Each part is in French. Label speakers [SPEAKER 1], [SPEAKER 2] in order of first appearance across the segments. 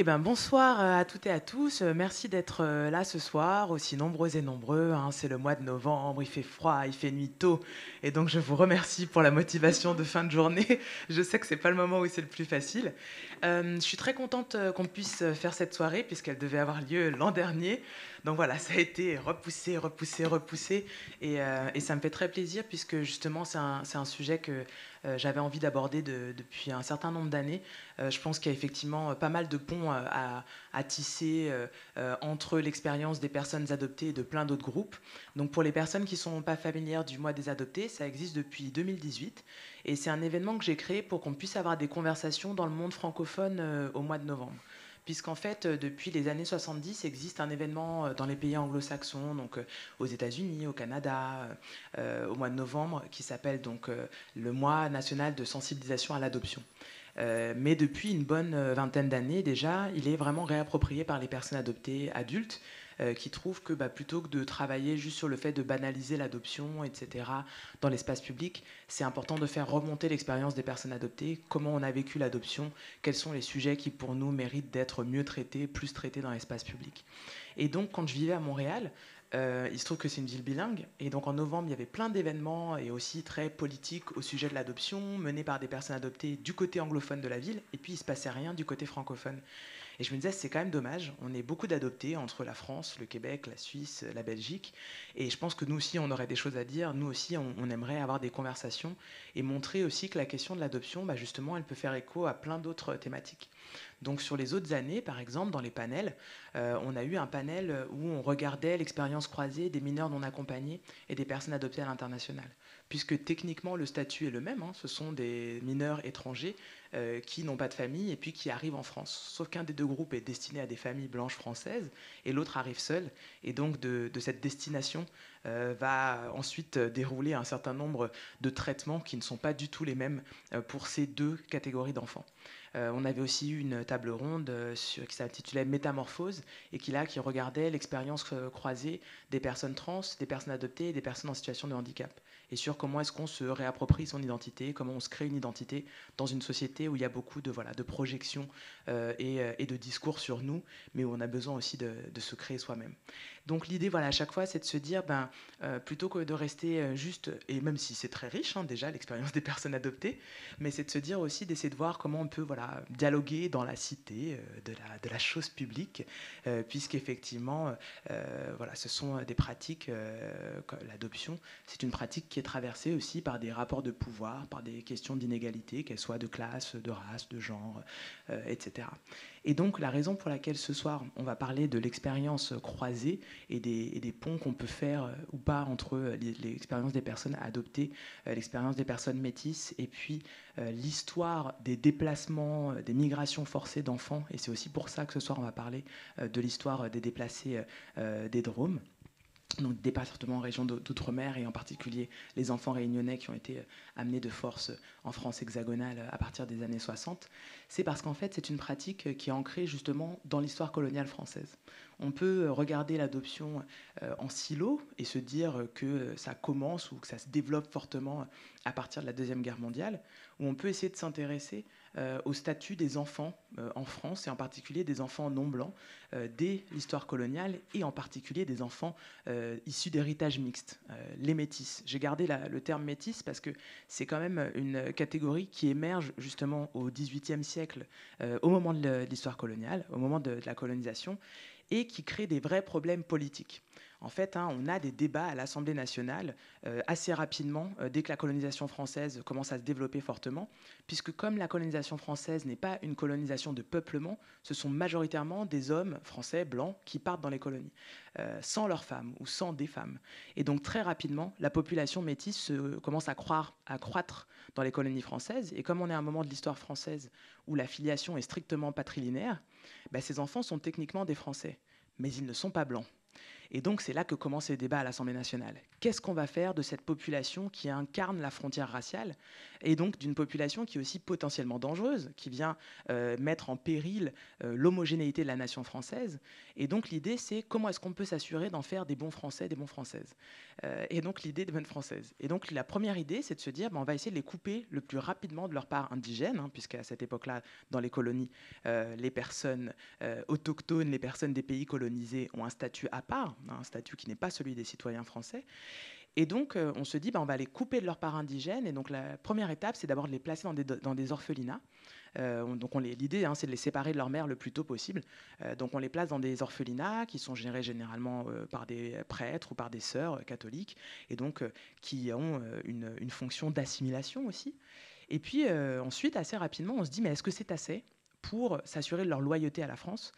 [SPEAKER 1] Eh ben, bonsoir euh, à toutes et à tous. Euh, merci d'être euh, là ce soir, aussi nombreux et nombreux. Hein. C'est le mois de novembre, il fait froid, il fait nuit tôt. Et donc, je vous remercie pour la motivation de fin de journée. Je sais que c'est pas le moment où c'est le plus facile. je suis très contente qu'on puisse faire cette soirée, puisqu'elle devait avoir lieu l'an dernier. Donc voilà, ça a été repoussé, repoussé, repoussé. Et, ça me fait très plaisir, puisque justement, c'est un, sujet que euh, j'avais envie d'aborder depuis un certain nombre d'années. Euh, je pense qu'il y a effectivement euh, pas mal de ponts à, à tisser entre l'expérience des personnes adoptées et de plein d'autres groupes. Donc pour les personnes qui ne sont pas familières du mois des adoptés, ça existe depuis 2018 et c'est un événement que j'ai créé pour qu'on puisse avoir des conversations dans le monde francophone au mois de novembre puisqu'en fait, euh, depuis les années 70, existe un événement euh, dans les pays anglo-saxons, donc euh, aux États-Unis, au Canada, au mois de novembre, qui s'appelle donc le mois national de sensibilisation à l'adoption. mais depuis une bonne vingtaine d'années déjà, il est vraiment réapproprié par les personnes adoptées adultes euh, qui trouvent que bah, plutôt que de travailler juste sur le fait de banaliser l'adoption, etc., dans l'espace public, c'est important de faire remonter l'expérience des personnes adoptées, comment on a vécu l'adoption, quels sont les sujets qui pour nous méritent d'être mieux traités, plus traités dans l'espace public. Et donc quand je vivais à Montréal, euh, il se trouve que c'est une ville bilingue. Et donc en novembre, il y avait plein d'événements et aussi très politiques au sujet de l'adoption, menés par des personnes adoptées du côté anglophone de la ville. Et puis il se passait rien du côté francophone. Et je me disais, c'est quand même dommage. On est beaucoup d'adoptés entre la France, le Québec, la Suisse, la Belgique. Et je pense que nous aussi, on aurait des choses à dire. Nous aussi, on, aimerait avoir des conversations et montrer aussi que la question de l'adoption, bah, justement, elle peut faire écho à plein d'autres thématiques. Donc sur les autres années, par exemple, dans les panels, euh, on a eu un panel où on regardait l'expérience croisée des mineurs non accompagnés et des personnes adoptées à l'international. Puisque techniquement, le statut est le même, hein. ce sont des mineurs étrangers euh, qui n'ont pas de famille et puis qui arrivent en France. Sauf qu'un des deux groupes est destiné à des familles blanches françaises et l'autre arrive seul. Et donc de, cette destination euh, va ensuite dérouler un certain nombre de traitements qui ne sont pas du tout les mêmes euh, pour ces deux catégories d'enfants. on avait aussi eu une table ronde qui s'intitulait Métamorphose et qui regardait l'expérience croisée des personnes trans, des personnes adoptées et des personnes en situation de handicap et sur comment est-ce qu'on se réapproprie son identité, comment on se crée une identité dans une société où il y a beaucoup de, voilà, de projections euh, euh, et, de discours sur nous, mais où on a besoin aussi de, se créer soi-même. Donc l'idée, voilà, à chaque fois, c'est de se dire, ben, euh, plutôt que de rester juste, et même si c'est très riche hein, déjà l'expérience des personnes adoptées, mais c'est de se dire aussi d'essayer de voir comment on peut voilà, dialoguer dans la cité de, la, de la chose publique, puisqu'effectivement, voilà, ce sont des pratiques, l'adoption, c'est une pratique qui traversée aussi par des rapports de pouvoir, par des questions d'inégalité, qu'elles soient de classe, de race, de genre, euh, etc. Et donc la raison pour laquelle ce soir on va parler de l'expérience croisée et des, et des ponts qu'on peut faire euh, ou pas entre euh, l'expérience des personnes adoptées, l'expérience des personnes métisses et puis l'histoire des déplacements, des migrations forcées d'enfants. Et c'est aussi pour ça que ce soir on va parler de l'histoire des déplacés des Drômes donc des en région d'outre-mer et en particulier les enfants réunionnais qui ont été euh, amenés de force euh, en France hexagonale euh, à partir des années 60, c'est parce qu'en fait c'est une pratique qui est ancrée justement dans l'histoire coloniale française. On peut regarder l'adoption en silo et se dire que ça commence ou que ça se développe fortement à partir de la Deuxième Guerre mondiale, ou on peut essayer de s'intéresser euh, au statut des enfants euh, en France, et en particulier des enfants non blancs, euh, dès l'histoire coloniale, et en particulier des enfants issus d'héritages mixtes, les métis. J'ai gardé le terme métis parce que c'est quand même une catégorie qui émerge justement au XVIIIe siècle, au moment de l'histoire coloniale, au moment de la colonisation, et qui crée des vrais problèmes politiques. En fait, hein, on a des débats à l'Assemblée nationale euh, assez rapidement euh, dès que la colonisation française commence à se développer fortement, puisque comme la colonisation française n'est pas une colonisation de peuplement, ce sont majoritairement des hommes français blancs qui partent dans les colonies, euh, sans leurs femmes ou sans des femmes. Et donc très rapidement, la population métisse commence à, croître dans les colonies françaises. Et comme on est à un moment de l'histoire française où la filiation est strictement patrilinéaire, bah, ces enfants sont techniquement des Français, mais ils ne sont pas blancs. Et donc c'est là que commencent les débats à l'Assemblée nationale. Qu'est-ce qu'on va faire de cette population qui incarne la frontière raciale et donc d'une population qui est aussi potentiellement dangereuse, qui vient euh, mettre en péril euh, l'homogénéité de la nation française. Et donc l'idée c'est comment est-ce qu'on peut s'assurer d'en faire des bons Français, des bons Françaises. Euh, et donc l'idée des bonnes Françaises. Et donc la première idée c'est de se dire ben, on va essayer de les couper le plus rapidement de leur part indigène, hein, puisqu'à cette époque-là dans les colonies les personnes autochtones, les personnes des pays colonisés ont un statut à part un statut qui n'est pas celui des citoyens français. Et donc, euh, on se dit, bah, on va les couper de leur parents indigène. Et donc, la première étape, c'est d'abord de les placer dans des, dans des orphelinats. Euh, l'idée, hein, c'est de les séparer de leur mère le plus tôt possible. Euh, donc, on les place dans des orphelinats qui sont gérés généralement par des prêtres ou par des sœurs catholiques, et donc qui ont une, une, fonction d'assimilation aussi. Et puis, ensuite, assez rapidement, on se dit, mais est-ce que c'est assez pour s'assurer de leur loyauté à la France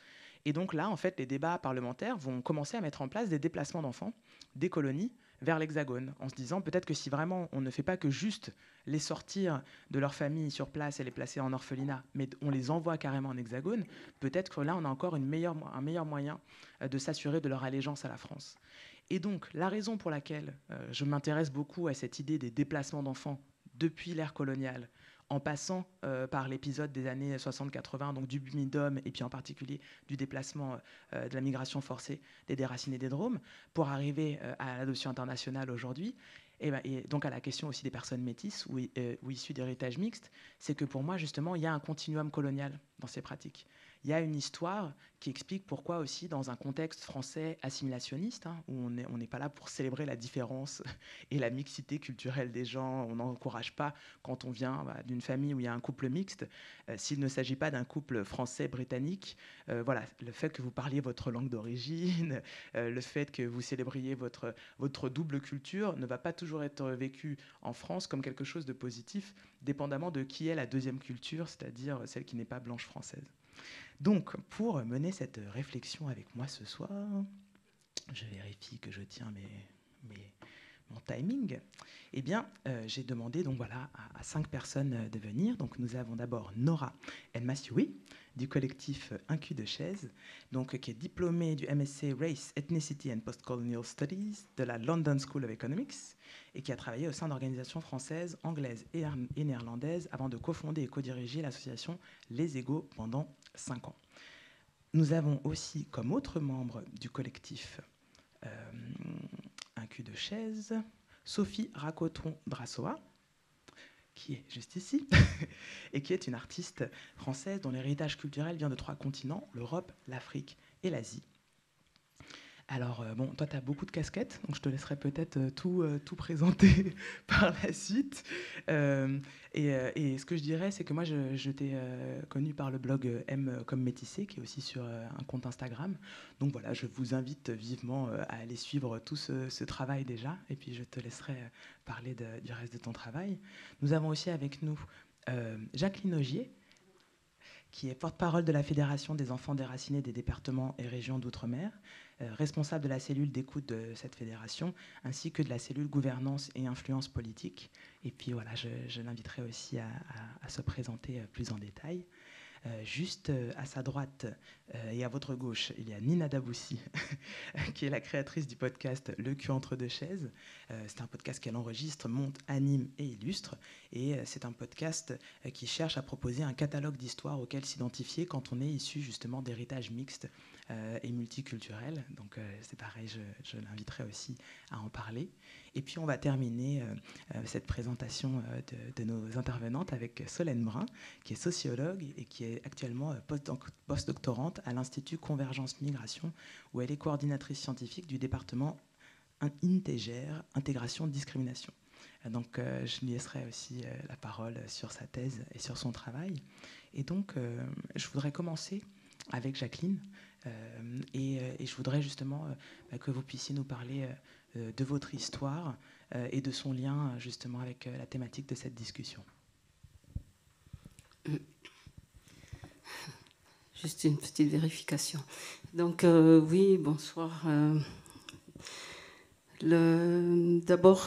[SPEAKER 1] et donc là, en fait, les débats parlementaires vont commencer à mettre en place des déplacements d'enfants des colonies vers l'Hexagone, en se disant peut-être que si vraiment on ne fait pas que juste les sortir de leur famille sur place et les placer en orphelinat, mais on les envoie carrément en Hexagone, peut-être que là on a encore un meilleur moyen euh, de s'assurer de leur allégeance à la France. Et donc la raison pour laquelle euh, je m'intéresse beaucoup à cette idée des déplacements d'enfants depuis l'ère coloniale en passant euh, par l'épisode des années 60-80, donc du bumidome, et puis en particulier du déplacement euh, de la migration forcée des déracinés des Drômes, pour arriver euh, à l'adoption internationale aujourd'hui. Eh ben, et, donc à la question aussi des personnes métisses ou, ou issues d'héritages mixtes, c'est que pour moi justement il y a un continuum colonial dans ces pratiques. Il y a une histoire qui explique pourquoi aussi dans un contexte français assimilationniste, hein, où on n'est on pas là pour célébrer la différence et la mixité culturelle des gens, on n'encourage pas quand on vient bah, d'une famille où il y a un couple mixte, euh, s'il ne s'agit pas d'un couple français-britannique, euh, voilà, le fait que vous parliez votre langue d'origine, euh, le fait que vous célébriez votre, votre double culture ne va pas toujours être vécu en France comme quelque chose de positif, dépendamment de qui est la deuxième culture, c'est-à-dire celle qui n'est pas blanche française. Donc, pour mener cette réflexion avec moi ce soir, je vérifie que je tiens mes, mon timing, eh bien, euh, j'ai demandé donc voilà à, cinq personnes euh, de venir. Donc nous avons d'abord Nora Elmasioui, du collectif Un euh, cul de chaise, donc qui est diplômée du MSc Race, Ethnicity and Postcolonial Studies de la London School of Economics et qui a travaillé au sein d'organisations françaises, anglaises et, néerlandaises avant de cofonder et co-diriger l'association Les Égaux pendant 5 ans. Nous avons aussi, comme autre membre du collectif euh, Un cul de chaise, Sophie racoton drassoa qui est juste ici, et qui est une artiste française dont l'héritage culturel vient de trois continents, l'Europe, l'Afrique et l'Asie, alors, euh, bon, toi, tu as beaucoup de casquettes, donc je te laisserai peut-être euh, euh, tout, présenter par la suite. et, ce que je dirais, c'est que moi, je, t'ai connu par le blog M comme métissé, qui est aussi sur un compte Instagram. Donc voilà, je vous invite vivement à aller suivre tout ce, travail déjà, et puis je te laisserai parler du reste de ton travail. Nous avons aussi avec nous Jacqueline Augier, qui est porte-parole de la Fédération des enfants déracinés des départements et régions d'outre-mer euh, responsable de la cellule d'écoute de cette fédération, ainsi que de la cellule gouvernance et influence politique. Et puis voilà, je, l'inviterai aussi à, se présenter euh, plus en détail. Euh, juste à sa droite et à votre gauche, il y a Nina Daboussi, qui est la créatrice du podcast Le cul entre deux chaises. c'est un podcast qu'elle enregistre, monte, anime et illustre. Et c'est un podcast qui cherche à proposer un catalogue d'histoires auxquelles s'identifier quand on est issu justement d'héritages mixtes euh, et multiculturelle, Donc euh, c'est pareil, je, l'inviterai aussi à en parler. Et puis on va terminer euh, cette présentation de, nos intervenantes avec Solène Brun, qui est sociologue et qui est actuellement postdoctorante à l'Institut Convergence Migration, où elle est coordinatrice scientifique du département Intégère, Intégration Discrimination. Donc je lui laisserai aussi la parole sur sa thèse et sur son travail. Et donc je voudrais commencer avec Jacqueline, euh, euh, et, je voudrais justement euh, bah, que vous puissiez nous parler de votre histoire et de son lien justement avec la thématique de cette discussion.
[SPEAKER 2] Juste une petite vérification. Donc oui, bonsoir. D'abord,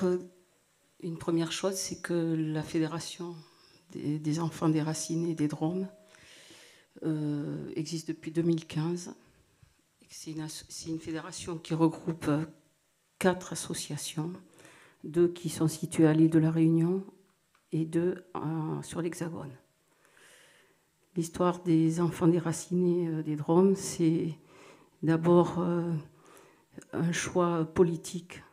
[SPEAKER 2] une première chose, c'est que la Fédération des, enfants des, racines et des Drômes existe depuis 2015 c'est une, fédération qui regroupe euh, quatre associations, deux qui sont situées à l'île de la Réunion et deux euh, sur l'Hexagone. L'histoire des enfants déracinés euh, des Drômes, c'est d'abord un choix politique,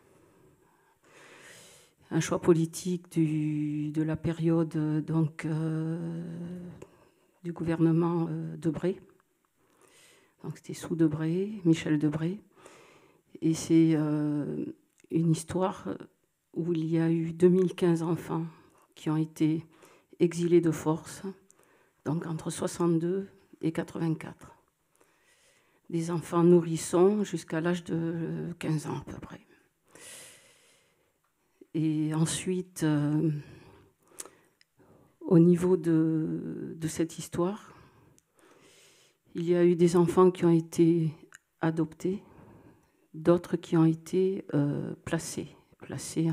[SPEAKER 2] un choix politique de la période donc, du gouvernement Debré donc c'était sous Debré, Michel Debré. Et c'est euh, une histoire où il y a eu 2015 enfants qui ont été exilés de force, donc entre 62 et 84. Des enfants nourrissons jusqu'à l'âge de 15 ans à peu près. Et ensuite, euh, au niveau de cette histoire, il y a eu des enfants qui ont été adoptés, d'autres qui ont été euh, placés, placés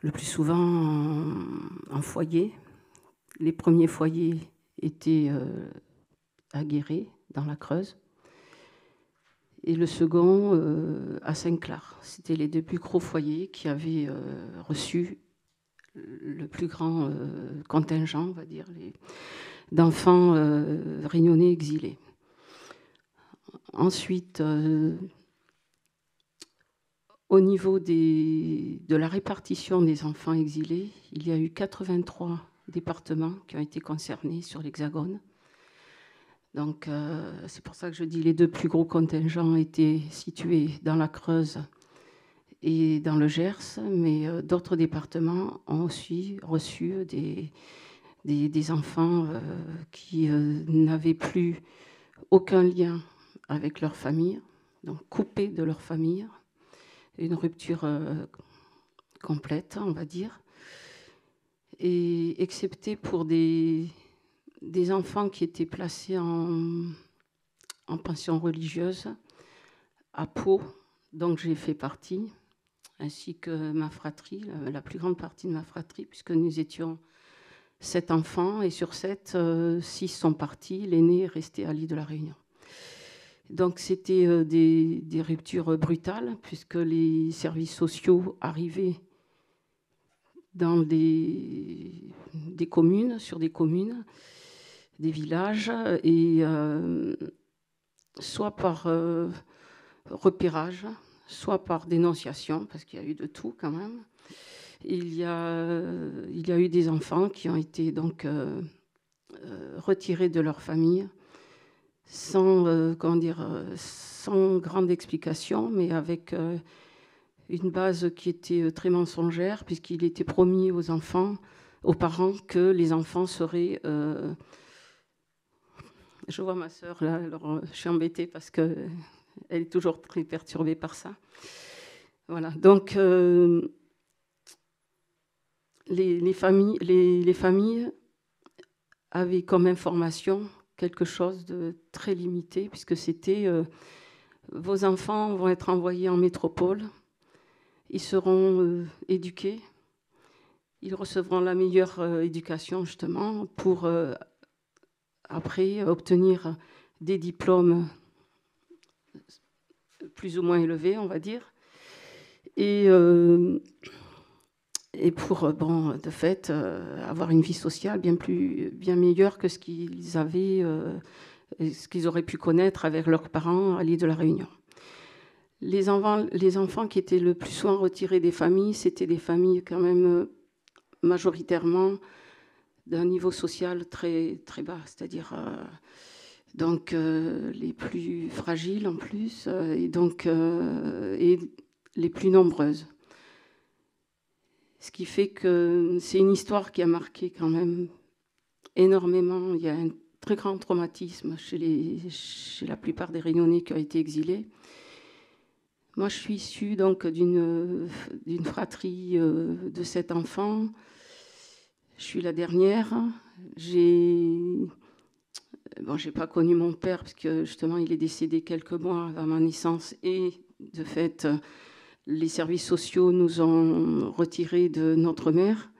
[SPEAKER 2] le plus souvent en, foyer. Les premiers foyers étaient à euh, Guéret, dans la Creuse, et le second euh, à saint clair C'était les deux plus gros foyers qui avaient reçu le plus grand contingent, on va dire, les, d'enfants euh, réunionnais exilés. Ensuite, euh, au niveau de la répartition des enfants exilés, il y a eu 83 départements qui ont été concernés sur l'Hexagone. Donc, euh, c'est pour ça que je dis les deux plus gros contingents étaient situés dans la Creuse et dans le Gers, mais d'autres départements ont aussi reçu des, des, enfants euh, qui euh, n'avaient plus aucun lien avec leur famille, donc coupés de leur famille, une rupture euh, complète, on va dire, et excepté pour des, des enfants qui étaient placés en, en pension religieuse à Pau, donc j'ai fait partie, ainsi que ma fratrie, la, plus grande partie de ma fratrie, puisque nous étions sept enfants et sur sept, euh, six sont partis. L'aîné est resté à l'île de la Réunion. Donc c'était euh, des, ruptures brutales puisque les services sociaux arrivaient dans des, communes, sur des communes, des villages, et euh, soit par repérage, soit par dénonciation, parce qu'il y a eu de tout quand même. Il y a, euh, il eu des enfants qui ont été donc euh, euh, retirés de leur famille sans, dire, sans grande explication, mais avec une base qui était très mensongère, puisqu'il était promis aux enfants, aux parents, que les enfants seraient je vois ma sœur là, alors je suis embêtée parce que elle est toujours très perturbée par ça. Voilà, donc les, familles, avaient comme information quelque chose de très limité, puisque c'était euh, vos enfants vont être envoyés en métropole, ils seront euh, éduqués, ils recevront la meilleure euh, éducation justement pour après obtenir des diplômes plus ou moins élevés, on va dire. Et et pour, euh, bon, de fait, euh, avoir une vie sociale bien, plus, bien meilleure que ce qu'ils avaient, euh, ce qu'ils auraient pu connaître avec leurs parents à l'île de la Réunion. Les enfants, les enfants qui étaient le plus souvent retirés des familles, c'était des familles quand même majoritairement d'un niveau social très, très bas, c'est-à-dire donc les plus fragiles en plus, et donc et les plus nombreuses. Ce qui fait que c'est une histoire qui a marqué quand même énormément. Il y a un très grand traumatisme chez, la plupart des Réunionnais qui ont été exilés. Moi, je suis issue donc d'une fratrie euh, de sept enfants. Je suis la dernière. J'ai bon, j'ai pas connu mon père parce que justement il est décédé quelques mois avant ma naissance et de fait les services sociaux nous ont retirés de notre mère.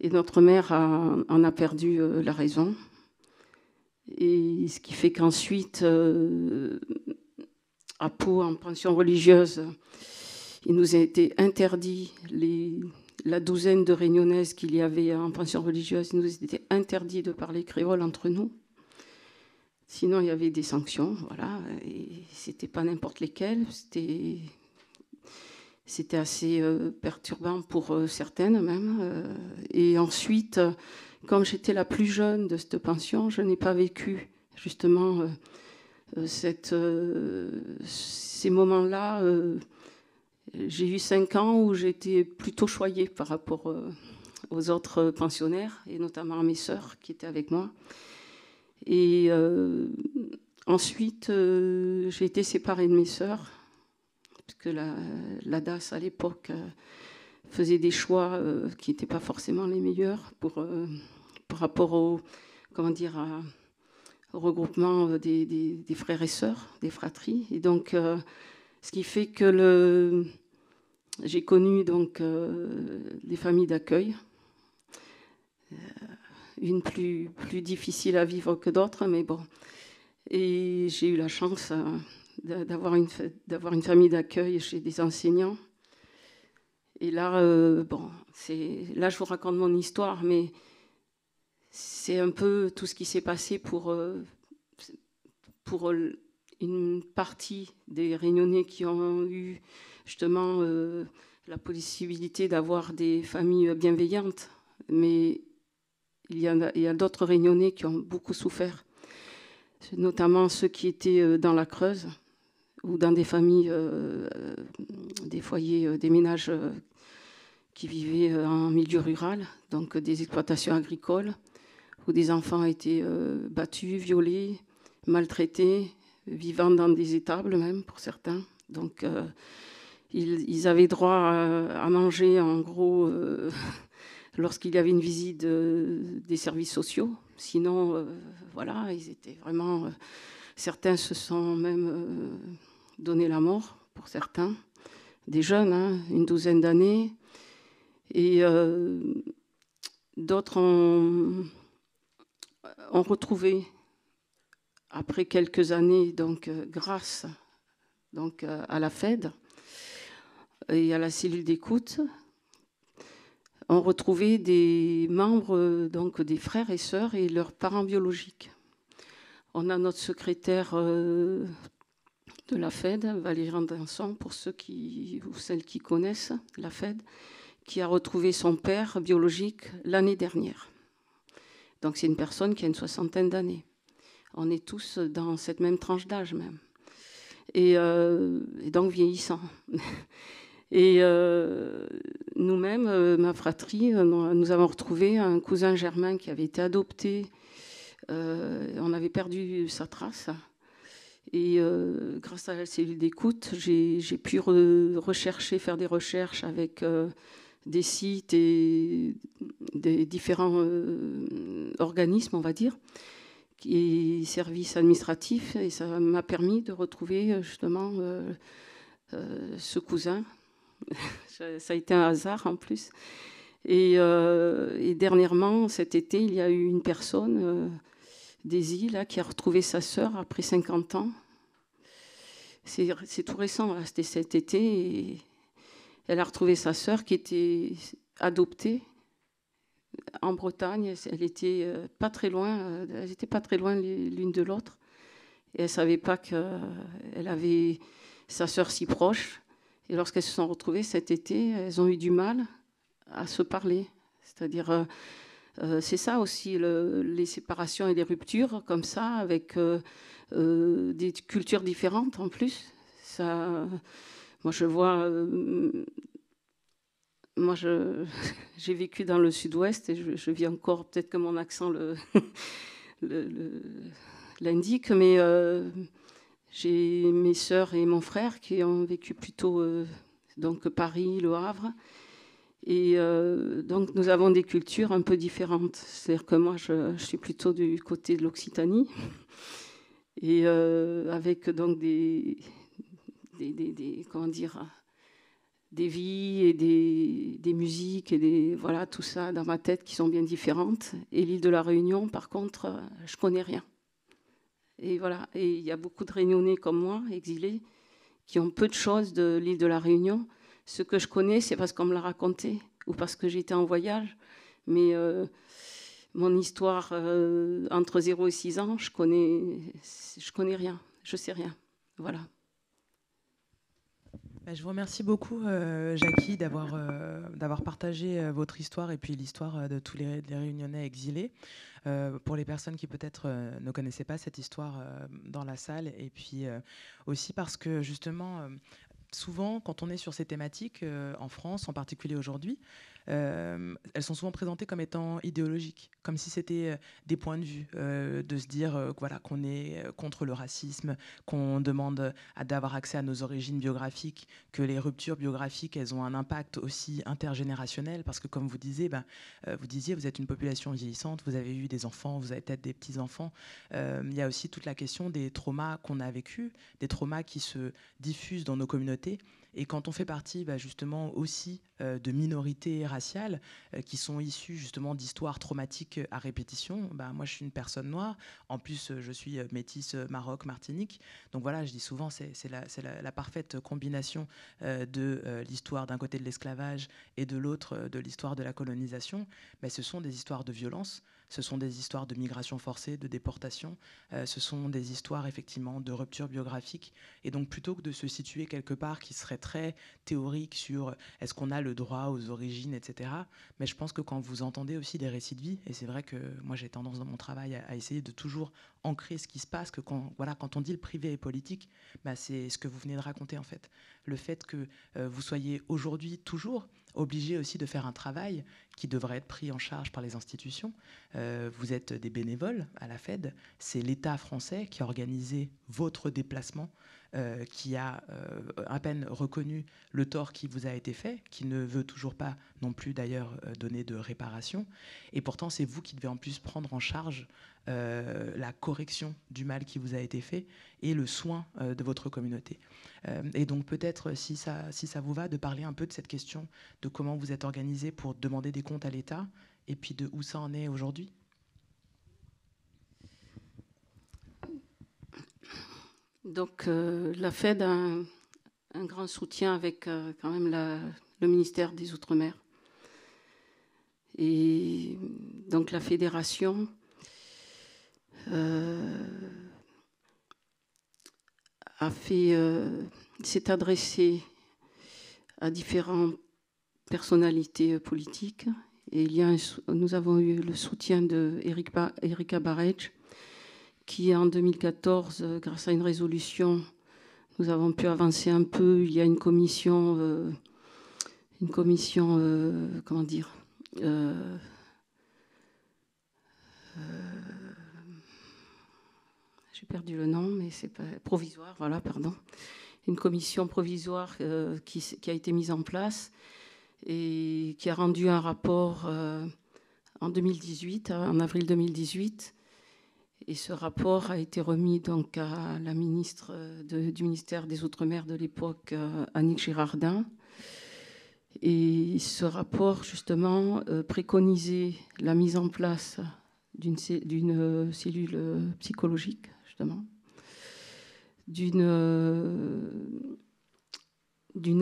[SPEAKER 2] Et notre mère en a perdu euh, la raison. Et ce qui fait qu'ensuite, euh, à Pau, en pension religieuse, il nous a été interdit, la douzaine de réunionnaises qu'il y avait en pension religieuse, il nous était interdit de parler créole entre nous. Sinon, il y avait des sanctions, voilà, et c'était pas n'importe lesquelles, c'était c'était assez euh, perturbant pour euh, certaines même. Euh, et ensuite, comme j'étais la plus jeune de cette pension, je n'ai pas vécu justement ces moments-là. j'ai eu cinq ans où j'étais plutôt choyée par rapport aux autres pensionnaires, et notamment à mes sœurs qui étaient avec moi. Et ensuite, j'ai été séparée de mes sœurs parce que la, DAS à l'époque euh, faisait des choix euh, qui n'étaient pas forcément les meilleurs euh, par rapport au, regroupement des, frères et sœurs, des fratries. Et donc, ce qui fait que j'ai connu donc familles d'accueil, une plus, difficile à vivre que d'autres, mais bon. Et j'ai eu la chance d'avoir une, une, famille d'accueil chez des enseignants. Et là, euh, là, je vous raconte mon histoire, mais c'est un peu tout ce qui s'est passé pour, euh, pour euh, une partie des Réunionnais qui ont eu justement la possibilité d'avoir des familles bienveillantes. Mais il y a, a d'autres Réunionnais qui ont beaucoup souffert, notamment ceux qui étaient dans la Creuse ou dans des familles, euh, euh, des foyers, euh, des ménages qui vivaient en milieu rural, donc des exploitations agricoles, où des enfants étaient battus, violés, maltraités, vivant dans des étables même pour certains. Donc ils, avaient droit à, manger en gros lorsqu'il y avait une visite des services sociaux. Sinon, voilà, ils étaient vraiment. certains se sont même donné la mort pour certains, des jeunes, hein, une douzaine d'années, et euh, d'autres ont, retrouvé après quelques années, donc euh, grâce donc, euh, à la Fed et à la cellule d'écoute, ont retrouvé des membres, donc des frères et sœurs et leurs parents biologiques. On a notre secrétaire de la Fed, Valérie Danson, pour ceux qui, ou celles qui connaissent la Fed, qui a retrouvé son père biologique l'année dernière. Donc c'est une personne qui a une soixantaine d'années. On est tous dans cette même tranche d'âge même. Et, euh, donc vieillissant. Et euh, nous-mêmes, euh, ma fratrie, nous avons retrouvé un cousin germain qui avait été adopté. on avait perdu sa trace. Et euh, grâce à la cellule d'écoute, j'ai, pu rechercher, faire des recherches avec euh, des sites et des différents euh, organismes, on va dire, et services administratifs. Et ça m'a permis de retrouver justement ce cousin. ça a été un hasard en plus. Et, et, dernièrement, cet été, il y a eu une personne Daisy, là, qui a retrouvé sa sœur après 50 ans. C'est tout récent, c'était cet été. elle a retrouvé sa sœur qui était adoptée en Bretagne. Elle était euh, pas très loin, euh, elles n'étaient pas très loin l'une de l'autre. Et elle ne savait pas qu'elle euh, avait sa sœur si proche. Et lorsqu'elles se sont retrouvées cet été, elles ont eu du mal à se parler. C'est-à-dire, euh, c'est ça aussi, les séparations et les ruptures comme ça, avec euh, euh, des cultures différentes en plus. moi, je vois. moi, j'ai vécu dans le sud-ouest et je, vis encore, peut-être que mon accent l'indique, mais j'ai mes sœurs et mon frère qui ont vécu plutôt donc Paris, Le Havre. Et euh, donc, nous avons des cultures un peu différentes. C'est-à-dire que moi, je, suis plutôt du côté de l'Occitanie, et euh, avec donc des, des, comment dire, des vies et des, musiques et des voilà tout ça dans ma tête qui sont bien différentes. Et l'île de la Réunion, par contre, je connais rien. Et voilà. Et il y a beaucoup de Réunionnais comme moi, exilés, qui ont peu de choses de l'île de la Réunion ce que je connais, c'est parce qu'on me l'a raconté ou parce que j'étais en voyage. Mais euh, mon histoire euh, entre 0 et 6 ans, je connais, je connais rien, je sais rien. Voilà.
[SPEAKER 1] Bah, je vous remercie beaucoup, euh, Jackie, d'avoir d'avoir partagé votre histoire et puis l'histoire de tous les, les Réunionnais exilés. pour les personnes qui peut-être ne connaissaient pas cette histoire dans la salle, et puis aussi parce que justement, souvent, quand on est sur ces thématiques, euh, en France en particulier aujourd'hui, euh, elles sont souvent présentées comme étant idéologiques, comme si c'était euh, des points de vue, euh, de se dire voilà, qu'on est contre le racisme, qu'on demande d'avoir accès à nos origines biographiques, que les ruptures biographiques, elles ont un impact aussi intergénérationnel, parce que comme vous disiez, ben, vous disiez, vous êtes une population vieillissante, vous avez eu des enfants, vous avez peut-être des petits-enfants. Il y a aussi toute la question des traumas qu'on a vécus, des traumas qui se diffusent dans nos communautés. Et quand on fait partie bah, justement aussi euh, de minorités raciales euh, qui sont issues justement d'histoires traumatiques euh, à répétition, bah, moi je suis une personne noire, en plus je suis métisse Maroc, Martinique. Donc voilà, je dis souvent c'est la, parfaite combinaison de l'histoire d'un côté de l'esclavage et de l'autre de l'histoire de la colonisation. Mais ce sont des histoires de violence ce sont des histoires de migration forcée, de déportation. Euh, ce sont des histoires effectivement de rupture biographique. Et donc plutôt que de se situer quelque part qui serait très théorique sur euh, est-ce qu'on a le droit aux origines, etc. Mais je pense que quand vous entendez aussi des récits de vie, et c'est vrai que moi j'ai tendance dans mon travail à, essayer de toujours ancrer ce qui se passe, que quand, voilà, quand on dit le privé et politique, bah, c'est ce que vous venez de raconter en fait. Le fait que euh, vous soyez aujourd'hui toujours obligé aussi de faire un travail qui devrait être pris en charge par les institutions. Euh, vous êtes des bénévoles à la Fed, c'est l'État français qui a organisé votre déplacement euh, qui a euh, à peine reconnu le tort qui vous a été fait, qui ne veut toujours pas non plus d'ailleurs euh, donner de réparation. Et pourtant, c'est vous qui devez en plus prendre en charge la correction du mal qui vous a été fait et le soin de votre communauté. et donc peut-être, si ça, si ça vous va, de parler un peu de cette question de comment vous êtes organisé pour demander des comptes à l'État et puis de où ça en est aujourd'hui.
[SPEAKER 2] Donc euh, la Fed a un, grand soutien avec euh, quand même le ministère des Outre-mer. Et donc la fédération euh, s'est adressée à différentes personnalités politiques. Et nous avons eu le soutien de Eric qui en 2014, euh, grâce à une résolution, nous avons pu avancer un peu. Il y a une commission, euh, une commission, euh, comment dire, j'ai perdu le nom, mais c'est pas provisoire, voilà, pardon. Une commission provisoire qui, qui, a été mise en place et qui a rendu un rapport en 2018, en avril 2018 et ce rapport a été remis donc à la ministre euh, du ministère des Outre-mer de l'époque, euh, Annick Girardin. Et ce rapport, justement, euh, préconisait la mise en place d'une cellule psychologique, justement, d'une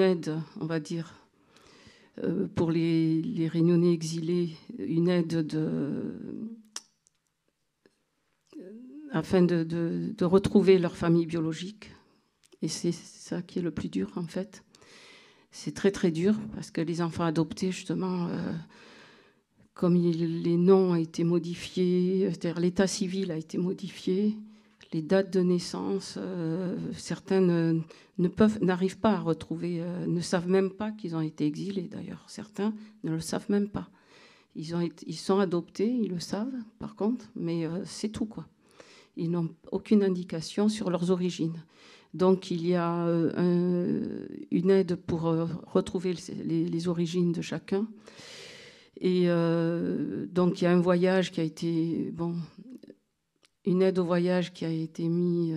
[SPEAKER 2] aide, on va dire, pour les, les Réunionnais exilés, une aide de, afin de, retrouver leur famille biologique. Et c'est ça qui est le plus dur, en fait. C'est très, très dur, parce que les enfants adoptés, justement, euh, comme les noms ont été modifiés, c'est-à-dire l'état civil a été modifié, les dates de naissance, euh, certains ne, peuvent, n'arrivent pas à retrouver, euh, ne savent même pas qu'ils ont été exilés, d'ailleurs. Certains ne le savent même pas. Ils, ont ils sont adoptés, ils le savent, par contre, mais c'est tout, quoi. Ils n'ont aucune indication sur leurs origines. Donc il y a euh, une aide pour euh, retrouver les, origines de chacun. Et euh, donc il y a un voyage qui a été bon, une aide au voyage qui a été mise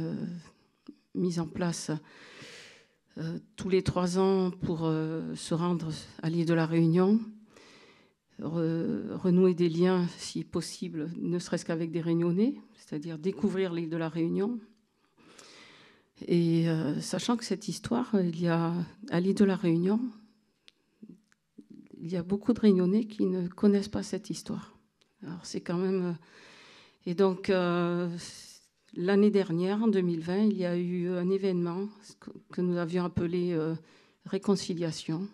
[SPEAKER 2] mise en place tous les trois ans pour se rendre à l'île de la Réunion, renouer des liens si possible, ne serait-ce qu'avec des Réunionnais, c'est-à-dire découvrir l'île de la Réunion. Et euh, sachant que cette histoire, il y a, à l'île de la Réunion, il y a beaucoup de Réunionnais qui ne connaissent pas cette histoire. Alors c'est quand même... Euh, et donc, euh, l'année dernière, en 2020, il y a eu un événement que nous avions appelé Réconciliation,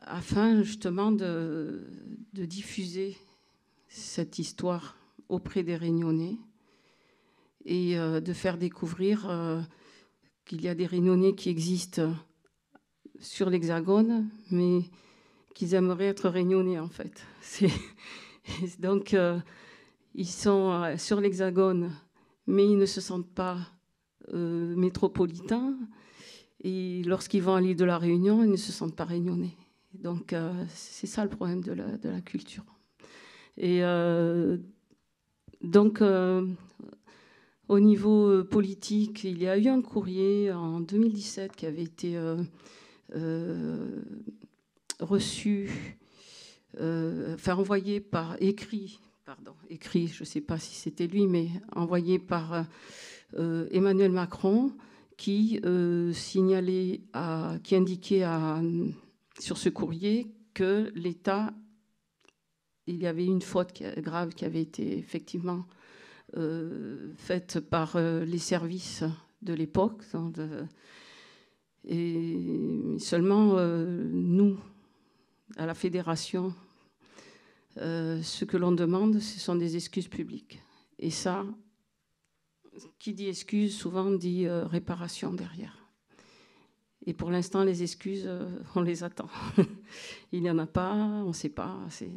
[SPEAKER 2] afin justement de, de diffuser cette histoire auprès des Réunionnais et euh, de faire découvrir euh, qu'il y a des Réunionnais qui existent sur l'Hexagone, mais qu'ils aimeraient être Réunionnais en fait. donc euh, ils sont sur l'Hexagone, mais ils ne se sentent pas métropolitains. Et lorsqu'ils vont à l'île de la Réunion, ils ne se sentent pas réunionnais. Donc c'est ça le problème de la, culture. Et donc, euh, au niveau euh, politique, il y a eu un courrier en 2017 qui avait été euh, reçu, enfin envoyé par écrit, pardon, écrit, je ne sais pas si c'était lui, mais envoyé par Emmanuel Macron qui signalait qui indiquait sur ce courrier que l'État il y avait une faute grave qui avait été effectivement euh, faite par euh, les services de l'époque. Hein, et seulement euh, nous, à la fédération, ce que l'on demande, ce sont des excuses publiques. Et ça, qui dit excuse, souvent dit réparation derrière. Et pour l'instant, les excuses, on les attend. Il n'y en a pas, on ne sait pas. C'est...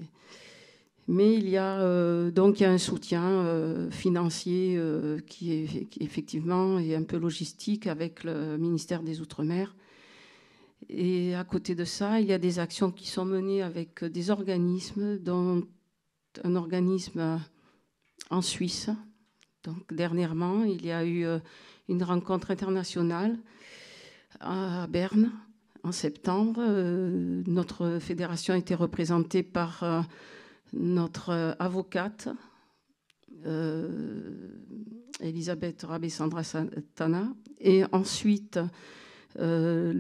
[SPEAKER 2] Mais il y a euh, donc un soutien euh, financier euh, qui, est, effectivement est un peu logistique avec le ministère des Outre-mer. Et à côté de ça, il y a des actions qui sont menées avec des organismes, dont un organisme en Suisse. Donc dernièrement, il y a eu une rencontre internationale à Berne en septembre. notre fédération était représentée par notre euh, avocate, euh, Elisabeth Rabessandra Santana, et ensuite euh,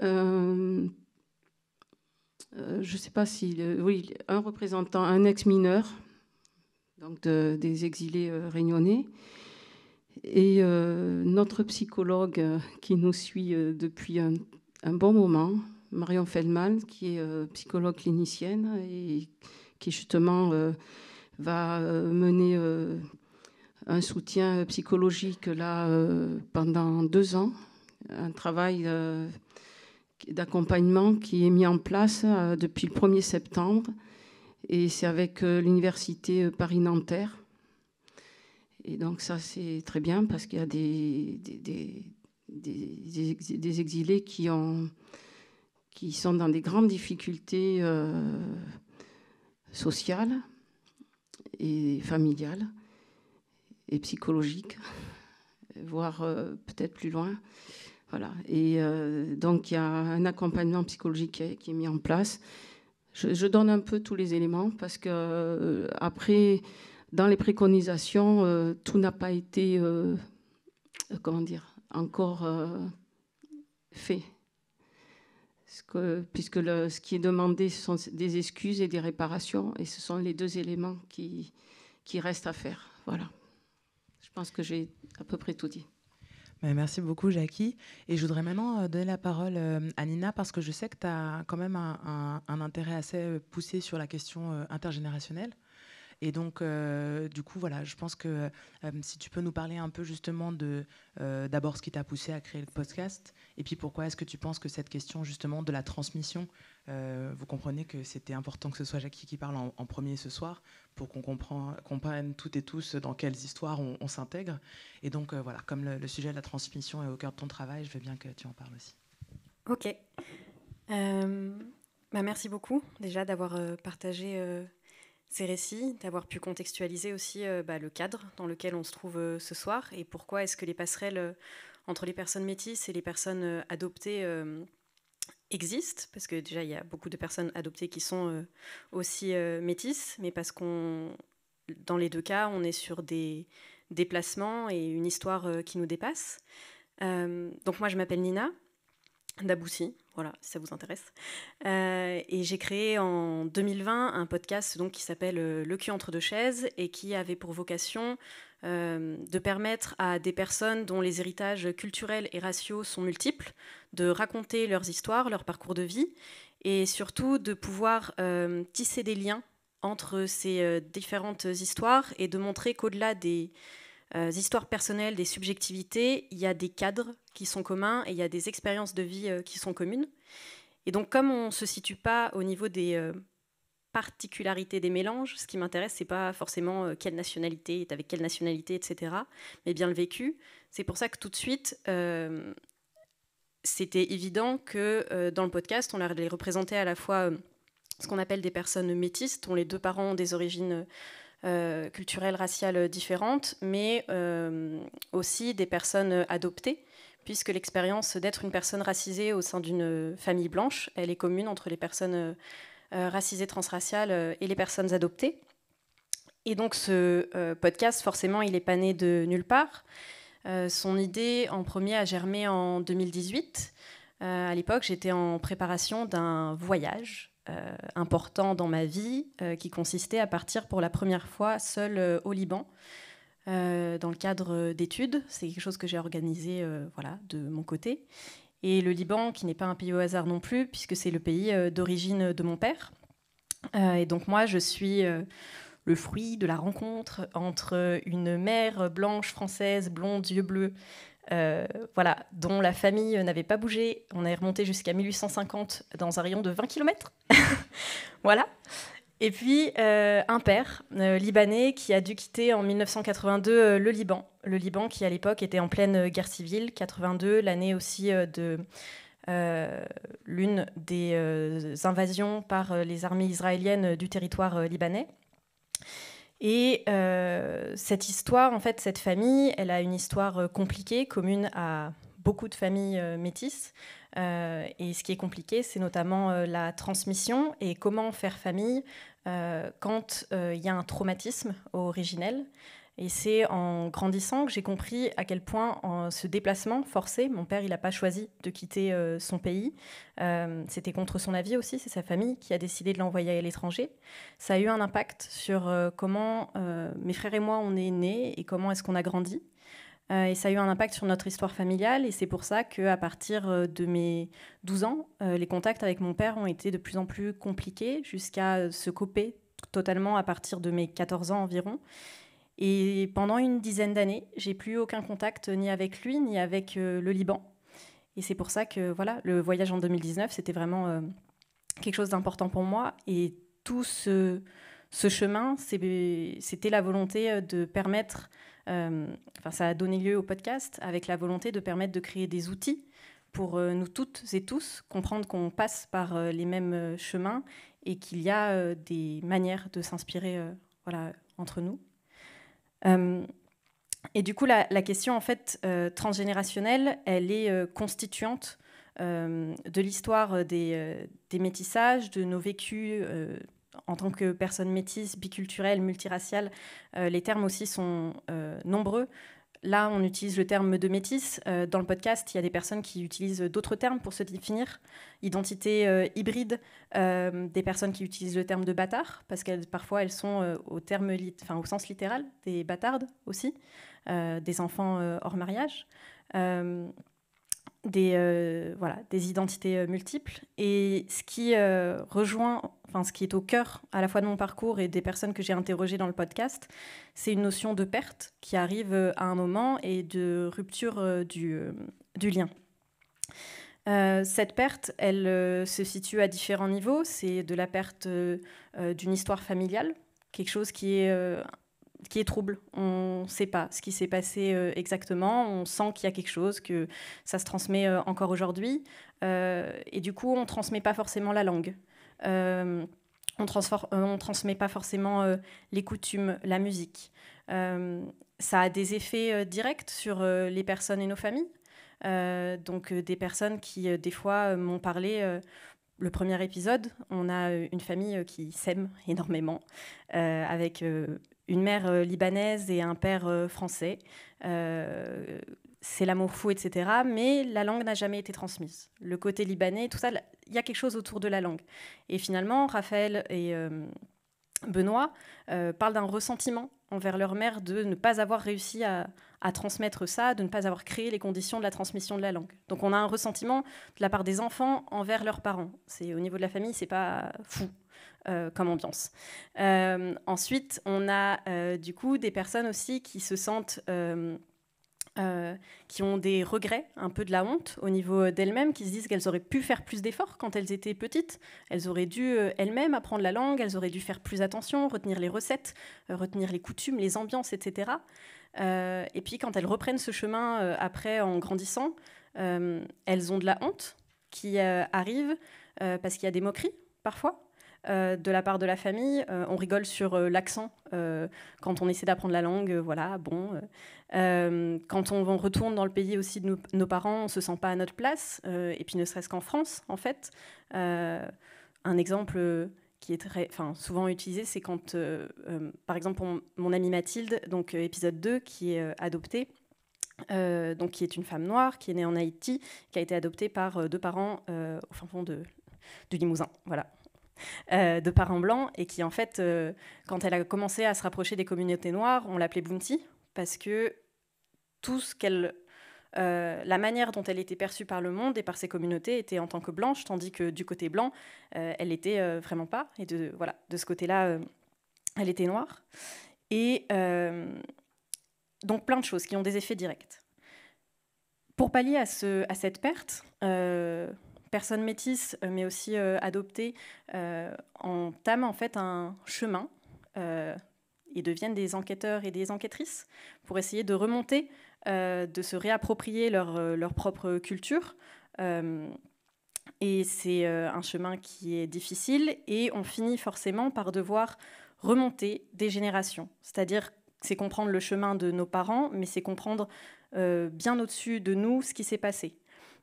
[SPEAKER 2] je ne sais pas si, oui, un représentant, un ex-mineur, donc des exilés réunionnais, et notre psychologue qui nous suit depuis un bon moment, Marion Feldman, qui est euh, psychologue clinicienne et qui justement euh, va euh, mener un soutien psychologique là pendant deux ans, un travail d'accompagnement qui est mis en place depuis le 1er septembre et c'est avec l'université Paris-Nanterre. Et donc ça c'est très bien parce qu'il y a des, exilés qui ont qui sont dans des grandes difficultés euh, sociales et familiales et psychologiques, voire euh, peut-être plus loin. Voilà. Et euh, donc il y a un accompagnement psychologique qui est, mis en place. Je, donne un peu tous les éléments parce que après, dans les préconisations, tout n'a pas été, comment dire, encore fait puisque ce qui est demandé, ce sont des excuses et des réparations, et ce sont les deux éléments qui, qui restent à faire. Voilà. Je pense que j'ai à peu près tout dit.
[SPEAKER 1] Ben, merci beaucoup, Jackie. Et je voudrais maintenant euh, donner la parole euh, à Nina parce que je sais que tu as quand même un, intérêt assez euh, poussé sur la question intergénérationnelle. Et donc, euh, du coup, voilà, je pense que euh, si tu peux nous parler un peu justement de euh, d'abord ce qui t'a poussé à créer le podcast, et puis pourquoi est-ce que tu penses que cette question justement de la transmission, vous comprenez que c'était important que ce soit Jackie qui parle en, premier ce soir pour qu'on comprenne toutes et tous dans quelles histoires on, s'intègre. Et donc, voilà, comme le, sujet de la transmission est au cœur de ton travail, je veux bien que tu en parles aussi.
[SPEAKER 3] Ok. bah merci beaucoup déjà d'avoir partagé ces récits, d'avoir pu contextualiser aussi euh, bah, le cadre dans lequel on se trouve euh, ce soir et pourquoi est-ce que les passerelles euh, entre les personnes métisses et les personnes adoptées existent, parce que déjà il y a beaucoup de personnes adoptées qui sont aussi métisses, mais parce qu'on, dans les deux cas, on est sur des déplacements et une histoire qui nous dépasse. donc moi je m'appelle Nina, d'Aboussi, voilà, si ça vous intéresse. Euh, et j'ai créé en 2020 un podcast donc, qui s'appelle euh, Le cul entre deux chaises et qui avait pour vocation euh, de permettre à des personnes dont les héritages culturels et raciaux sont multiples de raconter leurs histoires, leur parcours de vie et surtout de pouvoir tisser des liens entre ces différentes histoires et de montrer qu'au-delà des, euh, histoires personnelles, des subjectivités, il y a des cadres qui sont communs et il y a des expériences de vie euh, qui sont communes. Et donc, comme on ne se situe pas au niveau des euh, particularités des mélanges, ce qui m'intéresse, c'est pas forcément quelle nationalité est avec quelle nationalité, etc., mais bien le vécu. C'est pour ça que tout de suite, c'était évident que dans le podcast, on les représentait à la fois ce qu'on appelle des personnes métisses, dont les deux parents ont des origines euh, culturelles, raciales différentes, mais euh, aussi des personnes adoptées, puisque l'expérience d'être une personne racisée au sein d'une famille blanche, elle est commune entre les personnes euh, racisées transraciales et les personnes adoptées. Et donc ce podcast, forcément, il n'est pas né de nulle part. son idée en premier a germé en 2018. à l'époque, j'étais en préparation d'un voyage euh, important dans ma vie, euh, qui consistait à partir pour la première fois seule euh, au Liban. dans le cadre d'études, c'est quelque chose que j'ai organisé voilà, de mon côté. Et le Liban, qui n'est pas un pays au hasard non plus, puisque c'est le pays d'origine de mon père. et donc moi, je suis le fruit de la rencontre entre une mère blanche française, blonde, yeux bleus, euh, voilà, dont la famille euh, n'avait pas bougé. On est remonté jusqu'à 1850 dans un rayon de 20 km. voilà. Et puis euh, un père libanais qui a dû quitter en 1982 le Liban. Le Liban qui à l'époque était en pleine guerre civile, 82, l'année aussi de l'une des invasions par les armées israéliennes du territoire libanais. Et euh, cette histoire, en fait, cette famille, elle a une histoire euh, compliquée, commune à beaucoup de familles euh, métisses. et ce qui est compliqué, c'est notamment la transmission et comment faire famille quand il y a un traumatisme originel. Et c'est en grandissant que j'ai compris à quel point en ce déplacement forcé, mon père, il n'a pas choisi de quitter euh, son pays. Euh, c'était contre son avis aussi, c'est sa famille qui a décidé de l'envoyer à l'étranger. Ça a eu un impact sur euh, comment mes frères et moi, on est nés et comment est-ce qu'on a grandi. et ça a eu un impact sur notre histoire familiale. Et c'est pour ça qu'à partir de mes 12 ans, les contacts avec mon père ont été de plus en plus compliqués jusqu'à se couper totalement à partir de mes 14 ans environ. Et pendant une dizaine d'années, j'ai plus aucun contact ni avec lui ni avec euh, le Liban. Et c'est pour ça que voilà, le voyage en 2019, c'était vraiment euh, quelque chose d'important pour moi. Et tout ce, chemin, c'était la volonté euh, de permettre, enfin ça a donné lieu au podcast, avec la volonté de permettre de créer des outils pour nous toutes et tous comprendre qu'on passe par les mêmes chemins et qu'il y a des manières de s'inspirer voilà, entre nous. Euh, et du coup, la, question en fait euh, transgénérationnelle, elle est euh, constituante de l'histoire des, métissages, de nos vécus en tant que personnes métisses, biculturelles, multiraciales. les termes aussi sont nombreux. Là, on utilise le terme de métis. Euh, dans le podcast, il y a des personnes qui utilisent d'autres termes pour se définir. Identité euh, hybride, euh, des personnes qui utilisent le terme de bâtard, parce que parfois elles sont au, terme au sens littéral, des bâtardes aussi, des enfants hors mariage des, euh, voilà, des identités euh, multiples. Et ce qui euh, rejoint, enfin ce qui est au cœur à la fois de mon parcours et des personnes que j'ai interrogées dans le podcast, c'est une notion de perte qui arrive à un moment et de rupture du, du lien. cette perte, elle se situe à différents niveaux. C'est de la perte d'une histoire familiale, quelque chose qui est qui est trouble. On ne sait pas ce qui s'est passé euh, exactement. On sent qu'il y a quelque chose, que ça se transmet euh, encore aujourd'hui. Euh, et du coup, on ne transmet pas forcément la langue. on ne transmet pas forcément les coutumes, la musique. ça a des effets directs sur les personnes et nos familles. donc des personnes qui, des fois, m'ont parlé le premier épisode, on a une famille qui s'aime énormément, avec une mère euh, libanaise et un père euh, français. Euh, c'est l'amour fou, etc. Mais la langue n'a jamais été transmise. Le côté libanais, tout ça, il y a quelque chose autour de la langue. Et finalement, Raphaël et Benoît parlent d'un ressentiment envers leur mère de ne pas avoir réussi à, à, transmettre ça, de ne pas avoir créé les conditions de la transmission de la langue. Donc on a un ressentiment de la part des enfants envers leurs parents. C'est au niveau de la famille, c'est pas fou. Euh, comme ambiance. Euh, ensuite, on a euh, du coup des personnes aussi qui se sentent... qui ont des regrets, un peu de la honte au niveau d'elles-mêmes, qui se disent qu'elles auraient pu faire plus d'efforts quand elles étaient petites. Elles auraient dû elles-mêmes apprendre la langue, elles auraient dû faire plus attention, retenir les recettes, retenir les coutumes, les ambiances, etc. et puis quand elles reprennent ce chemin après en grandissant, elles ont de la honte qui arrive parce qu'il y a des moqueries parfois euh, de la part de la famille. Euh, on rigole sur euh, l'accent quand on essaie d'apprendre la langue. voilà, bon. quand on, retourne dans le pays aussi de nos, parents, on se sent pas à notre place. et puis ne serait-ce qu'en France, en fait, un exemple qui est très, souvent utilisé, c'est quand, par exemple, mon amie Mathilde, donc épisode 2, qui est adoptée. donc, qui est une femme noire, qui est née en Haïti, qui a été adoptée par deux parents au fond de, du Limousin. Voilà. Euh, de parents blancs, et qui en fait, euh, quand elle a commencé à se rapprocher des communautés noires, on l'appelait Bounty, parce que tout ce qu'elle... Euh, la manière dont elle était perçue par le monde et par ses communautés était en tant que blanche, tandis que du côté blanc, elle était vraiment pas. Et de, voilà, de ce côté-là, elle était noire. Et donc plein de choses qui ont des effets directs. Pour pallier à, ce, à cette perte, personnes métisses, euh, mais aussi euh, adoptées, euh, entament en fait un chemin et deviennent des enquêteurs et des enquêtrices pour essayer de remonter, de se réapproprier leur, leur propre culture. Et c'est un chemin qui est difficile et on finit forcément par devoir remonter des générations. C'est-à-dire, c'est comprendre le chemin de nos parents, mais c'est comprendre bien au-dessus de nous ce qui s'est passé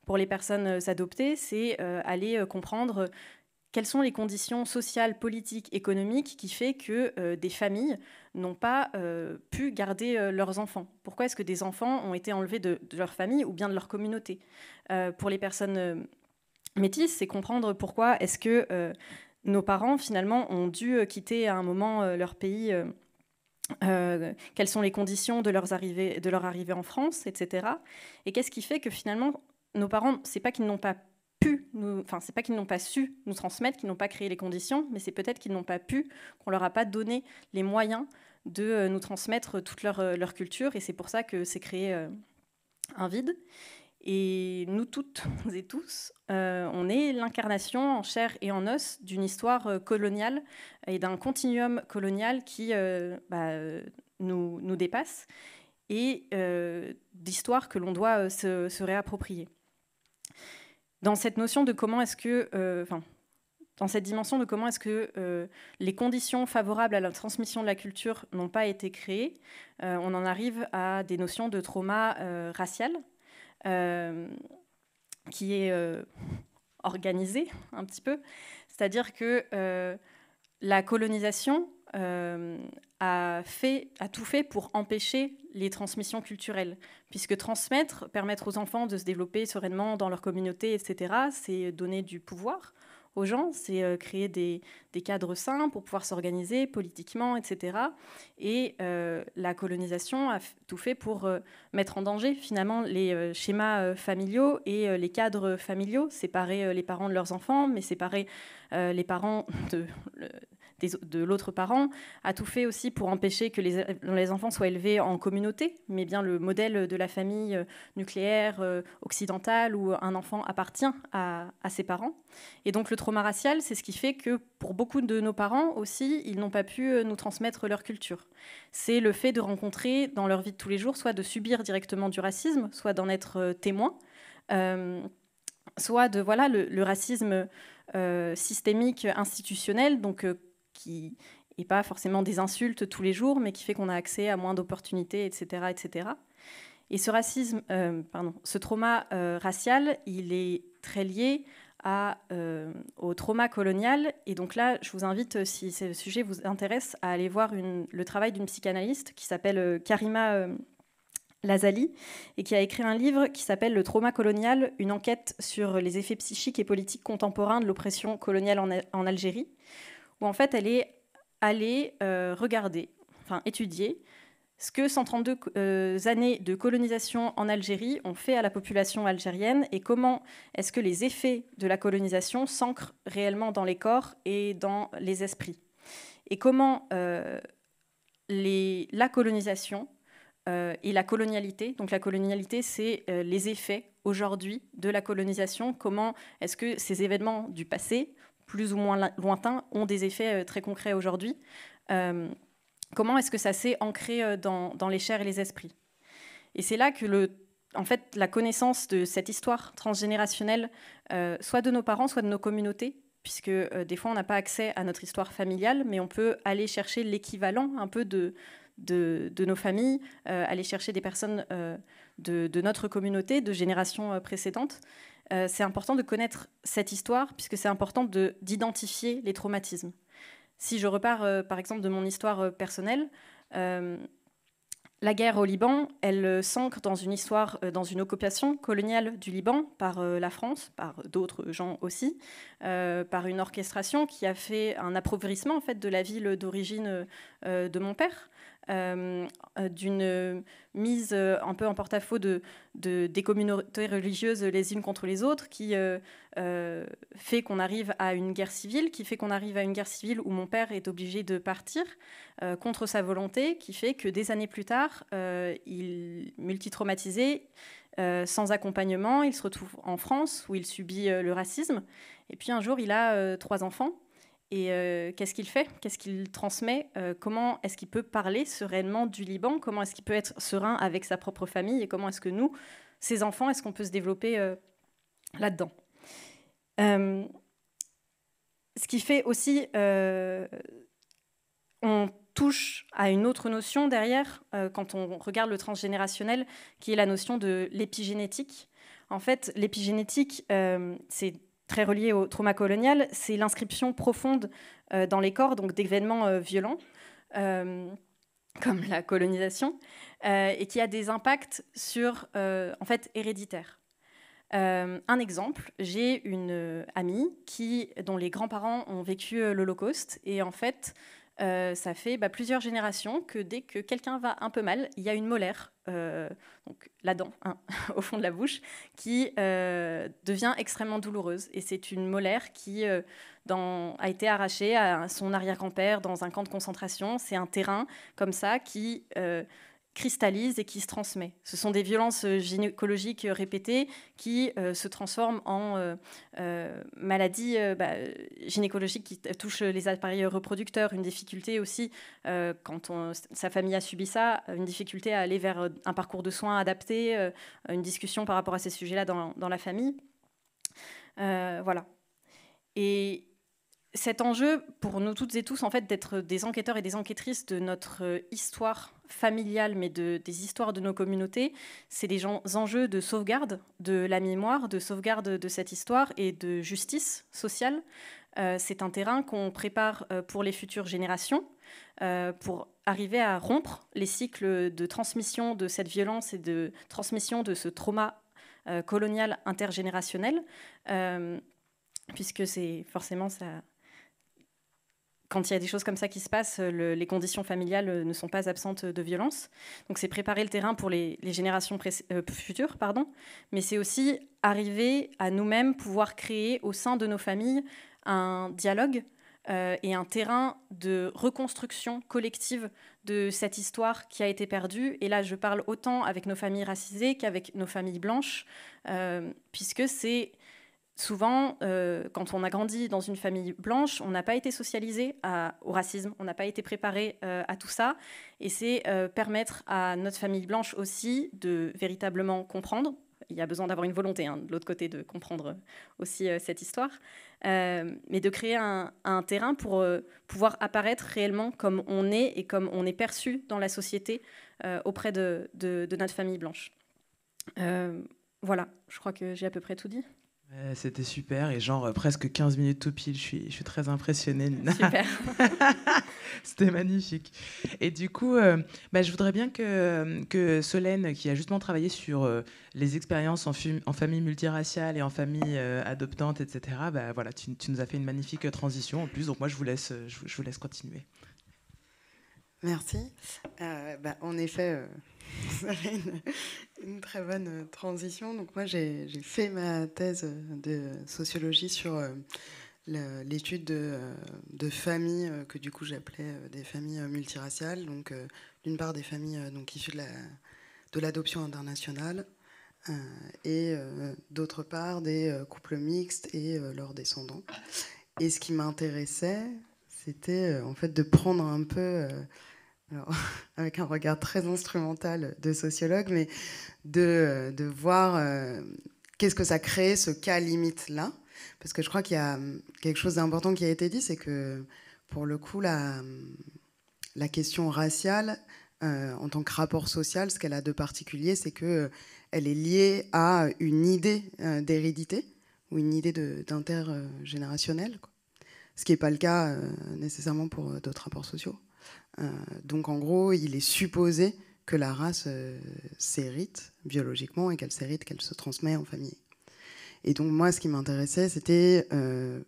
[SPEAKER 3] pour les personnes euh, adoptées, c'est euh, aller euh, comprendre quelles sont les conditions sociales, politiques, économiques qui font que des familles n'ont pas pu garder leurs enfants Pourquoi est-ce que des enfants ont été enlevés de, leur famille ou bien de leur communauté Pour les personnes métisses, c'est comprendre pourquoi est-ce que nos parents finalement ont dû quitter à un moment leur pays. quelles sont les conditions de leur arrivée en France, etc. Et qu'est-ce qui fait que finalement nos parents, c'est pas qu'ils n'ont pas pu, enfin c'est pas qu'ils n'ont pas su nous transmettre, qu'ils n'ont pas créé les conditions, mais c'est peut-être qu'ils n'ont pas pu, qu'on leur a pas donné les moyens de euh, nous transmettre euh, toute leur, euh, leur culture, et c'est pour ça que c'est créé un vide. Et nous toutes et tous, on est l'incarnation en chair et en os d'une histoire coloniale et d'un continuum colonial qui bah, nous, nous, dépasse et d'histoire que l'on doit se réapproprier dans cette notion de comment est-ce que, euh, enfin, dans cette dimension de comment est-ce que euh, les conditions favorables à la transmission de la culture n'ont pas été créées, euh, on en arrive à des notions de trauma racial qui est organisé un petit peu, c'est-à-dire que la colonisation euh, a, fait, a tout fait pour empêcher les transmissions culturelles, puisque transmettre, permettre aux enfants de se développer sereinement dans leur communauté, etc., c'est donner du pouvoir aux gens, c'est euh, créer des, des, cadres sains pour pouvoir s'organiser politiquement, etc. Et euh, la colonisation a tout fait pour mettre en danger finalement les schémas familiaux et les cadres familiaux, séparer les parents de leurs enfants, mais séparer les parents de, de l'autre parent, a tout fait aussi pour empêcher que les, euh, les, enfants soient élevés en communauté, mais bien le modèle de la famille euh, nucléaire euh, occidentale où un enfant appartient à, ses parents. Et donc le trauma racial, c'est ce qui fait que pour beaucoup de nos parents aussi, ils n'ont pas pu nous transmettre leur culture. C'est le fait de rencontrer dans leur vie de tous les jours, soit de subir directement du racisme, soit d'en être témoin. soit de voilà le, racisme systémique institutionnel, donc qui n'est pas forcément des insultes tous les jours, mais qui fait qu'on a accès à moins d'opportunités, etc., etc. Et ce racisme, euh, pardon, ce trauma euh, racial, il est très lié à, euh, au trauma colonial. Et donc là, je vous invite, si ce sujet vous intéresse, à aller voir le travail d'une psychanalyste qui s'appelle Karima Lazali et qui a écrit un livre qui s'appelle Le trauma colonial, une enquête sur les effets psychiques et politiques contemporains de l'oppression coloniale en, en Algérie où en fait elle est allée euh, regarder, enfin étudier ce que 132 euh, années de colonisation en Algérie ont fait à la population algérienne et comment est-ce que les effets de la colonisation s'ancrent réellement dans les corps et dans les esprits. Et comment euh, la colonisation et la colonialité, donc la colonialité c'est les effets aujourd'hui de la colonisation, comment est-ce que ces événements du passé plus ou moins lointains ont des effets euh, très concrets aujourd'hui. Euh, comment est-ce que ça s'est ancré euh, dans, les chairs et les esprits Et c'est là que le, en fait, la connaissance de cette histoire transgénérationnelle, soit de nos parents, soit de nos communautés, puisque des fois on n'a pas accès à notre histoire familiale, mais on peut aller chercher l'équivalent un peu de, nos familles, aller chercher des personnes de, de, notre communauté, de générations précédentes. Euh, c'est important de connaître cette histoire, puisque c'est important d'identifier les traumatismes. Si je repars, euh, par exemple, de mon histoire euh, personnelle, la guerre au Liban, elle s'ancre dans une histoire, dans une occupation coloniale du Liban par la France, par d'autres gens aussi, par une orchestration qui a fait un appauvrissement en fait de la ville d'origine de mon père. Euh, euh, d'une euh, mise un peu en porte-à-faux de, des communautés religieuses les unes contre les autres, qui fait qu'on arrive à une guerre civile, qui fait qu'on arrive à une guerre civile où mon père est obligé de partir contre sa volonté, qui fait que des années plus tard, il multitraumatisé, sans accompagnement. Il se retrouve en France où il subit le racisme. Et puis un jour, il a trois enfants et euh, qu'est-ce qu'il fait Qu'est-ce qu'il transmet euh, Comment est-ce qu'il peut parler sereinement du Liban Comment est-ce qu'il peut être serein avec sa propre famille Et comment est-ce que nous, ses enfants, est-ce qu'on peut se développer euh, là-dedans Ce qui fait aussi, on touche à une autre notion derrière quand on regarde le transgénérationnel, qui est la notion de l'épigénétique. En fait, l'épigénétique, c'est très relié au trauma colonial, c'est l'inscription profonde euh, dans les corps donc d'événements euh, violents, euh, comme la colonisation, et qui a des impacts sur, en fait, héréditaires. un exemple, j'ai une amie qui, dont les grands-parents ont vécu l'Holocauste, et en fait, euh, ça fait bah, plusieurs générations que dès que quelqu'un va un peu mal, il y a une molaire, euh, donc la dent hein, au fond de la bouche, qui euh, devient extrêmement douloureuse. Et c'est une molaire qui dans, a été arrachée à son arrière campère dans un camp de concentration. C'est un terrain comme ça qui cristallise et qui se transmet. Ce sont des violences euh, gynécologiques répétées qui euh, se transforment en euh, maladies bah, gynécologiques qui touchent les appareils reproducteurs, une difficulté aussi, quand sa famille a subi ça, une difficulté à aller vers un parcours de soins adapté, une discussion par rapport à ces sujets-là dans, dans la famille. voilà. Et, cet enjeu pour nous toutes et tous, en fait, d'être des enquêteurs et des enquêtrices de notre euh, histoire familiale, mais des histoires de nos communautés, c'est des enjeux de sauvegarde de la mémoire, de sauvegarde de cette histoire et de justice sociale. Euh, c'est un terrain qu'on prépare euh, pour les futures générations, pour arriver à rompre les cycles de transmission de cette violence et de transmission de ce trauma colonial intergénérationnel puisque c'est forcément ça, quand il y a des choses comme ça qui se passent, euh, les conditions familiales euh, ne sont pas absentes de violence. Donc c'est préparer le terrain pour les, générations euh, futures, pardon. Mais c'est aussi arriver à nous-mêmes pouvoir créer au sein de nos familles un dialogue et un terrain de reconstruction collective de cette histoire qui a été perdue. Et là, je parle autant avec nos familles racisées qu'avec nos familles blanches, puisque c'est souvent, euh, quand on a grandi dans une famille blanche, on n'a pas été socialisé au racisme, on n'a pas été préparé euh, à tout ça. Et c'est euh, permettre à notre famille blanche aussi de véritablement comprendre. Il y a besoin d'avoir une volonté, hein, de l'autre côté, de comprendre aussi cette histoire, mais de créer un, terrain pour pouvoir apparaître réellement comme on est et comme on est perçu dans la société auprès de, notre famille blanche. voilà, je crois que j'ai à peu près tout dit.
[SPEAKER 1] C'était super et genre euh, presque 15 minutes tout pile, je suis, très impressionnée. Super. C'était magnifique. Et du coup, euh, bah, je voudrais bien que, Solène, qui a justement travaillé sur euh, les expériences en, famille multiraciale et en famille adoptante, etc., bah, voilà, tu, nous as fait une magnifique transition en plus, donc moi je vous laisse, je vous laisse continuer.
[SPEAKER 4] Merci. Euh, bah, en effet, vous euh, avez une, très bonne euh, transition. Donc moi, j'ai fait ma thèse de sociologie sur l'étude de, familles que du coup j'appelais des familles multiraciales. Donc d'une part des familles donc issues de l'adoption internationale et d'autre part des couples mixtes et leurs descendants. Et ce qui m'intéressait, c'était euh, en fait de prendre un peu, euh, avec un regard très instrumental de sociologue, mais de, euh, voir qu'est-ce que ça crée, ce cas limite-là. Parce que je crois qu'il y a hum, quelque chose d'important qui a été dit, c'est que pour le coup, la, hum, la question raciale, en tant que rapport social, ce qu'elle a de particulier, c'est qu'elle est liée à une idée d'hérédité ou une idée d'intergénérationnel ce qui n'est pas le cas euh, nécessairement pour euh, d'autres rapports sociaux. Euh, donc en gros, il est supposé que la race s'hérite biologiquement et qu'elle s'hérite, qu'elle se transmet en famille. Et donc moi, ce qui m'intéressait, c'était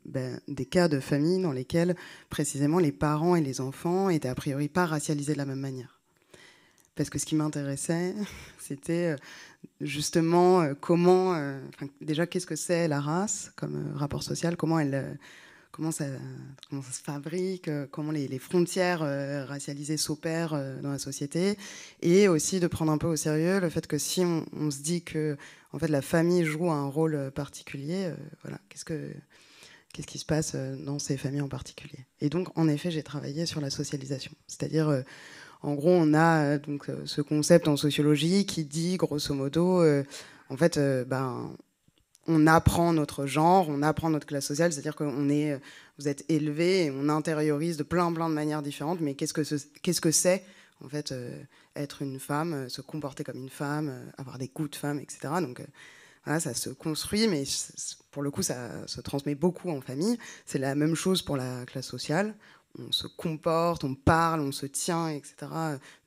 [SPEAKER 4] ben, des cas de famille dans lesquels précisément les parents et les enfants étaient a priori pas racialisés de la même manière. Parce que ce qui m'intéressait, c'était justement comment, déjà qu'est-ce que c'est la race comme rapport social, comment elle, comment ça, se fabrique, euh, comment les, frontières euh, racialisées s'opèrent euh, dans la société, et aussi de prendre un peu au sérieux le fait que si on, se dit que en fait la famille joue un rôle particulier, voilà, qu'est-ce que qu'est-ce qui se passe dans ces familles en particulier. Et donc, en effet, j'ai travaillé sur la socialisation. C'est-à-dire, en gros, on a donc ce concept en sociologie qui dit, grosso modo, en fait, ben, on apprend notre genre, on apprend notre classe sociale, c'est-à-dire que est, euh, vous êtes élevé, et on intériorise de plein plein de manières différentes, mais qu'est-ce que c'est ce en fait euh, être une femme, euh, se comporter comme une femme, avoir des goûts de femme, etc. Donc voilà, ça se construit, mais pour le coup, ça se transmet beaucoup en famille. C'est la même chose pour la classe sociale on se comporte, on parle, on se tient, etc.,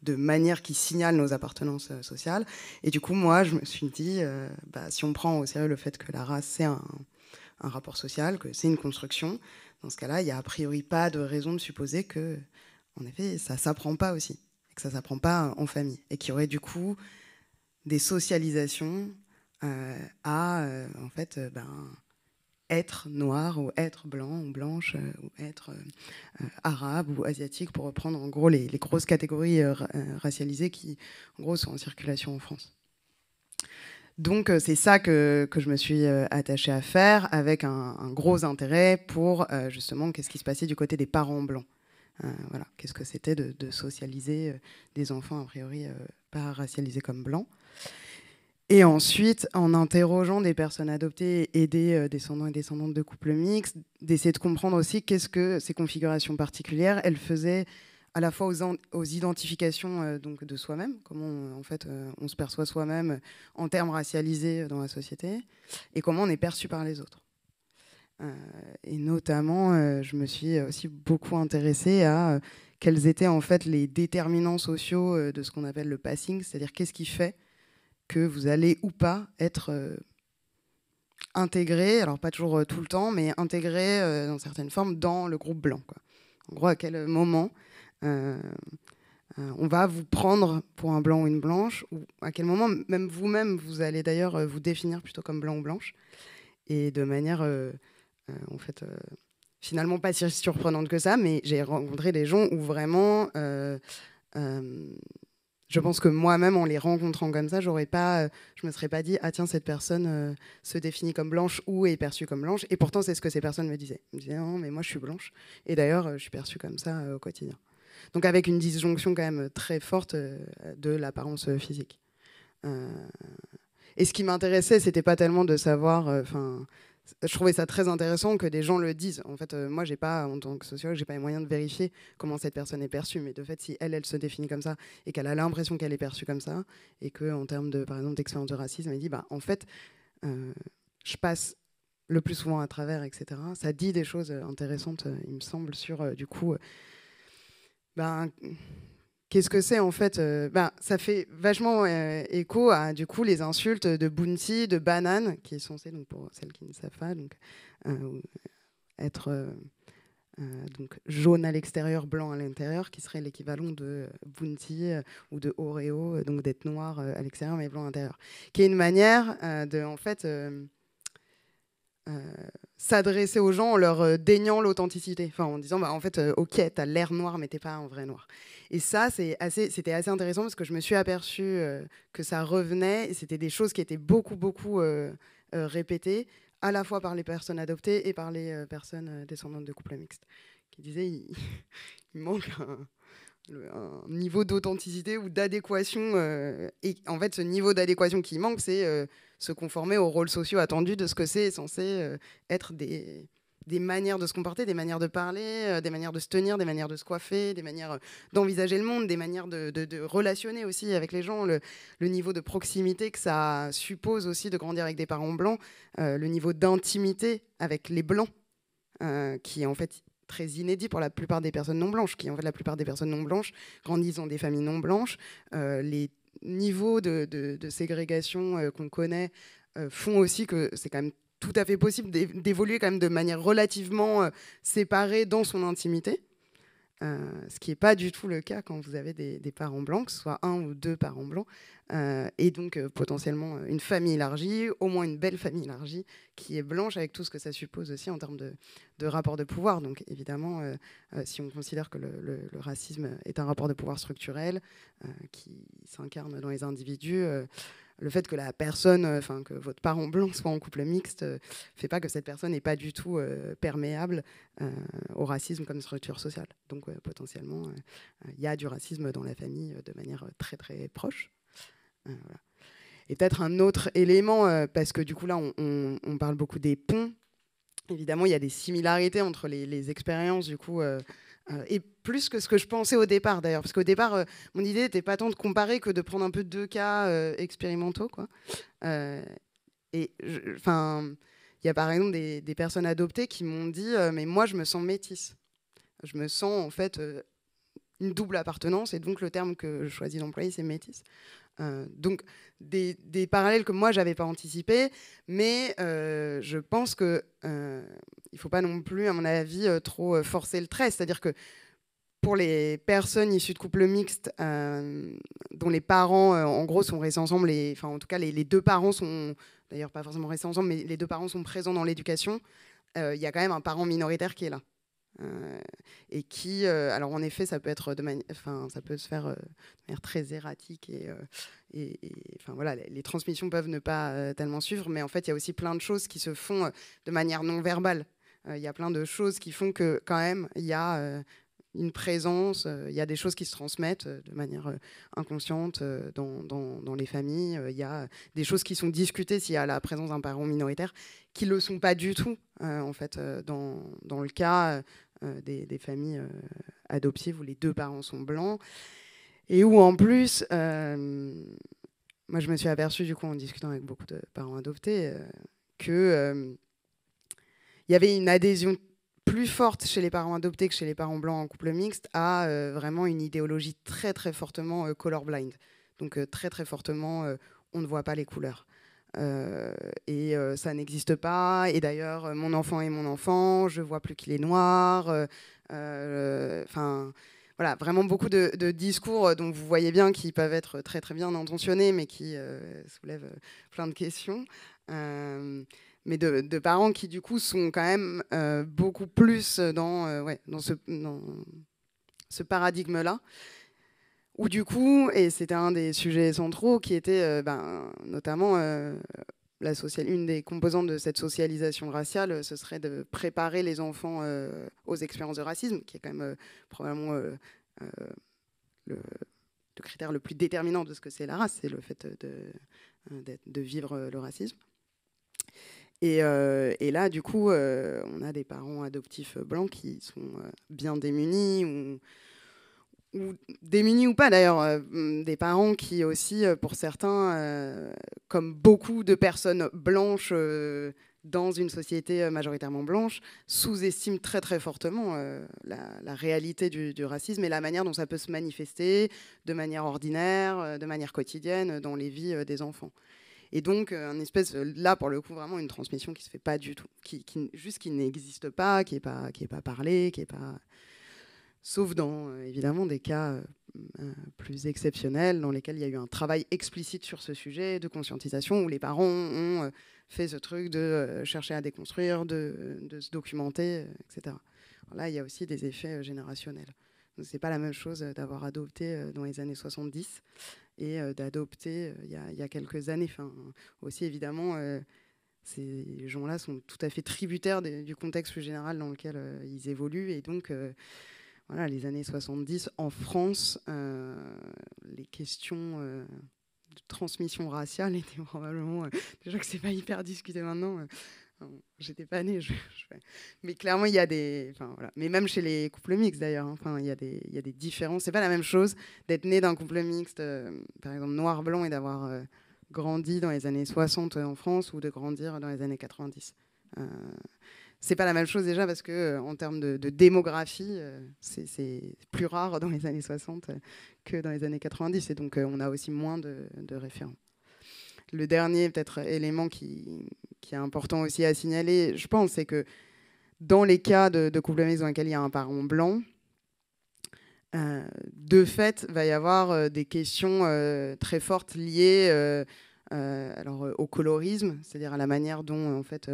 [SPEAKER 4] de manière qui signale nos appartenances euh, sociales. Et du coup, moi, je me suis dit, euh, bah, si on prend au sérieux le fait que la race, c'est un, rapport social, que c'est une construction, dans ce cas-là, il n'y a a priori pas de raison de supposer que, en effet, ça ne s'apprend pas aussi, que ça ne s'apprend pas en famille, et qu'il y aurait du coup des socialisations euh, à, en fait, ben être noir ou être blanc ou blanche euh, ou être euh, euh, arabe ou asiatique, pour reprendre en gros les, grosses catégories racialisées qui en gros sont en circulation en France. Donc c'est ça que, que, je me suis attachée à faire avec un, gros intérêt pour justement qu'est-ce qui se passait du côté des parents blancs. voilà, qu'est-ce que c'était de, de, socialiser des enfants a priori pas racialisés comme blancs. Et ensuite, en interrogeant des personnes adoptées et des euh, descendants et descendantes de couples mixtes, d'essayer de comprendre aussi qu'est-ce que ces configurations particulières, elles faisaient à la fois aux, aux identifications euh, donc de soi-même, comment on, euh, en fait on se perçoit soi-même en termes racialisés dans la société, et comment on est perçu par les autres. et notamment, je me suis aussi beaucoup intéressée à quels étaient en fait les déterminants sociaux de ce qu'on appelle le passing, c'est-à-dire qu'est-ce qui fait que vous allez ou pas être euh, intégré, alors pas toujours euh, tout le temps, mais intégré euh, dans certaines formes dans le groupe blanc. En gros, à quel moment on va vous prendre pour un blanc ou une blanche, ou à quel moment même vous-même, vous allez d'ailleurs vous définir plutôt comme blanc ou blanche, et de manière, en fait, finalement pas si surprenante que ça, mais j'ai rencontré des gens où vraiment je pense que moi-même, en les rencontrant comme ça, j'aurais pas, euh, je me serais pas dit ah tiens cette personne euh, se définit comme blanche ou est perçue comme blanche. Et pourtant, c'est ce que ces personnes me disaient. Ils me disaient non, mais moi je suis blanche. Et d'ailleurs, euh, je suis perçue comme ça au quotidien. Donc avec une disjonction quand même très forte de l'apparence physique. et ce qui m'intéressait, c'était pas tellement de savoir, enfin je trouvais ça très intéressant que des gens le disent. En fait, euh, moi, j'ai pas, en tant que sociologue, j'ai pas les moyens de vérifier comment cette personne est perçue. Mais de fait, si elle, elle se définit comme ça et qu'elle a l'impression qu'elle est perçue comme ça, et que en termes de, par exemple, d'expérience de racisme, elle dit, bah, en fait, euh, je passe le plus souvent à travers, etc. Ça dit des choses euh, intéressantes, il me semble, sur du coup, ben, Qu'est-ce que c'est en fait euh, ben, Ça fait vachement euh, écho à du coup les insultes de bounty, de banane, qui sont censé, donc pour celles qui ne savent pas, donc, euh, être donc jaune à l'extérieur, blanc à l'intérieur, qui serait l'équivalent de Bounty ou de Oreo, donc d'être noir à l'extérieur mais blanc à l'intérieur, qui est une manière de en fait euh, s'adresser aux gens en leur euh, déniant l'authenticité, enfin en disant bah, en fait ok euh, ok t'as l'air noir mais t'es pas un vrai noir. Et ça c'est assez, c'était assez intéressant parce que je me suis aperçue que ça revenait et c'était des choses qui étaient beaucoup beaucoup répétées à la fois par les personnes adoptées et par les personnes descendantes de couples mixtes qui disaient il, il manque un, un niveau d'authenticité ou d'adéquation. Euh, et en fait, ce niveau d'adéquation qui manque, c'est euh, se conformer aux rôles sociaux attendus de ce que c'est censé euh, être des, des, manières de se comporter, des manières de parler, des manières de se tenir, des manières de se coiffer, des manières d'envisager le monde, des manières de, relationner aussi avec les gens, le, niveau de proximité que ça suppose aussi de grandir avec des parents blancs, le niveau d'intimité avec les blancs, qui en fait très inédit pour la plupart des personnes non blanches, qui en fait la plupart des personnes non blanches grandissent dans des familles non blanches. Euh, les niveaux de, ségrégation euh, qu'on connaît euh, font aussi que c'est quand même tout à fait possible d'évoluer quand même de manière relativement séparée dans son intimité. Euh, ce qui n'est pas du tout le cas quand vous avez des, parents blancs, que ce soit un ou deux parents blancs, euh, et donc euh, potentiellement une famille élargie, au moins une belle famille élargie, qui est blanche avec tout ce que ça suppose aussi en termes de, rapport de pouvoir. Donc évidemment, si on considère que le, racisme est un rapport de pouvoir structurel qui s'incarne dans les individus, le fait que la personne, euh, enfin que votre parent blanc soit en couple mixte, ne euh, fait pas que cette personne n'est pas du tout euh, perméable au racisme comme structure sociale. Donc potentiellement, il y a du racisme dans la famille de manière très très proche. Et peut-être un autre élément, parce que du coup là, on, parle beaucoup des ponts. Évidemment, il y a des similarités entre les, les expériences du coup euh, et plus que ce que je pensais au départ d'ailleurs, parce qu'au départ, euh, mon idée n'était pas tant de comparer que de prendre un peu deux cas euh, expérimentaux. Quoi. et enfin, il y a par exemple des, des personnes adoptées qui m'ont dit Mais moi, je me sens métisse. Je me sens en fait une double appartenance, et donc le terme que je choisis d'employer, c'est métisse. Euh, donc des, parallèles que moi j'avais pas anticipés, mais euh, je pense que euh, il faut pas non plus, à mon avis, euh, trop forcer le trait. C'est-à-dire que pour les personnes issues de couples mixtes dont les parents, en gros, sont restés ensemble, enfin en tout cas les, les deux parents sont, d'ailleurs pas forcément restés ensemble, mais les deux parents sont présents dans l'éducation, il y a quand même un parent minoritaire qui est là. Euh, et qui, euh, alors en effet, ça peut être de enfin, ça peut se faire euh, de manière très erratique et, et, enfin voilà, les, les, transmissions peuvent ne pas tellement suivre, mais en fait, il y a aussi plein de choses qui se font de manière non verbale. Il y a plein de choses qui font que quand même, il y a une présence. Euh, il y a des choses qui se transmettent euh, de manière euh, inconsciente dans, les familles. Il y a des choses qui sont discutées s'il y a la présence d'un parent minoritaire qui ne le sont pas du tout, en fait, dans, le cas des, familles adoptives où les deux parents sont blancs. Et où, en plus, moi, je me suis aperçue, du coup, en discutant avec beaucoup de parents adoptés, qu'il que... il y avait une adhésion plus forte chez les parents adoptés que chez les parents blancs en couple mixte, a euh, vraiment une idéologie très très fortement euh, colorblind. Donc euh, très très fortement, on ne voit pas les couleurs. et ça n'existe pas. Et d'ailleurs, mon enfant est mon enfant, je vois plus qu'il est noir. Enfin, voilà, vraiment beaucoup de, de, discours dont vous voyez bien qu'ils peuvent être très très bien intentionnés, mais qui soulèvent plein de questions mais de, parents qui du coup sont quand même euh, beaucoup plus euh, dans, euh, dans ce, ce paradigme-là. Où du coup, et c'était un des sujets centraux qui était ben, notamment la une des composantes de cette socialisation raciale, ce serait de préparer les enfants aux expériences de racisme, qui est quand même probablement le critère le plus déterminant de ce que c'est la race, c'est le fait de, vivre le racisme. Euh, et, là, du coup, euh, on a des parents adoptifs blancs qui sont euh, bien démunis ou, démunis ou pas d'ailleurs, mm, des parents qui aussi, pour certains, comme beaucoup de personnes blanches dans une société majoritairement blanche, sous-estiment très très fortement la, réalité du, racisme et la manière dont ça peut se manifester de manière ordinaire, de manière quotidienne dans les vies des enfants. Et donc, euh, un espèce, euh, là, pour le coup, vraiment une transmission qui se fait pas du tout, juste qui n'existe pas, qui n'est pas, qui est pas parlé, qui est pas. Sauf dans, euh, évidemment, des cas plus exceptionnels dans lesquels il y a eu un travail explicite sur ce sujet de conscientisation où les parents ont fait ce truc de chercher à déconstruire, de, se documenter, etc. là, il y a aussi des effets générationnels. Ce n'est pas la même chose d'avoir adopté dans les années 70 et d'adopter il, y, a quelques années. Enfin, aussi, évidemment, ces gens-là sont tout à fait tributaires du contexte général dans lequel ils évoluent. Et donc, voilà, les années 70, en France, les questions de transmission raciale étaient probablement. déjà que c'est pas hyper discuté maintenant. J'étais pas née, mais clairement il y a des, voilà. mais même chez les couples mixtes d'ailleurs, hein, enfin il y a des, il y a des différences. C'est pas la même chose d'être né d'un couple mixte, euh, par exemple noir blanc et d'avoir euh, grandi dans les années 60 euh, en France ou de grandir dans les années 90. Euh, c'est pas la même chose déjà parce que en termes de, démographie, c'est plus rare dans les années 60 que dans les années 90 et donc on a aussi moins de, de référents le dernier peut-être élément qui, est important aussi à signaler, je pense, c'est que dans les cas de, de couples dans lesquels il y a un parent blanc, euh, de fait, va y avoir euh, des questions euh, très fortes liées alors, au colorisme, c'est-à-dire à la manière dont en fait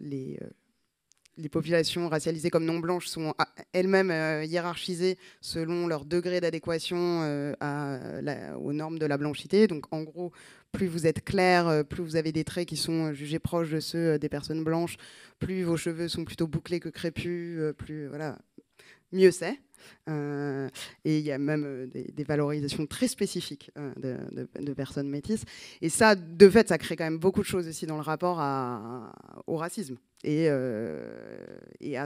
[SPEAKER 4] les les populations racialisées comme non blanches sont ah, elles-mêmes euh, hiérarchisées selon leur degré d'adéquation euh, aux normes de la blanchité. Donc en gros, plus vous êtes clair, euh, plus vous avez des traits qui sont jugés proches de ceux des personnes blanches, plus vos cheveux sont plutôt bouclés que crépus, plus voilà, mieux c'est. Euh, et il y a même euh, des, valorisations très spécifiques euh, de, personnes métisses. Et ça, de fait, ça crée quand même beaucoup de choses ici dans le rapport au racisme et, à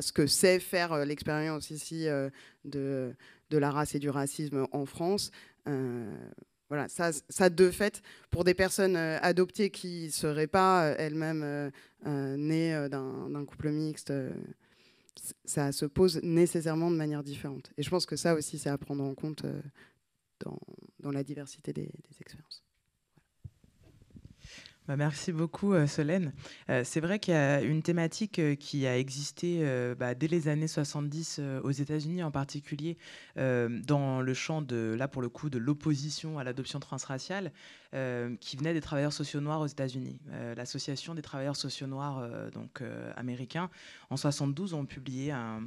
[SPEAKER 4] ce que c'est faire l'expérience ici de, la race et du racisme en France. voilà, ça, ça, de fait, pour des personnes adoptées qui ne seraient pas elles-mêmes nées d'un couple mixte, ça se pose nécessairement de manière différente. Et je pense que ça aussi, c'est à prendre en compte euh, dans, la diversité des expériences.
[SPEAKER 1] Bah, merci beaucoup euh, Solène. Euh, c'est vrai qu'il y a une thématique euh, qui a existé bah, dès les années 70 aux États-Unis en particulier dans le champ de là pour le coup de l'opposition à l'adoption transraciale qui venait des travailleurs sociaux noirs aux États-Unis. L'association des travailleurs sociaux noirs donc américains en 72 ont publié un,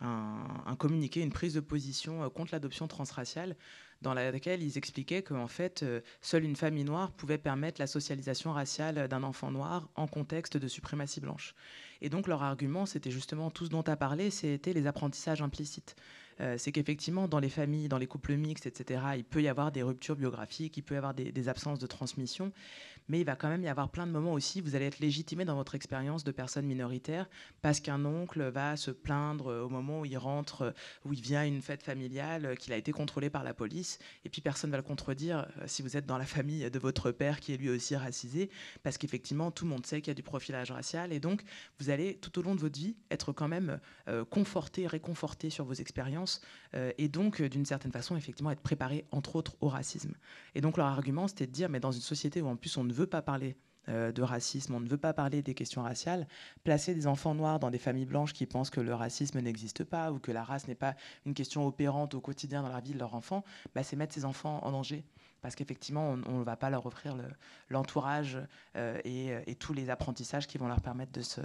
[SPEAKER 1] un communiqué, une prise de position contre l'adoption transraciale dans laquelle ils expliquaient qu'en fait, euh, seule une famille noire pouvait permettre la socialisation raciale d'un enfant noir en contexte de suprématie blanche. Et donc leur argument, c'était justement tout ce dont tu as parlé, c'était les apprentissages implicites. Euh, c'est qu'effectivement, dans les familles, dans les couples mixtes, etc., il peut y avoir des ruptures biographiques, il peut y avoir des, des absences de transmission, mais il va quand même y avoir plein de moments aussi, vous allez être légitimé dans votre expérience de personne minoritaire, parce qu'un oncle va se plaindre euh, au moment où il rentre, euh, où il vient à une fête familiale, euh, qu'il a été contrôlé par la police, et puis personne ne va le contredire si vous êtes dans la famille de votre père qui est lui aussi racisé, parce qu'effectivement, tout le monde sait qu'il y a du profilage racial, et donc vous allez tout au long de votre vie être quand même conforté, réconforté sur vos expériences, et donc d'une certaine façon, effectivement, être préparé, entre autres, au racisme. Et donc leur argument, c'était de dire, mais dans une société où en plus on ne veut veut pas parler euh, de racisme, on ne veut pas parler des questions raciales, placer des enfants noirs dans des familles blanches qui pensent que le racisme n'existe pas ou que la race n'est pas une question opérante au quotidien dans la vie de leur enfant, bah, c'est mettre ces enfants en danger. Parce qu'effectivement, on ne va pas leur offrir l'entourage euh, et, tous les apprentissages qui vont leur permettre de se,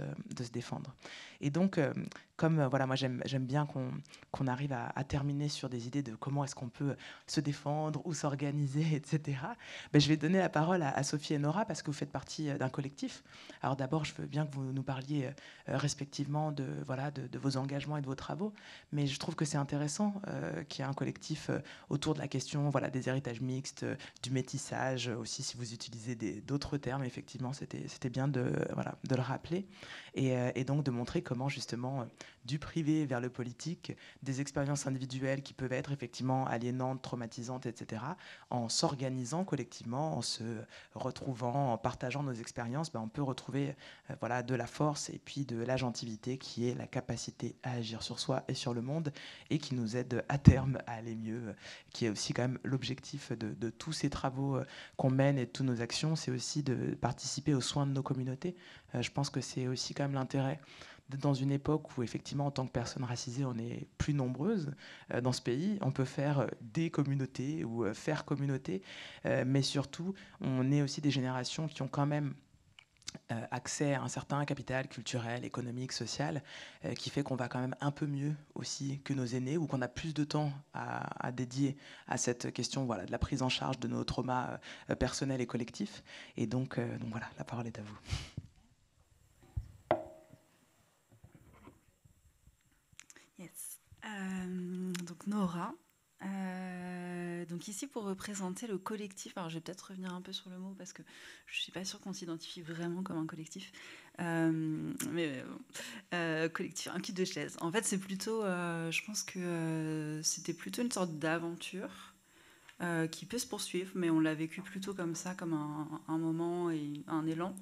[SPEAKER 1] défendre. Et donc, euh, comme euh, voilà, moi j'aime bien qu'on arrive à, terminer sur des idées de comment est-ce qu'on peut se défendre ou s'organiser, etc. Ben, je vais donner la parole à, Sophie et Nora parce que vous faites partie euh, d'un collectif. Alors d'abord, je veux bien que vous nous parliez euh, respectivement de, voilà, de, vos engagements et de vos travaux, mais je trouve que c'est intéressant qu'il y ait un collectif autour de la question voilà, des héritages mixtes, du métissage aussi, si vous utilisez d'autres termes, effectivement, c'était bien de, voilà, de le rappeler et, et donc de montrer comment justement du privé vers le politique, des expériences individuelles qui peuvent être effectivement aliénantes, traumatisantes, etc., en s'organisant collectivement, en se retrouvant, en partageant nos expériences, ben, on peut retrouver euh, voilà, de la force et puis de l'agentivité qui est la capacité à agir sur soi et sur le monde et qui nous aide à terme à aller mieux, euh, qui est aussi quand même l'objectif de, tous ces travaux euh, qu'on mène et de toutes nos actions, c'est aussi de participer aux soins de nos communautés. je pense que c'est aussi quand même l'intérêt dans une époque où, effectivement, en tant que personne racisée, on est plus nombreuses euh, dans ce pays. On peut faire euh, des communautés ou euh, faire communauté, mais surtout, on est aussi des générations qui ont quand même accès à un certain capital culturel, économique, social, qui fait qu'on va quand même un peu mieux aussi que nos aînés ou qu'on a plus de temps à, à, dédier à cette question voilà, de la prise en charge de nos traumas personnels et collectifs. Et donc, donc voilà, la parole est
[SPEAKER 5] à vous. Euh, donc Nora. Euh, donc ici pour représenter le collectif, alors je vais peut-être revenir un peu sur le mot parce que je ne suis pas sûre qu'on s'identifie vraiment comme un collectif, euh, mais bon. collectif, un kit de chaises. En fait c'est plutôt, je pense que c'était plutôt une sorte d'aventure qui peut se poursuivre, mais on l'a vécu plutôt comme ça, comme un, un moment et un élan.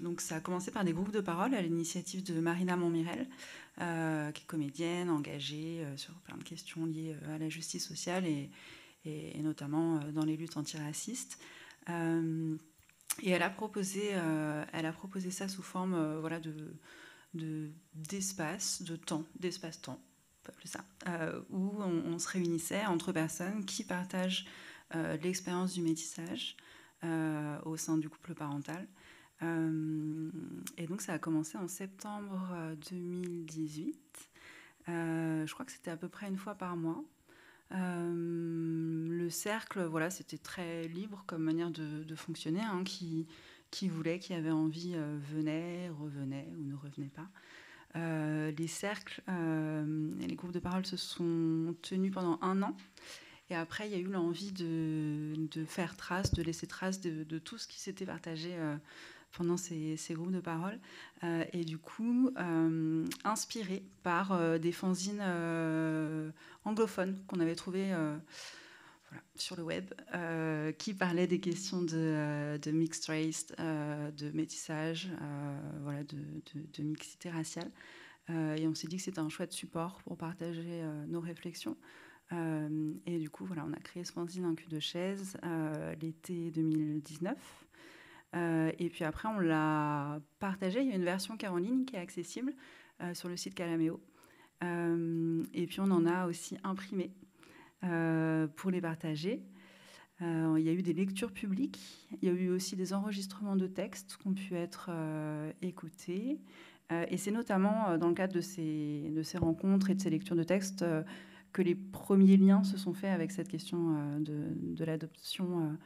[SPEAKER 5] donc ça a commencé par des groupes de parole à l'initiative de Marina Montmirel. Euh, qui est comédienne, engagée euh, sur plein de questions liées euh, à la justice sociale et, notamment dans les luttes antiracistes. et elle a, proposé, elle a proposé ça sous forme voilà, de, d'espace, de temps, d'espace-temps, ça, où on, se réunissait entre personnes qui partagent l'expérience du métissage au sein du couple parental euh, et donc ça a commencé en septembre 2018. Euh, euh, je crois que c'était à peu près une fois par mois. le cercle, voilà, c'était très libre comme manière de, fonctionner. Hein, qui, voulait, qui avait envie, venait, revenait ou ne revenait pas. les cercles et les groupes de parole se sont tenus pendant un an. Et après, il y a eu l'envie de, faire trace, de laisser trace de, tout ce qui s'était partagé pendant ces, groupes de parole. Euh, et du coup, euh, inspiré par euh, des fanzines anglophones qu'on avait trouvées sur le web, qui parlaient des questions de, mixed race, de métissage, voilà, de, mixité raciale. et on s'est dit que c'était un chouette support pour partager nos réflexions. et du coup, voilà, on a créé ce fanzine en cul de chaise l'été 2019. Euh, et puis après, on l'a partagé. Il y a une version qui en ligne qui est accessible euh, sur le site Calameo. Euh, et puis on en a aussi imprimé pour les partager. il y a eu des lectures publiques, il y a eu aussi des enregistrements de textes qui ont pu être écoutés. et c'est notamment dans le cadre de ces, rencontres et de ces lectures de textes que les premiers liens se sont faits avec cette question de, de l'adoption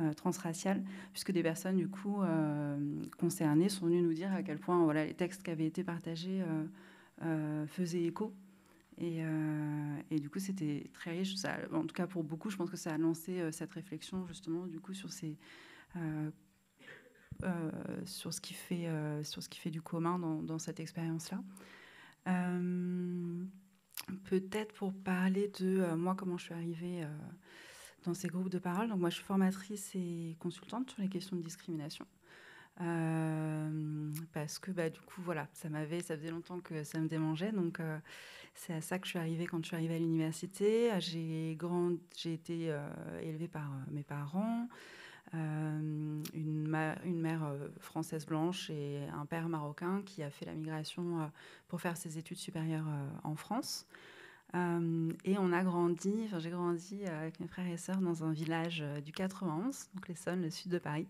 [SPEAKER 5] euh, transraciales, puisque des personnes du coup euh, concernées sont venues nous dire à quel point voilà, les textes qui avaient été partagés euh, faisaient écho. Et, et du coup, c'était très riche. Ça, en tout cas, pour beaucoup, je pense que ça a lancé cette réflexion justement du coup sur ces sur, ce qui fait, sur ce qui fait du commun dans, cette expérience-là. Peut-être pour parler de moi, comment je suis arrivée dans ces groupes de parole. Donc moi, je suis formatrice et consultante sur les questions de discrimination. Euh, parce que bah, du coup, voilà, ça m'avait, ça faisait longtemps que ça me démangeait. Donc, euh, c'est à ça que je suis arrivée quand je suis arrivée à l'université. Ah, j'ai j'ai été euh, élevée par mes parents, une, une, mère française blanche et un père marocain qui a fait la migration pour faire ses études supérieures en France. Euh, et on a grandi, enfin j'ai grandi euh, avec mes frères et sœurs dans un village euh, du 91, donc les l'Essonne, le sud de Paris.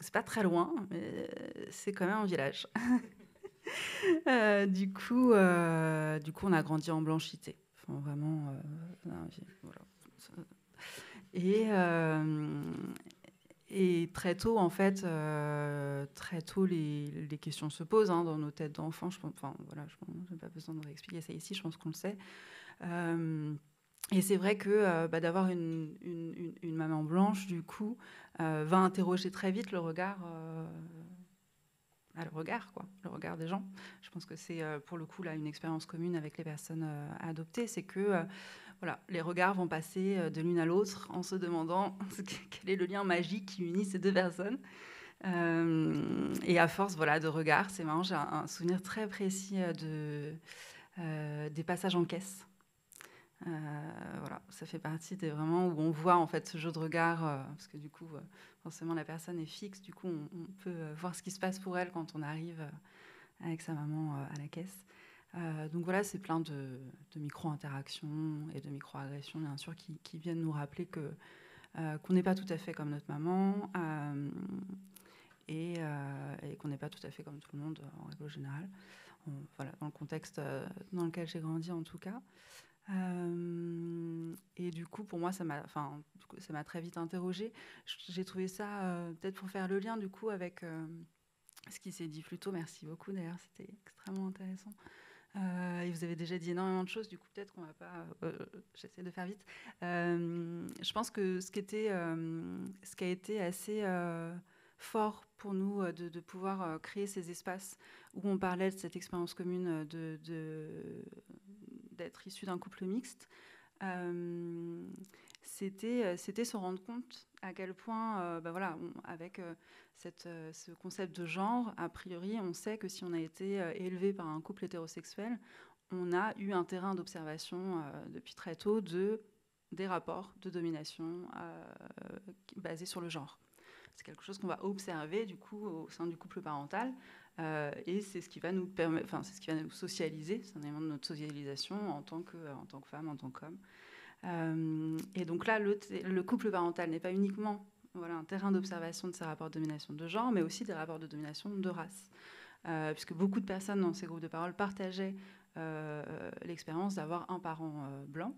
[SPEAKER 5] C'est pas très loin, mais c'est quand même un village. du, coup, du coup, on a grandi en blanchité. vraiment, Et, très tôt, en fait, très tôt, les, questions se posent hein, dans nos têtes d'enfants. Je enfin, voilà, n'ai pas besoin de réexpliquer ça ici, je pense qu'on le sait. Euh, et c'est vrai que euh, bah, d'avoir une, maman blanche, du coup, euh, va interroger très vite le regard bah, le regard, quoi, le regard des gens. Je pense que c'est pour le coup là une expérience commune avec les personnes adoptées, c'est que voilà, les regards vont passer de l'une à l'autre en se demandant quel est le lien magique qui unit ces deux personnes. et à force voilà de regards, c'est marrant, j'ai un souvenir très précis de des passages en caisse euh, voilà, ça fait partie des vraiment où on voit en fait ce jeu de regard, euh, parce que du coup, euh, forcément, la personne est fixe, du coup, on, peut voir ce qui se passe pour elle quand on arrive avec sa maman à la caisse. donc voilà, c'est plein de, micro-interactions et de micro-agressions, bien sûr, qui, viennent nous rappeler qu'on n'est pas tout à fait comme notre maman et, qu'on n'est pas tout à fait comme tout le monde en règle générale. voilà, dans le contexte dans lequel j'ai grandi, en tout cas et du coup, pour moi, ça m'a, enfin, ça m'a très vite interrogée. J'ai trouvé ça, euh, peut-être pour faire le lien du coup avec ce qui s'est dit plus tôt. Merci beaucoup d'ailleurs, c'était extrêmement intéressant. Euh, et vous avez déjà dit énormément de choses, du coup peut-être qu'on va pas. Euh, j'essaie de faire vite. je pense que ce qui était, ce qui a été assez fort pour nous de, de, pouvoir créer ces espaces où on parlait de cette expérience commune de, de d'être issu d'un couple mixte, euh, euh, c'était se rendre compte à quel point, euh, bah voilà, avec ce concept de genre, a priori, on sait que si on a été élevé par un couple hétérosexuel, on a eu un terrain d'observation depuis très tôt de des rapports de domination basés sur le genre. C'est quelque chose qu'on va observer du coup au sein du couple parental euh, et c'est ce qui va nous permettre, enfin, c'est ce qui va nous socialiser, c'est un élément de notre socialisation en tant que, euh, en tant que femme, en tant qu'homme. Euh, et donc là, le, couple parental n'est pas uniquement voilà, un terrain d'observation de ces rapports de domination de genre, mais aussi des rapports de domination de race. puisque beaucoup de personnes dans ces groupes de parole partageaient l'expérience d'avoir un parent blanc.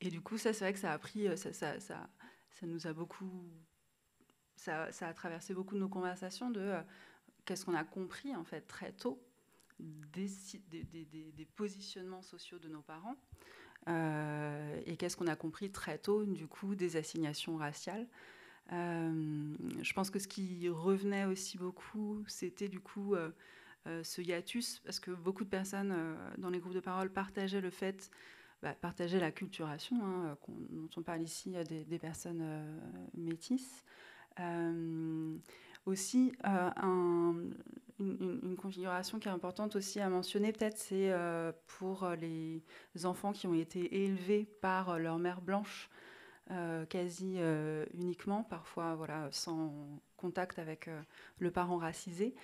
[SPEAKER 5] Et du coup, ça, c'est vrai que ça a pris, ça, ça, ça, nous a beaucoup, ça, a traversé beaucoup de nos conversations de qu'est-ce qu'on a compris en fait très tôt des, positionnements sociaux de nos parents euh, et qu'est-ce qu'on a compris très tôt du coup des assignations raciales. Euh, je pense que ce qui revenait aussi beaucoup, c'était du coup euh, ce hiatus, parce que beaucoup de personnes dans les groupes de parole partageaient le fait bah, la culturation, hein, dont on parle ici des, des personnes métisses aussi euh, une, configuration qui est importante aussi à mentionner, peut-être, c'est euh, pour euh, les enfants qui ont été élevés par leur mère blanche, quasi uniquement, parfois voilà, sans contact avec le parent racisé.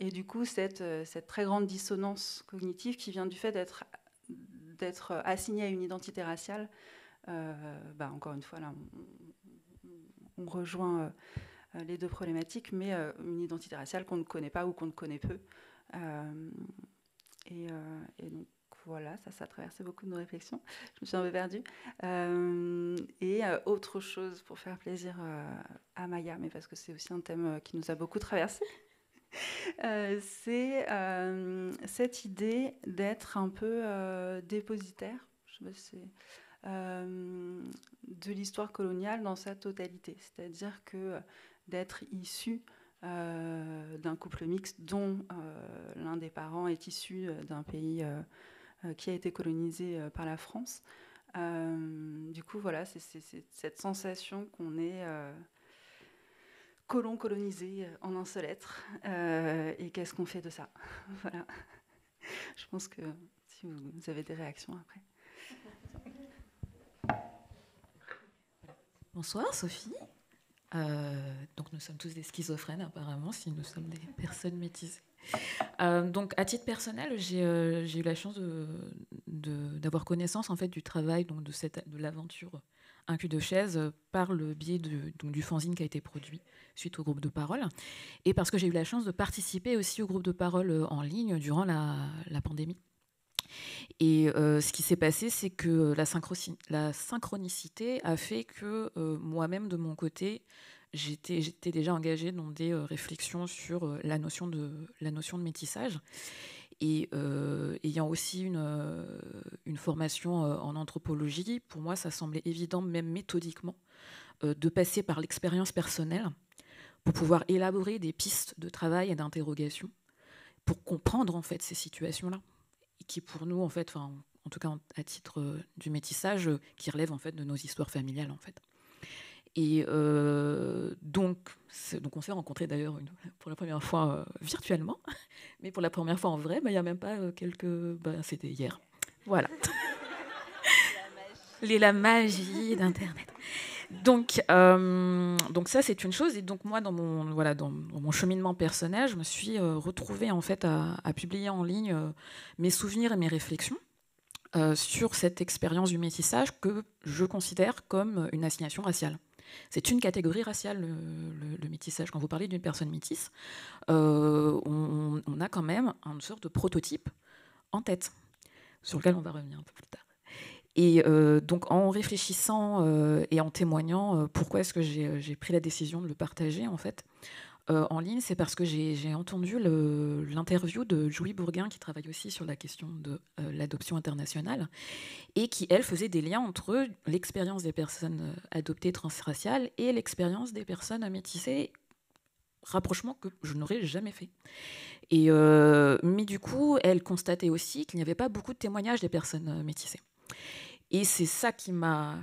[SPEAKER 5] et du coup, cette, cette, très grande dissonance cognitive qui vient du fait d'être, d'être assigné à une identité raciale, bah, encore une fois, là, on, on rejoint euh, les deux problématiques, mais euh, une identité raciale qu'on ne connaît pas ou qu'on ne connaît peu. Euh, et, donc voilà, ça, ça a traversé beaucoup de nos réflexions. Je me suis un peu perdue. et autre chose pour faire plaisir à Maya, mais parce que c'est aussi un thème qui nous a beaucoup traversé. c'est cette idée d'être un peu dépositaire, je sais de l'histoire coloniale dans sa totalité. C'est-à-dire que d'être issu euh, d'un couple mixte dont euh, l'un des parents est issu euh, d'un pays qui a été colonisé par la France. du coup, voilà, c'est cette sensation qu'on est colon colonisé en un seul être. et qu'est-ce qu'on fait de ça Voilà. Je pense que si vous avez des réactions après.
[SPEAKER 6] Bonsoir Sophie. Euh, donc nous sommes tous des schizophrènes apparemment, si nous sommes des personnes métisées. Euh, donc à titre personnel, j'ai euh, eu la chance d'avoir connaissance en fait du travail donc de cette de l'aventure un cul de chaise par le biais de, du fanzine qui a été produit suite au groupe de parole et parce que j'ai eu la chance de participer aussi au groupe de parole en ligne durant la pandémie. Et euh, ce qui s'est passé, c'est que euh, la, la, synchronicité a fait que euh, moi-même, de mon côté, j'étais déjà engagée dans des réflexions sur la, notion de, la notion de métissage. Et ayant aussi une, une formation en anthropologie, pour moi, ça semblait évident, même méthodiquement, de passer par l'expérience personnelle pour pouvoir élaborer des pistes de travail et d'interrogation, pour comprendre en fait ces situations-là qui pour nous, en fait, enfin, en tout cas à titre euh, du métissage, euh, qui relève en fait de nos histoires familiales, en fait. Et euh, donc, donc, on s'est rencontrés d'ailleurs pour la première fois virtuellement, mais pour la première fois en vrai, bah, il y n'y a même pas quelques. Bah, C'était hier. Voilà. la magie, magie d'Internet. Donc, euh, donc ça, c'est une chose. Et donc moi, dans mon, voilà, dans, mon cheminement personnel, je me suis euh, retrouvée en fait à, publier en ligne euh, mes souvenirs et mes réflexions sur cette expérience du métissage que je considère comme une assignation raciale. C'est une catégorie raciale, le, métissage. Quand vous parlez d'une personne métisse, on, on a quand même une sorte de prototype en tête, sur lequel on va revenir un peu plus tard. Et euh, donc en réfléchissant euh, et en témoignant, euh, pourquoi est-ce que j'ai pris la décision de le partager en fait en ligne, c'est parce que j'ai entendu l'interview de Julie Bourguin, qui travaille aussi sur la question de l'adoption internationale, et qui, elle, faisait des liens entre l'expérience des personnes adoptées transraciales et l'expérience des personnes métissées, rapprochement que je n'aurais jamais fait. mais du coup, elle constatait aussi qu'il n'y avait pas beaucoup de témoignages des personnes métissées. Et c'est ça qui m'a,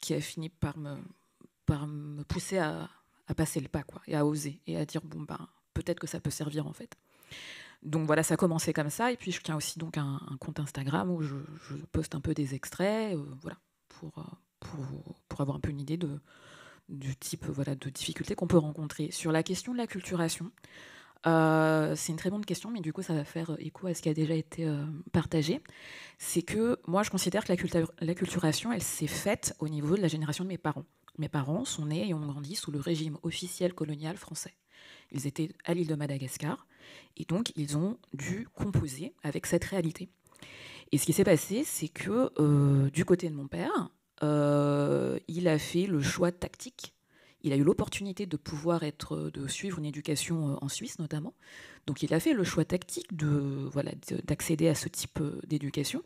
[SPEAKER 6] qui a fini par me, par me pousser à, passer le pas, quoi, et à oser, et à dire bon ben, peut-être que ça peut servir en fait. Donc voilà, ça a commencé comme ça. Et puis je tiens aussi donc un, compte Instagram où je, poste un peu des extraits, euh, voilà, pour, euh, pour, pour, avoir un peu une idée de, du type voilà, de difficultés qu'on peut rencontrer. Sur la question de la l'acculturation, euh, c'est une très bonne question, mais du coup, ça va faire écho à ce qui a déjà été euh, partagé. C'est que moi, je considère que la l'acculturation, elle s'est faite au niveau de la génération de mes parents. Mes parents sont nés et ont grandi sous le régime officiel colonial français. Ils étaient à l'île de Madagascar, et donc ils ont dû composer avec cette réalité. Et ce qui s'est passé, c'est que euh, du côté de mon père, il a fait le choix tactique il a eu l'opportunité de pouvoir être, euh, de suivre une éducation euh, en Suisse notamment. Donc il a fait le choix tactique de voilà d'accéder à ce type euh, d'éducation.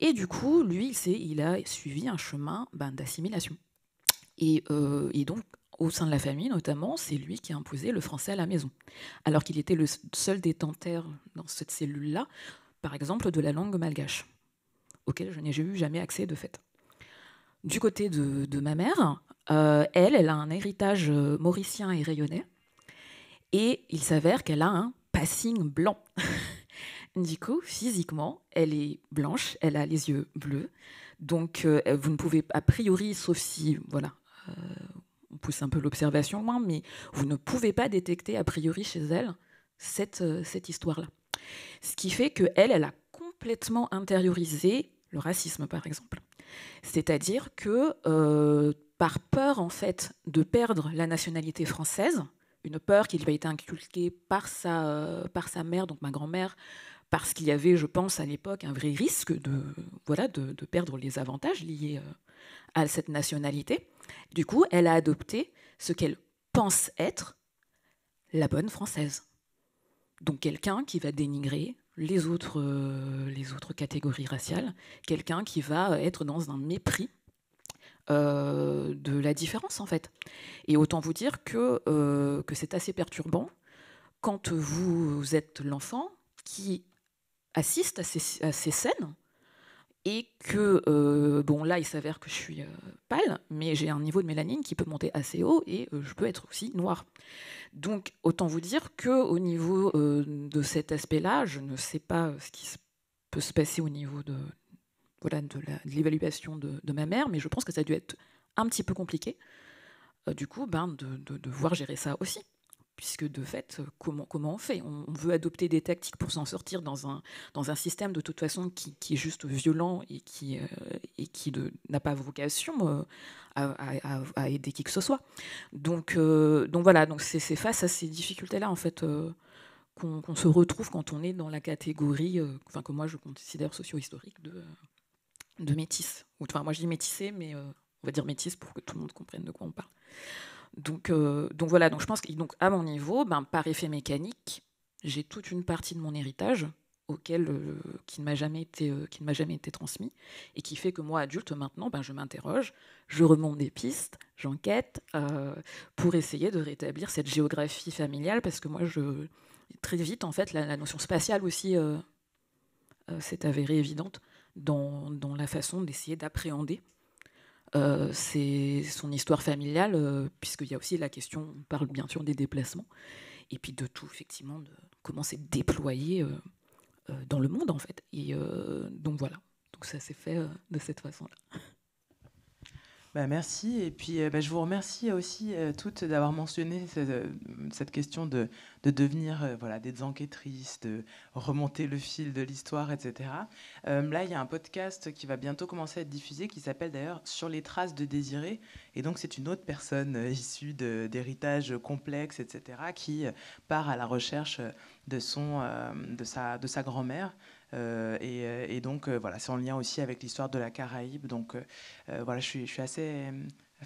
[SPEAKER 6] Et du coup, lui, il, il a suivi un chemin ben, d'assimilation. Et, donc, au sein de la famille notamment, c'est lui qui a imposé le français à la maison, alors qu'il était le seul détenteur dans cette cellule-là, par exemple, de la langue malgache, auquel je n'ai eu jamais accès de fait. Du côté de ma mère, euh, elle, elle a un héritage euh, mauricien et rayonnais. Et il s'avère qu'elle a un passing blanc. du coup, physiquement, elle est blanche, elle a les yeux bleus. Donc, euh, vous ne pouvez, a priori, sauf si, voilà, on pousse un peu l'observation loin, mais vous ne pouvez pas détecter, a priori, chez elle, cette, cette histoire-là. Ce qui fait que elle, elle a complètement intériorisé le racisme, par exemple. C'est-à-dire que par peur en fait de perdre la nationalité française, une peur qui lui a été inculquée par sa, euh, par sa mère, donc ma grand-mère, parce qu'il y avait, je pense, à l'époque, un vrai risque de, voilà, de, perdre les avantages liés euh, à cette nationalité. Du coup, elle a adopté ce qu'elle pense être la bonne française. Donc quelqu'un qui va dénigrer les autres, euh, les autres catégories raciales, quelqu'un qui va être dans un mépris euh, de la différence en fait. Et autant vous dire que, euh, que c'est assez perturbant quand vous êtes l'enfant qui assiste à ces, scènes et que, euh, bon là il s'avère que je suis pâle, mais j'ai un niveau de mélanine qui peut monter assez haut et je peux être aussi noire. Donc autant vous dire que au niveau de cet aspect-là, je ne sais pas ce qui peut se passer au niveau de, de l'évaluation de, ma mère, mais je pense que ça a dû être un petit peu compliqué, euh, du coup, ben, de, de, gérer ça aussi. Puisque de fait, euh, comment, comment on fait on, veut adopter des tactiques pour s'en sortir dans un, dans un système de toute façon qui, est juste violent et qui, euh, n'a pas vocation à, aider qui que ce soit. Donc, donc voilà, donc c'est face à ces difficultés-là, en fait, qu'on se retrouve quand on est dans la catégorie, enfin que moi je considère socio-historique de de métis. enfin, moi, je dis métissé, mais euh, on va dire métis pour que tout le monde comprenne de quoi on parle. Donc, euh, donc voilà, donc je pense qu'à donc, à mon niveau, ben, par effet mécanique, j'ai toute une partie de mon héritage auquel, euh, qui ne m'a jamais été jamais été transmis et qui fait que moi adulte maintenant ben, je m'interroge je remonte des pistes j'enquête pour essayer de rétablir cette géographie familiale parce que moi je très vite en fait la, la notion spatiale aussi s'est avérée évidente dans, la façon d'essayer d'appréhender euh, son histoire familiale, euh, puisqu'il y a aussi la question, on parle bien sûr des déplacements, et puis de tout, effectivement, de comment c'est déployé euh, dans le monde, en fait. donc voilà, donc ça s'est fait de cette façon-là.
[SPEAKER 1] Bah, merci. Et puis, euh, bah, je vous remercie aussi euh, toutes d'avoir mentionné euh, cette, question de, de devenir voilà, des enquêtrices, de remonter le fil de l'histoire, etc. là, il y a un podcast qui va bientôt commencer à être diffusé qui s'appelle d'ailleurs Sur les traces de Désiré. Et donc, c'est une autre personne issue d'héritages complexes, etc., qui part à la recherche de, son, de sa, de sa grand-mère. Euh, euh, et, donc, euh, voilà, c'est en lien aussi avec l'histoire de la Caraïbe. Donc, voilà, je suis, assez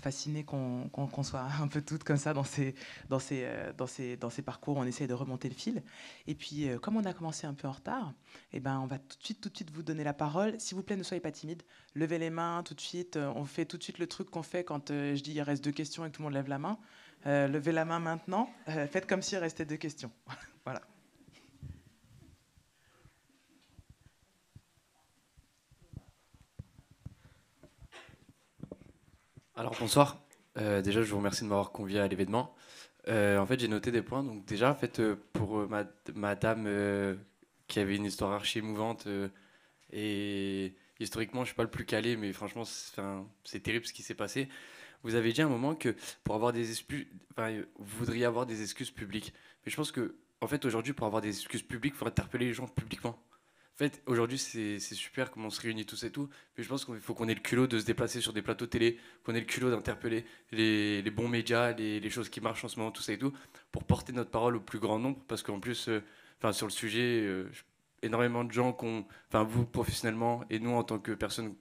[SPEAKER 1] fasciné qu'on soit un peu toutes comme ça dans ces, dans, ces, dans, ces, dans ces parcours. On essaye de remonter le fil. Et puis, comme on a commencé un peu en retard, et eh ben, on va tout de suite, tout de suite vous donner la parole. S'il vous plaît, ne soyez pas timide. Levez les mains tout de suite. On fait tout de suite le truc qu'on fait quand je dis il reste deux questions et que tout le monde lève la main. levez la main maintenant. faites comme s'il restait deux questions.
[SPEAKER 7] Alors bonsoir. Euh, déjà, je vous remercie de m'avoir convié à l'événement. Euh, en fait, j'ai noté des points. Donc déjà, en fait, euh, pour ma madame qui avait une histoire archi émouvante et historiquement, je suis pas le plus calé, mais franchement, c'est terrible ce qui s'est passé. Vous avez dit à un moment que pour avoir des excuses, vous voudriez avoir des excuses publiques. Mais je pense que, en fait, aujourd'hui, pour avoir des excuses publiques, il interpeller les gens publiquement. En fait, aujourd'hui, c'est super comment on se réunit tous et tout. Mais je pense qu'il faut qu'on ait le culot de se déplacer sur des plateaux télé, qu'on ait le culot d'interpeller les, bons médias, les, choses qui marchent en ce moment, tout ça et tout, pour porter notre parole au plus grand nombre. Parce qu'en plus, euh, enfin sur le sujet, euh, énormément de gens, enfin vous professionnellement et nous en tant que personnes,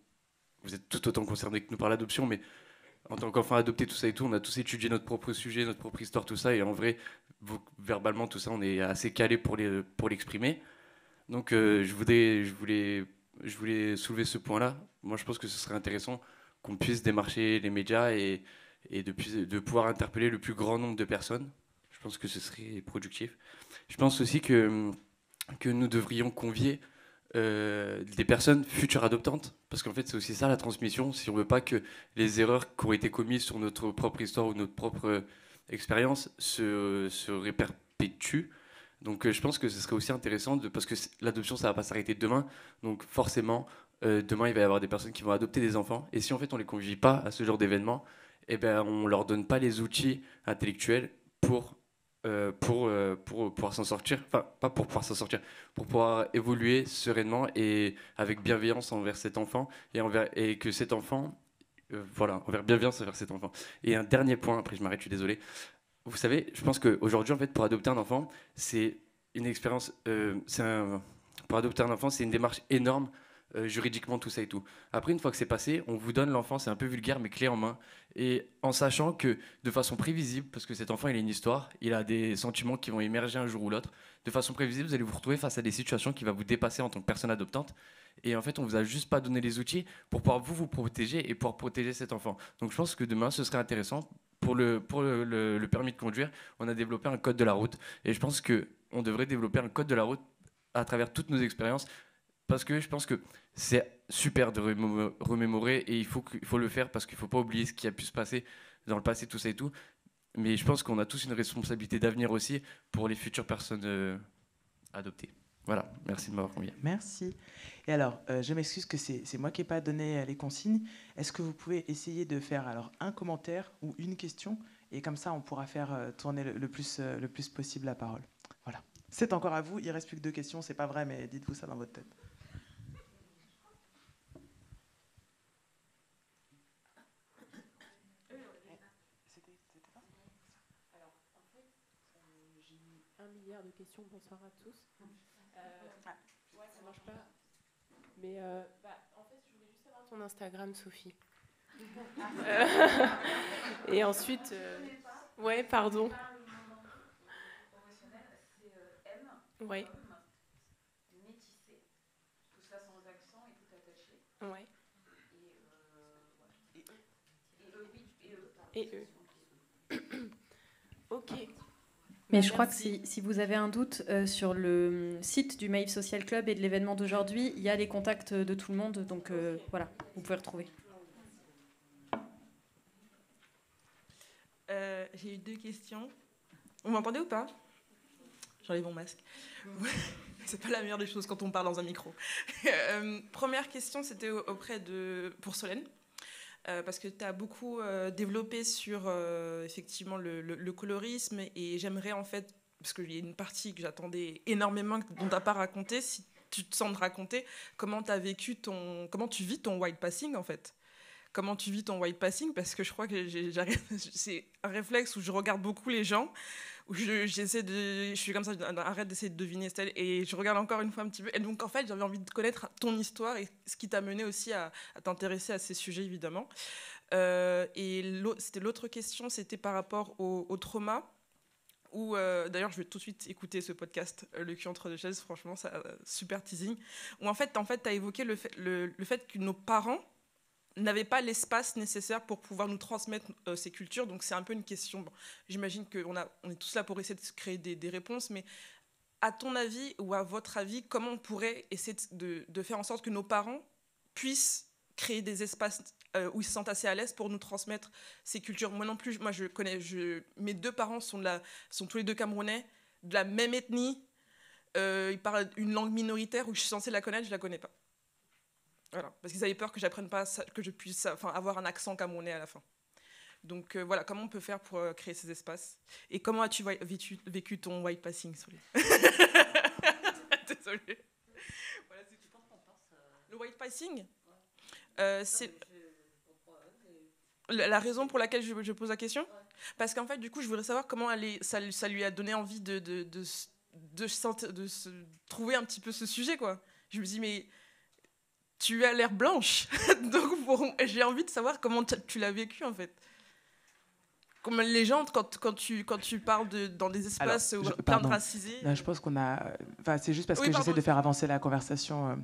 [SPEAKER 7] vous êtes tout autant concernés que nous par l'adoption, mais en tant qu'enfants adoptés, tout ça et tout, on a tous étudié notre propre sujet, notre propre histoire, tout ça. Et en vrai, verbalement, tout ça, on est assez calé pour l'exprimer. Pour donc euh, je, voulais, soulever ce point-là. Moi, je pense que ce serait intéressant qu'on puisse démarcher les médias et, de, pouvoir interpeller le plus grand nombre de personnes. Je pense que ce serait productif. Je pense aussi que, nous devrions convier euh, des personnes futures adoptantes, parce qu'en fait c'est aussi ça la transmission, si on ne veut pas que les erreurs qui ont été commises sur notre propre histoire ou notre propre euh, expérience se, se réperpétuent, donc euh, je pense que ce serait aussi intéressant, parce que l'adoption, ça ne va pas s'arrêter demain. Donc forcément, euh, demain, il va y avoir des personnes qui vont adopter des enfants. Et si en fait, on ne les convie pas à ce genre d'événement, eh ben, on ne leur donne pas les outils intellectuels pour, euh, pour, pour pouvoir s'en sortir. Enfin, pas pour pouvoir s'en sortir, pour pouvoir évoluer sereinement et avec bienveillance envers cet enfant. Et, envers, et que cet enfant voilà, envers bienveillance envers cet enfant. Et un dernier point, après je m'arrête, je suis désolé, vous savez, je pense qu'aujourd'hui, en fait, pour adopter un enfant, c'est une expérience. Euh, pour adopter un enfant, c'est une démarche énorme. Euh, juridiquement tout ça et tout. Après, une fois que c'est passé, on vous donne l'enfant, c'est un peu vulgaire, mais clé en main, et en sachant que de façon prévisible, parce que cet enfant, il a une histoire, il a des sentiments qui vont émerger un jour ou l'autre, de façon prévisible, vous allez vous retrouver face à des situations qui vont vous dépasser en tant que personne adoptante, et en fait, on vous a juste pas donné les outils pour pouvoir vous vous protéger et pouvoir protéger cet enfant. Donc, je pense que demain, ce serait intéressant pour, le, pour le, permis de conduire, on a développé un code de la route. Et je pense qu'on devrait développer un code de la route à travers toutes nos expériences, parce que je pense que c'est super de remémorer, et il faut, il faut le faire, parce qu'il ne faut pas oublier ce qui a pu se passer dans le passé, tout ça et tout. Mais je pense qu'on a tous une responsabilité d'avenir aussi pour les futures personnes euh, adoptées. Voilà, merci de m'avoir convié.
[SPEAKER 1] Merci. Et alors, euh, je m'excuse que c'est moi qui n'ai pas donné euh, les consignes. Est-ce que vous pouvez essayer de faire alors un commentaire ou une question Et comme ça, on pourra faire euh, tourner le, plus, le plus possible la parole. Voilà. C'est encore à vous. Il reste plus que deux questions. C'est pas vrai, mais dites-vous ça dans votre tête.
[SPEAKER 4] j'ai
[SPEAKER 2] un milliard de questions. Bonsoir à tous.
[SPEAKER 4] Euh, ah. ouais, ça marche pas.
[SPEAKER 8] Mais euh, bah, en fait, je
[SPEAKER 6] voulais juste avoir ton Instagram,
[SPEAKER 8] Sophie. et ensuite, euh, ouais, pardon. Ouais. Métissé, et
[SPEAKER 5] Et eux. Et e. E. E. Ok.
[SPEAKER 3] Mais je crois que si, vous avez un doute euh, sur le hum, site du Maïf Social Club et de l'événement d'aujourd'hui, il y a les contacts de tout le monde. Donc euh, voilà, vous pouvez retrouver.
[SPEAKER 8] Euh, j'ai eu deux questions. Vous m'entendez ou pas J'enlève mon masque. c'est pas la meilleure des choses quand on parle dans un micro. première question, c'était auprès de pour Solène. Euh, parce que tu as beaucoup euh, développé sur euh, effectivement le, colorisme et j'aimerais en fait, parce qu'il y a une partie que j'attendais énormément dont tu pas raconté, si tu te sens de raconter comment tu as vécu ton, comment tu vis ton white passing en fait. Comment tu vis ton white passing Parce que je crois que c'est un réflexe où je regarde beaucoup les gens où j'essaie je, de. Je suis comme ça, arrête d'essayer de deviner Estelle. Et je regarde encore une fois un petit peu. Et donc, en fait, j'avais envie de connaître ton histoire et ce qui t'a mené aussi à, t'intéresser à ces sujets, évidemment. Euh, et c'était l'autre question, c'était par rapport au, trauma. Où, euh, d'ailleurs, je vais tout de suite écouter ce podcast, euh, Le cul entre deux chaises, franchement, ça, euh, super teasing. Où en fait, en fait, tu as évoqué le fait, le, le fait que nos parents n'avait pas l'espace nécessaire pour pouvoir nous transmettre euh, ces cultures. Donc c'est un peu une question, j'imagine qu'on on est tous là pour essayer de créer des, réponses, mais à ton avis ou à votre avis, comment on pourrait essayer de, faire en sorte que nos parents puissent créer des espaces euh, où ils se sentent assez à l'aise pour nous transmettre ces cultures. Moi non plus, moi je connais, je, mes deux parents sont, sont tous les deux camerounais, de la même ethnie, euh, ils parlent une langue minoritaire où je suis censée la connaître, je ne la connais pas parce qu'ils avaient peur que j'apprenne pas, que je puisse enfin, avoir un accent camerounais à la fin. Donc euh, voilà, comment on peut faire pour euh, créer ces espaces Et comment as-tu vécu, vécu, ton white passing, Désolée. Voilà, c'est euh. Le white passing C'est la raison pour laquelle je, pose la question Parce qu'en fait, du coup, je voudrais savoir comment ça, lui a donné envie de de, de, de, trouver un petit peu ce sujet, quoi. Je me dis, mais tu as l'air blanche. Donc, j'ai envie de savoir comment tu l'as vécu, en fait comme une légende quand, quand, tu, quand tu parles de, dans des espaces je, plein de racisés.
[SPEAKER 1] je pense qu'on a. Enfin, c'est juste parce que j'essaie de faire avancer la conversation euh,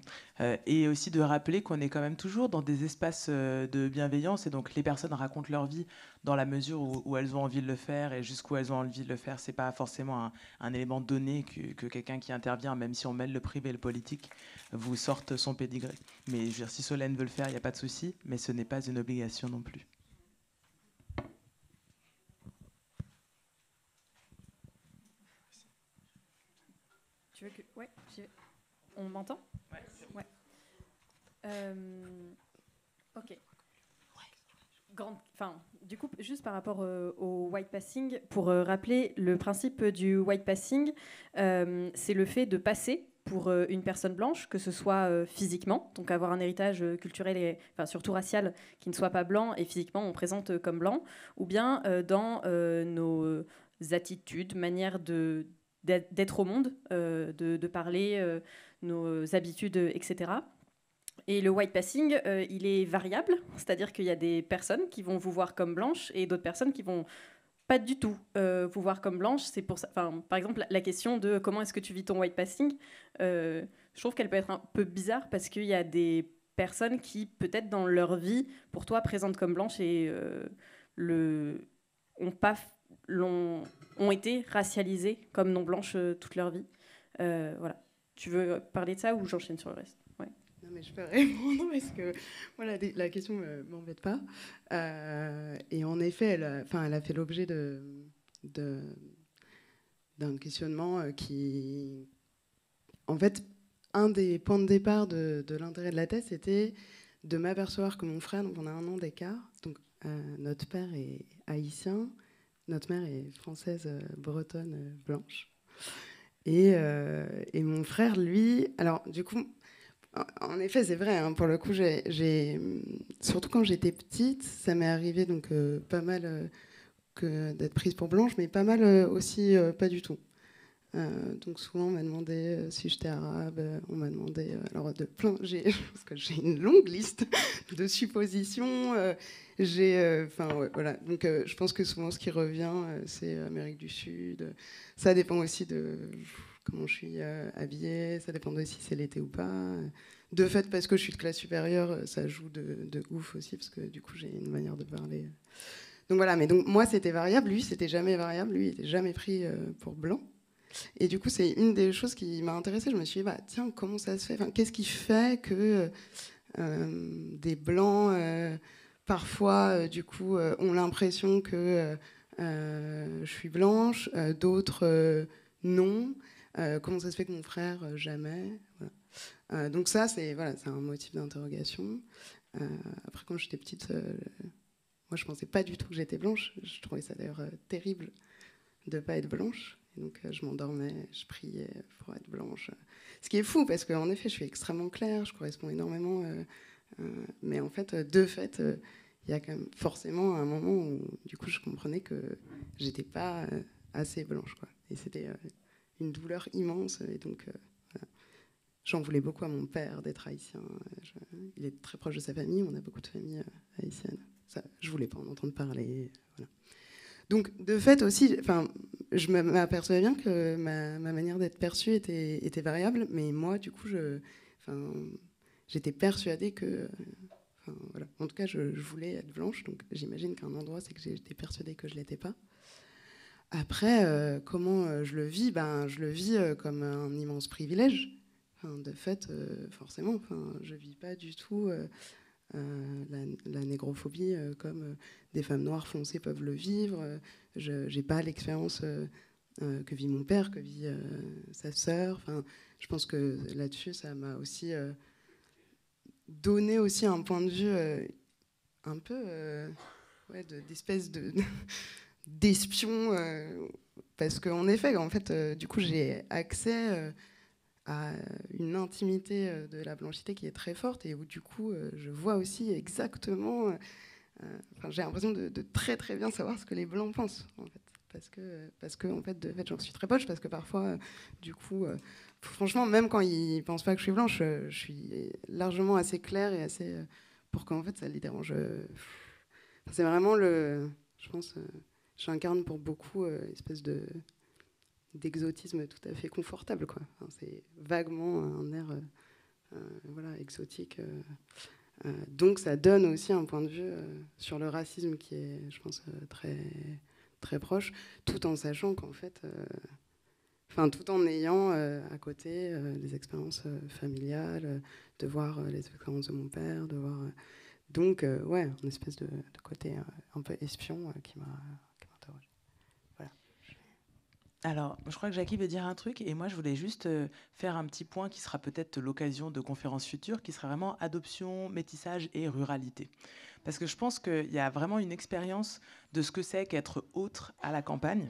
[SPEAKER 1] euh, et aussi de rappeler qu'on est quand même toujours dans des espaces euh, de bienveillance et donc les personnes racontent leur vie dans la mesure où, elles ont envie de le faire et jusqu'où elles ont envie de le faire. C'est pas forcément un, élément donné que, que quelqu'un qui intervient, même si on mêle le privé et le politique, vous sorte son pédigré. Mais je si Solène veut le faire, il n'y a pas de souci, mais ce n'est pas une obligation non plus.
[SPEAKER 3] On m'entend Ouais. Euh, ok. enfin, du coup, juste par rapport euh, au white passing, pour euh, rappeler le principe du white passing, c'est le fait de passer pour une personne blanche, que ce soit physiquement, donc avoir un héritage culturel et enfin, surtout racial qui ne soit pas blanc et physiquement on présente comme blanc, ou bien dans nos attitudes, manières de d'être au monde, euh, de, parler euh, nos habitudes, euh, etc. Et le white passing, il est variable, c'est-à-dire qu'il y a des personnes qui vont vous voir comme blanche et d'autres personnes qui vont pas du tout vous voir comme blanche. C'est pour ça, enfin, par exemple, la question de comment est-ce que tu vis ton white passing, je trouve qu'elle peut être un peu bizarre parce qu'il y a des personnes qui, peut-être dans leur vie, pour toi, présentent comme blanche et le, ont pas l'ont ont été racialisées comme non blanches euh, toute leur vie. Euh, voilà. Tu veux parler de ça ou j'enchaîne sur le reste Non, mais
[SPEAKER 4] je peux répondre parce que voilà, la question ne m'embête pas. Euh, et en effet, elle a, enfin, elle a fait l'objet de, d'un questionnement qui. En fait, un des points de départ de, l'intérêt de la thèse, était de m'apercevoir que mon frère, on a un an d'écart, donc notre père est haïtien, notre mère est française, euh, bretonne, euh, blanche. Et, euh, et, mon frère, lui, alors du coup, en effet, c'est vrai, hein, pour le coup, j'ai, surtout quand j'étais petite, ça m'est arrivé donc pas mal d'être prise pour blanche, mais pas mal aussi pas du tout. Euh, donc souvent on m'a demandé euh, si j'étais arabe, euh, on m'a demandé alors de plein, j'ai que j'ai une longue liste de suppositions. j'ai, enfin voilà. Donc je pense que souvent ce qui revient c'est Amérique du Sud. Ça dépend aussi de comment je suis habillée, ça dépend aussi si c'est l'été ou pas. De fait parce que je suis de classe supérieure, ça joue de, de ouf aussi parce que du coup j'ai une manière de parler. Donc voilà, mais donc moi c'était variable, lui c'était jamais variable, lui il était jamais pris pour blanc. Et du coup, c'est une des choses qui m'a intéressée. Je me suis dit, bah, tiens, comment ça se fait Qu'est-ce qui fait que euh, des blancs, euh, parfois, euh, du coup, ont l'impression que je suis blanche, d'autres non Comment ça se fait que mon frère, jamais Donc ça, c'est voilà, un motif d'interrogation. après, quand j'étais petite, moi, je pensais pas du tout que j'étais blanche. Je trouvais ça d'ailleurs terrible de ne pas être blanche. Et donc euh, je m'endormais, je priais pour être blanche. Ce qui est fou parce qu'en effet, je suis extrêmement claire, je corresponds énormément. Euh, euh, mais en fait, de fait, il y a quand même forcément un moment où du coup je comprenais que j'étais pas assez blanche. Quoi. Et c'était une douleur immense. Et donc, j'en voulais beaucoup à mon père d'être haïtien. il est très proche de sa famille, on a beaucoup de familles haïtiennes. Ça, je voulais pas en entendre parler. Voilà. Donc, de fait aussi, enfin, je m'aperçois bien que ma, manière d'être perçue était, variable, mais moi, du coup, j'étais persuadée que. En tout cas, je, voulais être blanche, donc j'imagine qu'un endroit, c'est que j'étais persuadée que je ne l'étais pas. Après, euh, comment euh, je le vis ben, Je le vis euh, comme un immense privilège. de fait, forcément, je vis pas du tout euh, la, négrophobie euh, comme euh, des femmes noires foncées peuvent le vivre. je n'ai pas l'expérience que vit mon père, que vit sa sœur. Enfin, je pense que là-dessus, ça m'a aussi donné aussi un point de vue un peu d'espèce de, d'espion. parce qu'en effet, en fait, du coup, j'ai accès une intimité euh, de la blanchité qui est très forte et où du coup euh, je vois aussi exactement, euh, j'ai l'impression de, de, très très bien savoir ce que les blancs pensent en fait. Parce que, parce que en fait, de fait, j'en suis très poche parce que parfois, du coup, franchement, même quand ils pensent pas que je suis blanche, je suis largement assez claire et assez pour en fait ça les dérange. C'est vraiment le, je pense, j'incarne pour beaucoup espèce de d'exotisme tout à fait confortable. Quoi. c'est vaguement un air euh, euh, voilà, exotique. Euh, donc ça donne aussi un point de vue sur le racisme qui est, je pense, très, très proche, tout en sachant qu'en fait, enfin tout en ayant à côté les expériences familiales, de voir les expériences de mon père, de voir... donc ouais, une espèce de côté un peu espion qui m'a
[SPEAKER 1] alors, je crois que Jackie veut dire un truc et moi je voulais juste euh, faire un petit point qui sera peut-être l'occasion de conférences futures, qui sera vraiment adoption, métissage et ruralité. Parce que je pense qu'il y a vraiment une expérience de ce que c'est qu'être autre à la campagne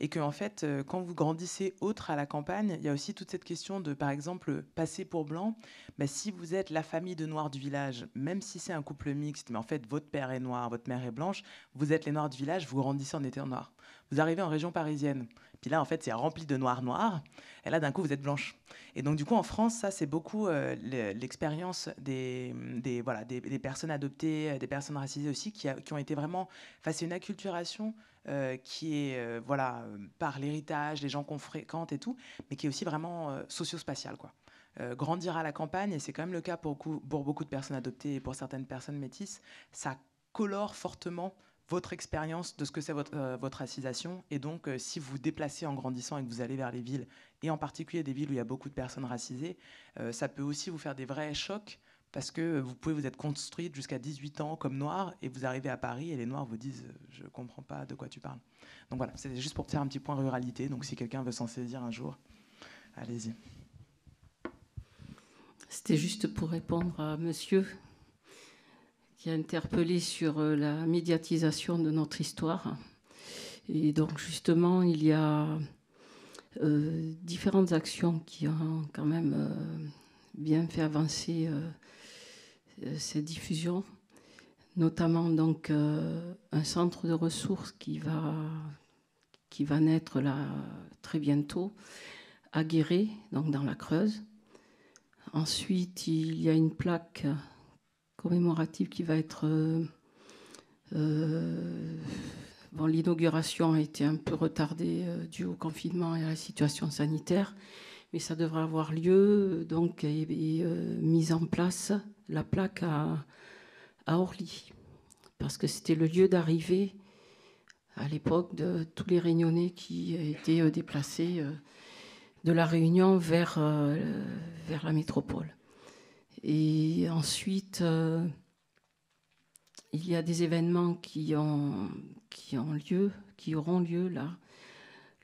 [SPEAKER 1] et que en fait, euh, quand vous grandissez autre à la campagne, il y a aussi toute cette question de, par exemple, passer pour blanc. Mais bah, si vous êtes la famille de noirs du village, même si c'est un couple mixte, mais en fait votre père est noir, votre mère est blanche, vous êtes les noirs du village, vous grandissez en étant noir. Vous arrivez en région parisienne, puis là, en fait, c'est rempli de noir-noir. Et là, d'un coup, vous êtes blanche. Et donc, du coup, en France, ça, c'est beaucoup euh, l'expérience des, des, voilà, des, personnes adoptées, euh, des personnes racisées aussi, qui, qui ont été vraiment face à une acculturation euh, qui est, voilà, par l'héritage, les gens qu'on fréquente et tout, mais qui est aussi vraiment socio-spatiale, quoi. grandir à la campagne, et c'est quand même le cas pour pour beaucoup, de personnes adoptées et pour certaines personnes métisses, ça colore fortement votre expérience de ce que c'est votre, euh, votre racisation. Et donc, euh, si vous vous déplacez en grandissant et que vous allez vers les villes, et en particulier des villes où il y a beaucoup de personnes racisées, euh, ça peut aussi vous faire des vrais chocs parce que vous pouvez vous être construite jusqu'à 18 ans comme Noir et vous arrivez à Paris et les noirs vous disent je comprends pas de quoi tu parles. Donc voilà, c'était juste pour faire un petit point ruralité. Donc si quelqu'un veut s'en saisir un
[SPEAKER 2] jour, allez-y. C'était juste pour répondre à monsieur qui a interpellé sur euh, la médiatisation de notre histoire. Et donc justement, il y a euh, différentes actions qui ont quand même euh, bien fait avancer cette diffusion, notamment donc un centre de ressources qui va, qui va naître là très bientôt à Guéret, donc dans la Creuse. Ensuite, il y a une plaque commémorative qui va être. Euh, euh, bon, l'inauguration a été un peu retardée dû euh, due au confinement et à la situation sanitaire, mais ça devrait avoir lieu, donc, et, mise en place la plaque à, à Orly, parce que c'était le lieu d'arrivée à l'époque de tous les Réunionnais qui étaient déplacés de la Réunion vers, vers la métropole. Et ensuite, euh, il y a des événements qui ont, qui ont lieu, qui auront lieu là.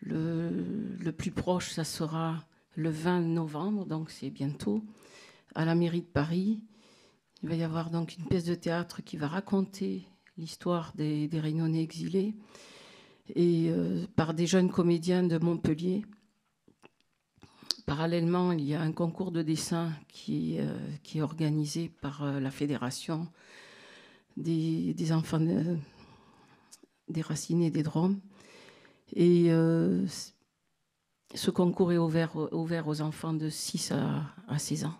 [SPEAKER 2] Le, plus proche, ça sera le 20 novembre, donc c'est bientôt, à la mairie de Paris. Il va y avoir donc une pièce de théâtre qui va raconter l'histoire des, Réunionnais exilés et euh, par des jeunes comédiens de Montpellier parallèlement, il y a un concours de dessin qui, euh, est organisé par euh, la Fédération des, enfants Déracinés des racines et des drômes. Et euh, ce concours est ouvert, aux enfants de 6 à, 16 ans.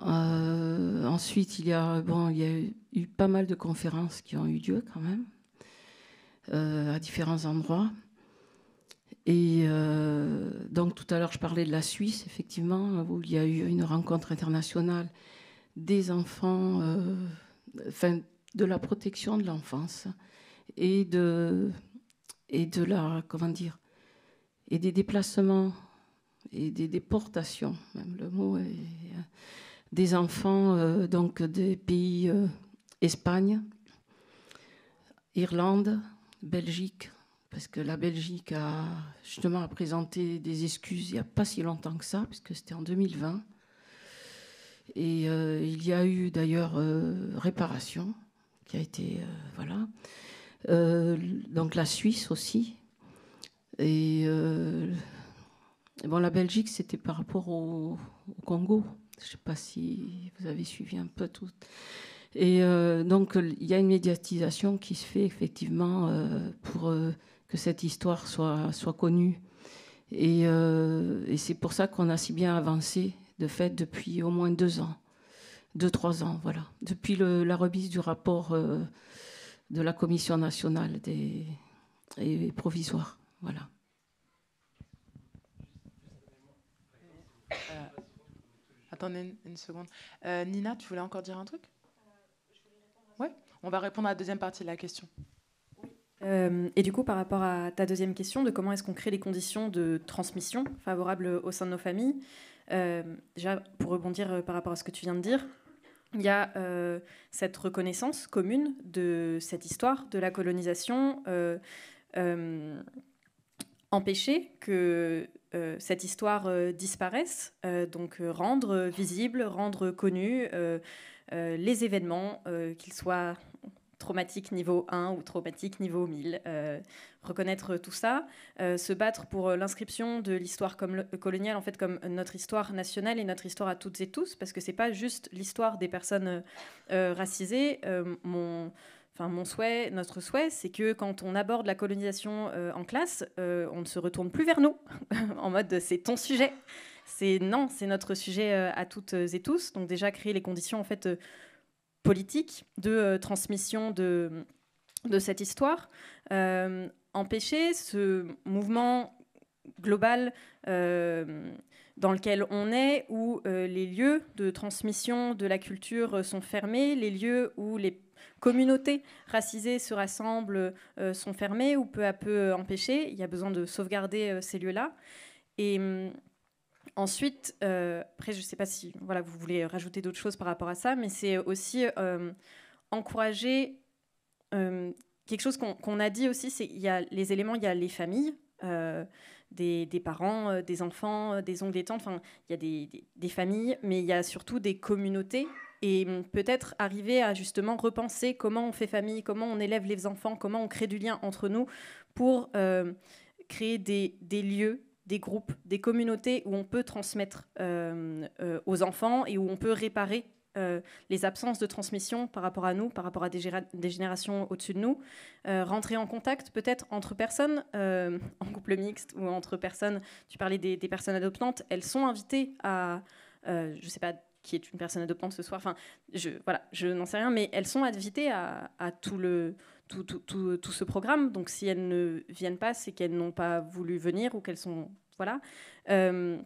[SPEAKER 2] ensuite, il y, a, il eu, pas mal de conférences qui ont eu lieu quand même, à différents endroits. Et euh, donc tout à l'heure, je parlais de la Suisse, effectivement, où il y a eu une rencontre internationale des enfants, euh, enfin, de la protection de l'enfance et de, la, comment dire, et des déplacements et des déportations, même le mot, des enfants euh, donc des pays Espagne, Irlande, Belgique, parce que la Belgique a justement présenté des excuses il n'y a pas si longtemps que ça, puisque c'était en 2020. Et euh, il y a eu d'ailleurs euh, réparation qui a été. Euh, voilà. donc la Suisse aussi. Et bon, la Belgique, c'était par rapport au, au Congo. Je ne sais pas si vous avez suivi un peu tout. Et donc il y a une médiatisation qui se fait effectivement pour que cette histoire soit, soit connue. Euh, et, c'est pour ça qu'on a si bien avancé, de fait, depuis au moins deux ans, deux, trois ans, voilà, depuis la remise du rapport euh, de la Commission nationale des, et provisoire, voilà.
[SPEAKER 1] Euh, attendez une, une seconde. Nina, tu voulais encore dire un truc Oui, on va répondre à la deuxième partie
[SPEAKER 3] de la question. Euh, et du coup, par rapport à ta deuxième question de comment est-ce qu'on crée les conditions de transmission favorables au sein de nos familles, euh, déjà pour rebondir euh, par rapport à ce que tu viens de dire, il y a cette reconnaissance commune de cette histoire de la colonisation, empêcher que cette histoire disparaisse, donc rendre visible, rendre connu les événements, qu'ils soient traumatique niveau 1 ou traumatique niveau 1000. Euh, reconnaître tout ça, euh, se battre pour euh, l'inscription de l'histoire coloniale en fait comme notre histoire nationale et notre histoire à toutes et tous, parce que c'est pas juste l'histoire des personnes racisées. mon Enfin, mon souhait, notre souhait, c'est que quand on aborde la colonisation en classe, on ne se retourne plus vers nous, en mode c'est ton sujet. C'est non, c'est notre sujet à toutes et tous. Donc déjà créer les conditions en fait politique de euh, transmission de, cette histoire, euh, empêcher ce mouvement global euh, dans lequel on est, où les lieux de transmission de la culture sont fermés, les lieux où les communautés racisées se rassemblent sont fermés ou peu à peu empêchés. Il y a besoin de sauvegarder ces lieux-là. Et hum, Ensuite, euh, après, je ne sais pas si voilà, vous voulez rajouter d'autres choses par rapport à ça, mais c'est aussi euh, encourager euh, quelque chose qu'on a dit aussi, c'est il y a les éléments, il y a les familles, des, parents, des enfants, des oncles, des tantes, enfin, il y a des, familles, mais il y a surtout des communautés et peut-être arriver à justement repenser comment on fait famille, comment on élève les enfants, comment on crée du lien entre nous pour créer des, des, lieux des groupes, des communautés où on peut transmettre euh, euh, aux enfants et où on peut réparer euh, les absences de transmission par rapport à nous, par rapport à des, générations au-dessus de nous, rentrer en contact peut-être entre personnes, en couple mixte ou entre personnes, tu parlais des, personnes adoptantes, elles sont invitées à, je ne sais pas qui est une personne adoptante ce soir, enfin, je, voilà, je n'en sais rien, mais elles sont invitées à, à tout le tout, ce programme. Donc si elles ne viennent pas, c'est qu'elles n'ont pas voulu venir ou qu'elles sont... Voilà. Euh,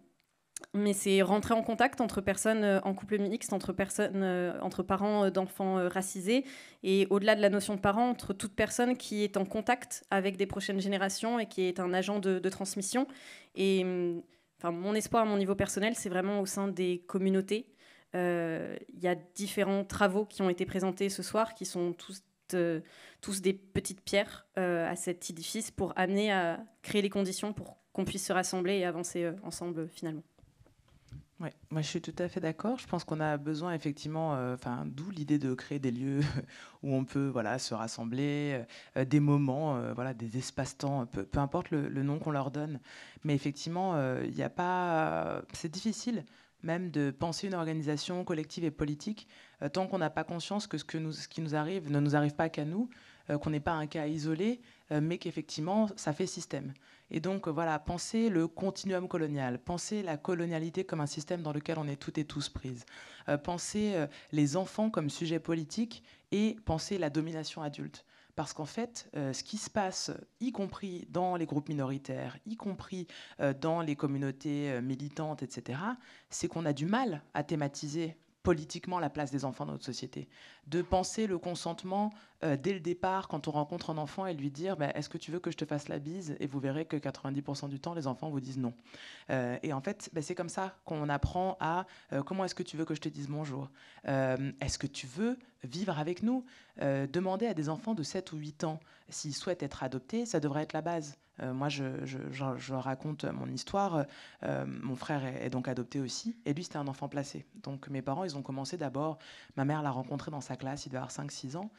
[SPEAKER 3] mais c'est rentrer en contact entre personnes euh, en couple mixte, entre, personnes, euh, entre parents d'enfants racisés, et au-delà de la notion de parent, entre toute personne qui est en contact avec des prochaines générations et qui est un agent de, transmission. Et mm, enfin, mon espoir à mon niveau personnel, c'est vraiment au sein des communautés. Il y a différents travaux qui ont été présentés ce soir, qui sont tous euh, tous des petites pierres euh, à cet édifice pour amener à créer les conditions pour qu'on puisse se rassembler et avancer euh, ensemble finalement.
[SPEAKER 1] Ouais, moi je suis tout à fait d'accord. Je pense qu'on a besoin effectivement, enfin d'où l'idée de créer des lieux où on peut voilà se rassembler, des moments, voilà des espaces-temps, peu, importe le, le nom qu'on leur donne. Mais effectivement, il n'y a pas, c'est difficile même de penser une organisation collective et politique, euh, tant qu'on n'a pas conscience que ce, ce qui nous arrive ne nous arrive pas qu'à nous, euh, qu'on n'est pas un cas isolé, euh, mais qu'effectivement, ça fait système. Et donc, voilà, penser le continuum colonial, penser la colonialité comme un système dans lequel on est toutes et tous prises, penser les enfants comme sujet politique et penser la domination adulte. Parce qu'en fait, euh, ce qui se passe, y compris dans les groupes minoritaires, y compris euh, dans les communautés euh, militantes, etc., c'est qu'on a du mal à thématiser politiquement la place des enfants dans notre société. De penser le consentement euh, dès le départ, quand on rencontre un enfant, et lui dire bah, Est-ce que tu veux que je te fasse la bise Et vous verrez que 90% du temps, les enfants vous disent non. Euh, et en fait, bah, c'est comme ça qu'on apprend à euh, Comment est-ce que tu veux que je te dise bonjour Est-ce que tu veux vivre avec nous Demander à des enfants de 7 ou 8 ans s'ils souhaitent être adoptés, ça devrait être la base. Euh, moi, je, raconte mon histoire. Euh, mon frère est, donc adopté aussi. Et lui, c'était un enfant placé. Donc mes parents, ils ont commencé d'abord. Ma mère l'a rencontré dans sa classe, il devait avoir 5-6 ans.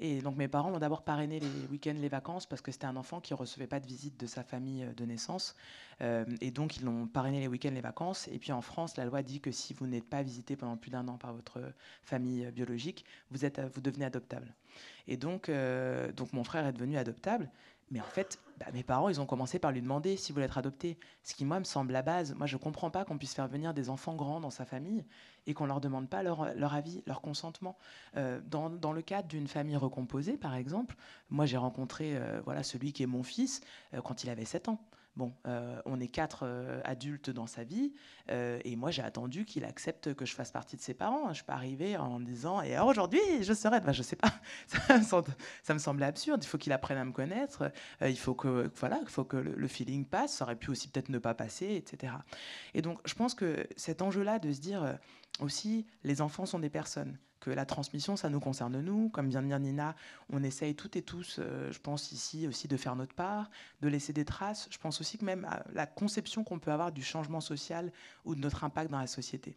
[SPEAKER 1] Et donc mes parents l'ont d'abord parrainé les week-ends, les vacances, parce que c'était un enfant qui ne recevait pas de visite de sa famille euh, de naissance. et donc ils l'ont parrainé les week-ends, les vacances. Et puis en France, la loi dit que si vous n'êtes pas visité pendant plus d'un an par votre famille biologique, vous, êtes, vous devenez adoptable. Et donc, donc mon frère est devenu adoptable. Mais en fait, bah, mes parents, ils ont commencé par lui demander s'il voulait être adopté. Ce qui, moi, me semble la base. Moi, je ne comprends pas qu'on puisse faire venir des enfants grands dans sa famille et qu'on ne leur demande pas leur, avis, leur consentement. Euh, dans, le cadre d'une famille recomposée, par exemple, moi, j'ai rencontré euh, voilà, celui qui est mon fils euh, quand il avait 7 ans. Bon, euh, on est quatre euh, adultes dans sa vie, euh, et moi j'ai attendu qu'il accepte que je fasse partie de ses parents. Je peux arriver en disant et aujourd'hui je serai, ben, je sais pas, ça me, semblait absurde. Il faut qu'il apprenne à me connaître, il faut que voilà, faut que le, le, feeling passe. Ça aurait pu aussi peut-être ne pas passer, etc. Et donc je pense que cet enjeu-là de se dire aussi les enfants sont des personnes que la transmission, ça nous concerne nous. Comme vient de dire Nina, on essaye toutes et tous, euh, je pense ici aussi, de faire notre part, de laisser des traces. Je pense aussi que même euh, la conception qu'on peut avoir du changement social ou de notre impact dans la société.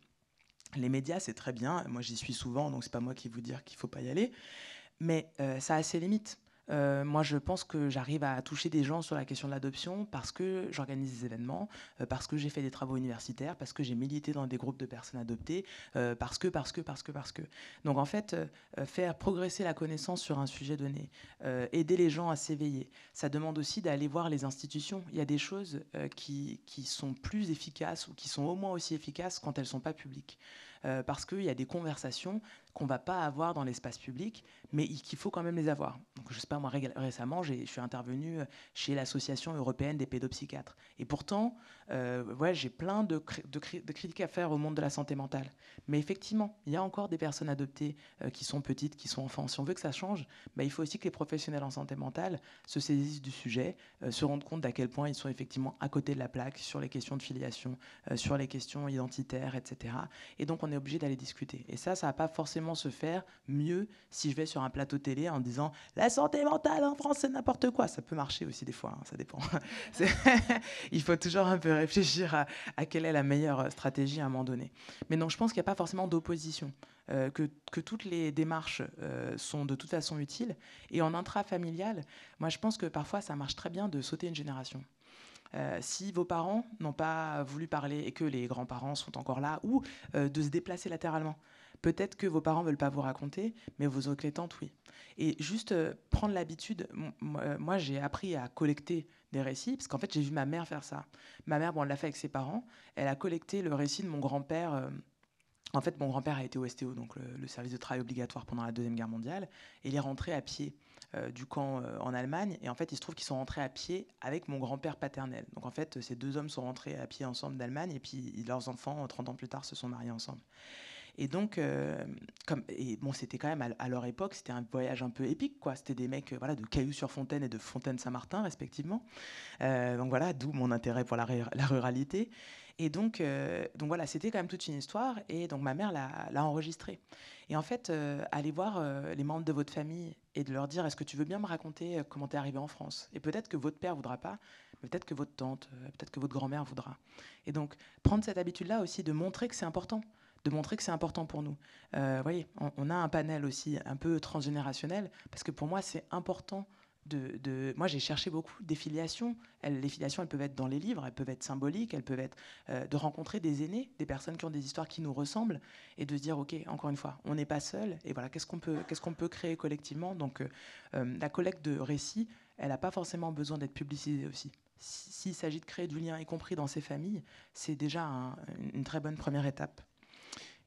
[SPEAKER 1] Les médias, c'est très bien. Moi, j'y suis souvent, donc c'est pas moi qui vous dire qu'il faut pas y aller. Mais euh, ça a ses limites. Euh, moi, je pense que j'arrive à toucher des gens sur la question de l'adoption parce que j'organise des événements, euh, parce que j'ai fait des travaux universitaires, parce que j'ai milité dans des groupes de personnes adoptées, euh, parce que, parce que, parce que, parce que. Donc, en fait, faire progresser la connaissance sur un sujet donné, aider les gens à s'éveiller, ça demande aussi d'aller voir les institutions. Il y a des choses qui, sont plus efficaces ou qui sont au moins aussi efficaces quand elles ne sont pas publiques. parce qu'il y a des conversations qu'on va pas avoir dans l'espace public, mais qu'il faut quand même les avoir. Donc, je sais pas, moi, récemment, je suis intervenu euh, chez l'Association européenne des pédopsychiatres. Et pourtant, euh, j'ai plein de, de, critiques à faire au monde de la santé mentale. Mais effectivement, il y a encore des personnes adoptées euh, qui sont petites, qui sont enfants. Si on veut que ça change, bah, il faut aussi que les professionnels en santé mentale se saisissent du sujet, euh, se rendent compte d'à quel point ils sont effectivement à côté de la plaque sur les questions de filiation, sur les questions identitaires, etc. Et donc, on est obligé d'aller discuter. Et ça, ça n'a pas forcément se faire mieux si je vais sur un plateau télé en disant la santé mentale en France c'est n'importe quoi. Ça peut marcher aussi des fois, hein, ça dépend. il faut toujours un peu réfléchir à, quelle est la meilleure euh, stratégie à un moment donné. Mais non je pense qu'il n'y a pas forcément d'opposition. Euh, que, que, toutes les démarches euh, sont de toute façon utiles. Et en intrafamilial, moi je pense que parfois ça marche très bien de sauter une génération. si vos parents n'ont pas voulu parler et que les grands-parents sont encore là, ou de se déplacer latéralement. Peut-être que vos parents ne veulent pas vous raconter, mais vos oncles oui. Et juste euh, prendre l'habitude, euh, moi j'ai appris à collecter des récits, parce qu'en fait j'ai vu ma mère faire ça. Ma mère, bon, elle l'a fait avec ses parents, elle a collecté le récit de mon grand-père. Euh, en fait, mon grand-père a été au STO, donc le, service de travail obligatoire pendant la Deuxième Guerre mondiale, et il est rentré à pied du camp en Allemagne. Et en fait, il se trouve qu'ils sont rentrés à pied avec mon grand-père paternel. Donc en fait, ces deux hommes sont rentrés à pied ensemble d'Allemagne, et puis leurs enfants, 30 ans plus tard, se sont mariés ensemble. Et donc, euh, bon, c'était quand même à, leur époque, c'était un voyage un peu épique, quoi. C'était des mecs euh, voilà, de Cailloux-sur-Fontaine et de Fontaine-Saint-Martin, respectivement. Euh, donc voilà, d'où mon intérêt pour la, ruralité. Et donc, donc voilà, c'était quand même toute une histoire. Et donc ma mère l'a enregistrée. Et en fait, aller voir les membres de votre famille et de leur dire est-ce que tu veux bien me raconter comment t'es arrivé en France Et peut-être que votre père voudra pas, peut-être que votre tante, peut-être que votre grand-mère voudra. Et donc prendre cette habitude-là aussi de montrer que c'est important de montrer que c'est important pour nous. Euh, vous voyez, on, a un panel aussi un peu transgénérationnel, parce que pour moi, c'est important de, moi j'ai cherché beaucoup des filiations. les filiations, elles peuvent être dans les livres, elles peuvent être symboliques, elles peuvent être euh, de rencontrer des aînés, des personnes qui ont des histoires qui nous ressemblent, et de se dire ok, encore une fois, on n'est pas seul. Et voilà, qu'est-ce qu'on peut, qu'est-ce qu'on peut créer collectivement Donc, euh, la collecte de récits, elle n'a pas forcément besoin d'être publicisée aussi. S'il s'agit de créer du lien, y compris dans ces familles, c'est déjà une très bonne première étape.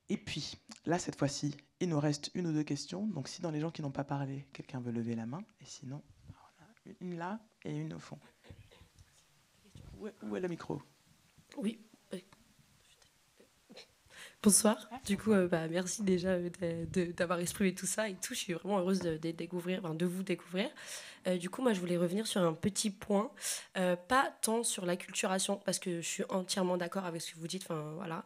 [SPEAKER 1] Et puis, là, cette fois-ci, il nous reste une ou deux questions. Donc, si dans les gens qui n'ont pas parlé, quelqu'un veut lever la main, et sinon, une là et une au fond. Où est, le micro
[SPEAKER 9] Oui. Bonsoir. Du coup, euh, bah, merci déjà euh, d'avoir exprimé tout ça et tout. Je suis vraiment heureuse de, découvrir, enfin, de vous découvrir. Euh, du coup, moi, je voulais revenir sur un petit point, pas tant sur l'acculturation, parce que je suis entièrement d'accord avec ce que vous dites. Enfin, voilà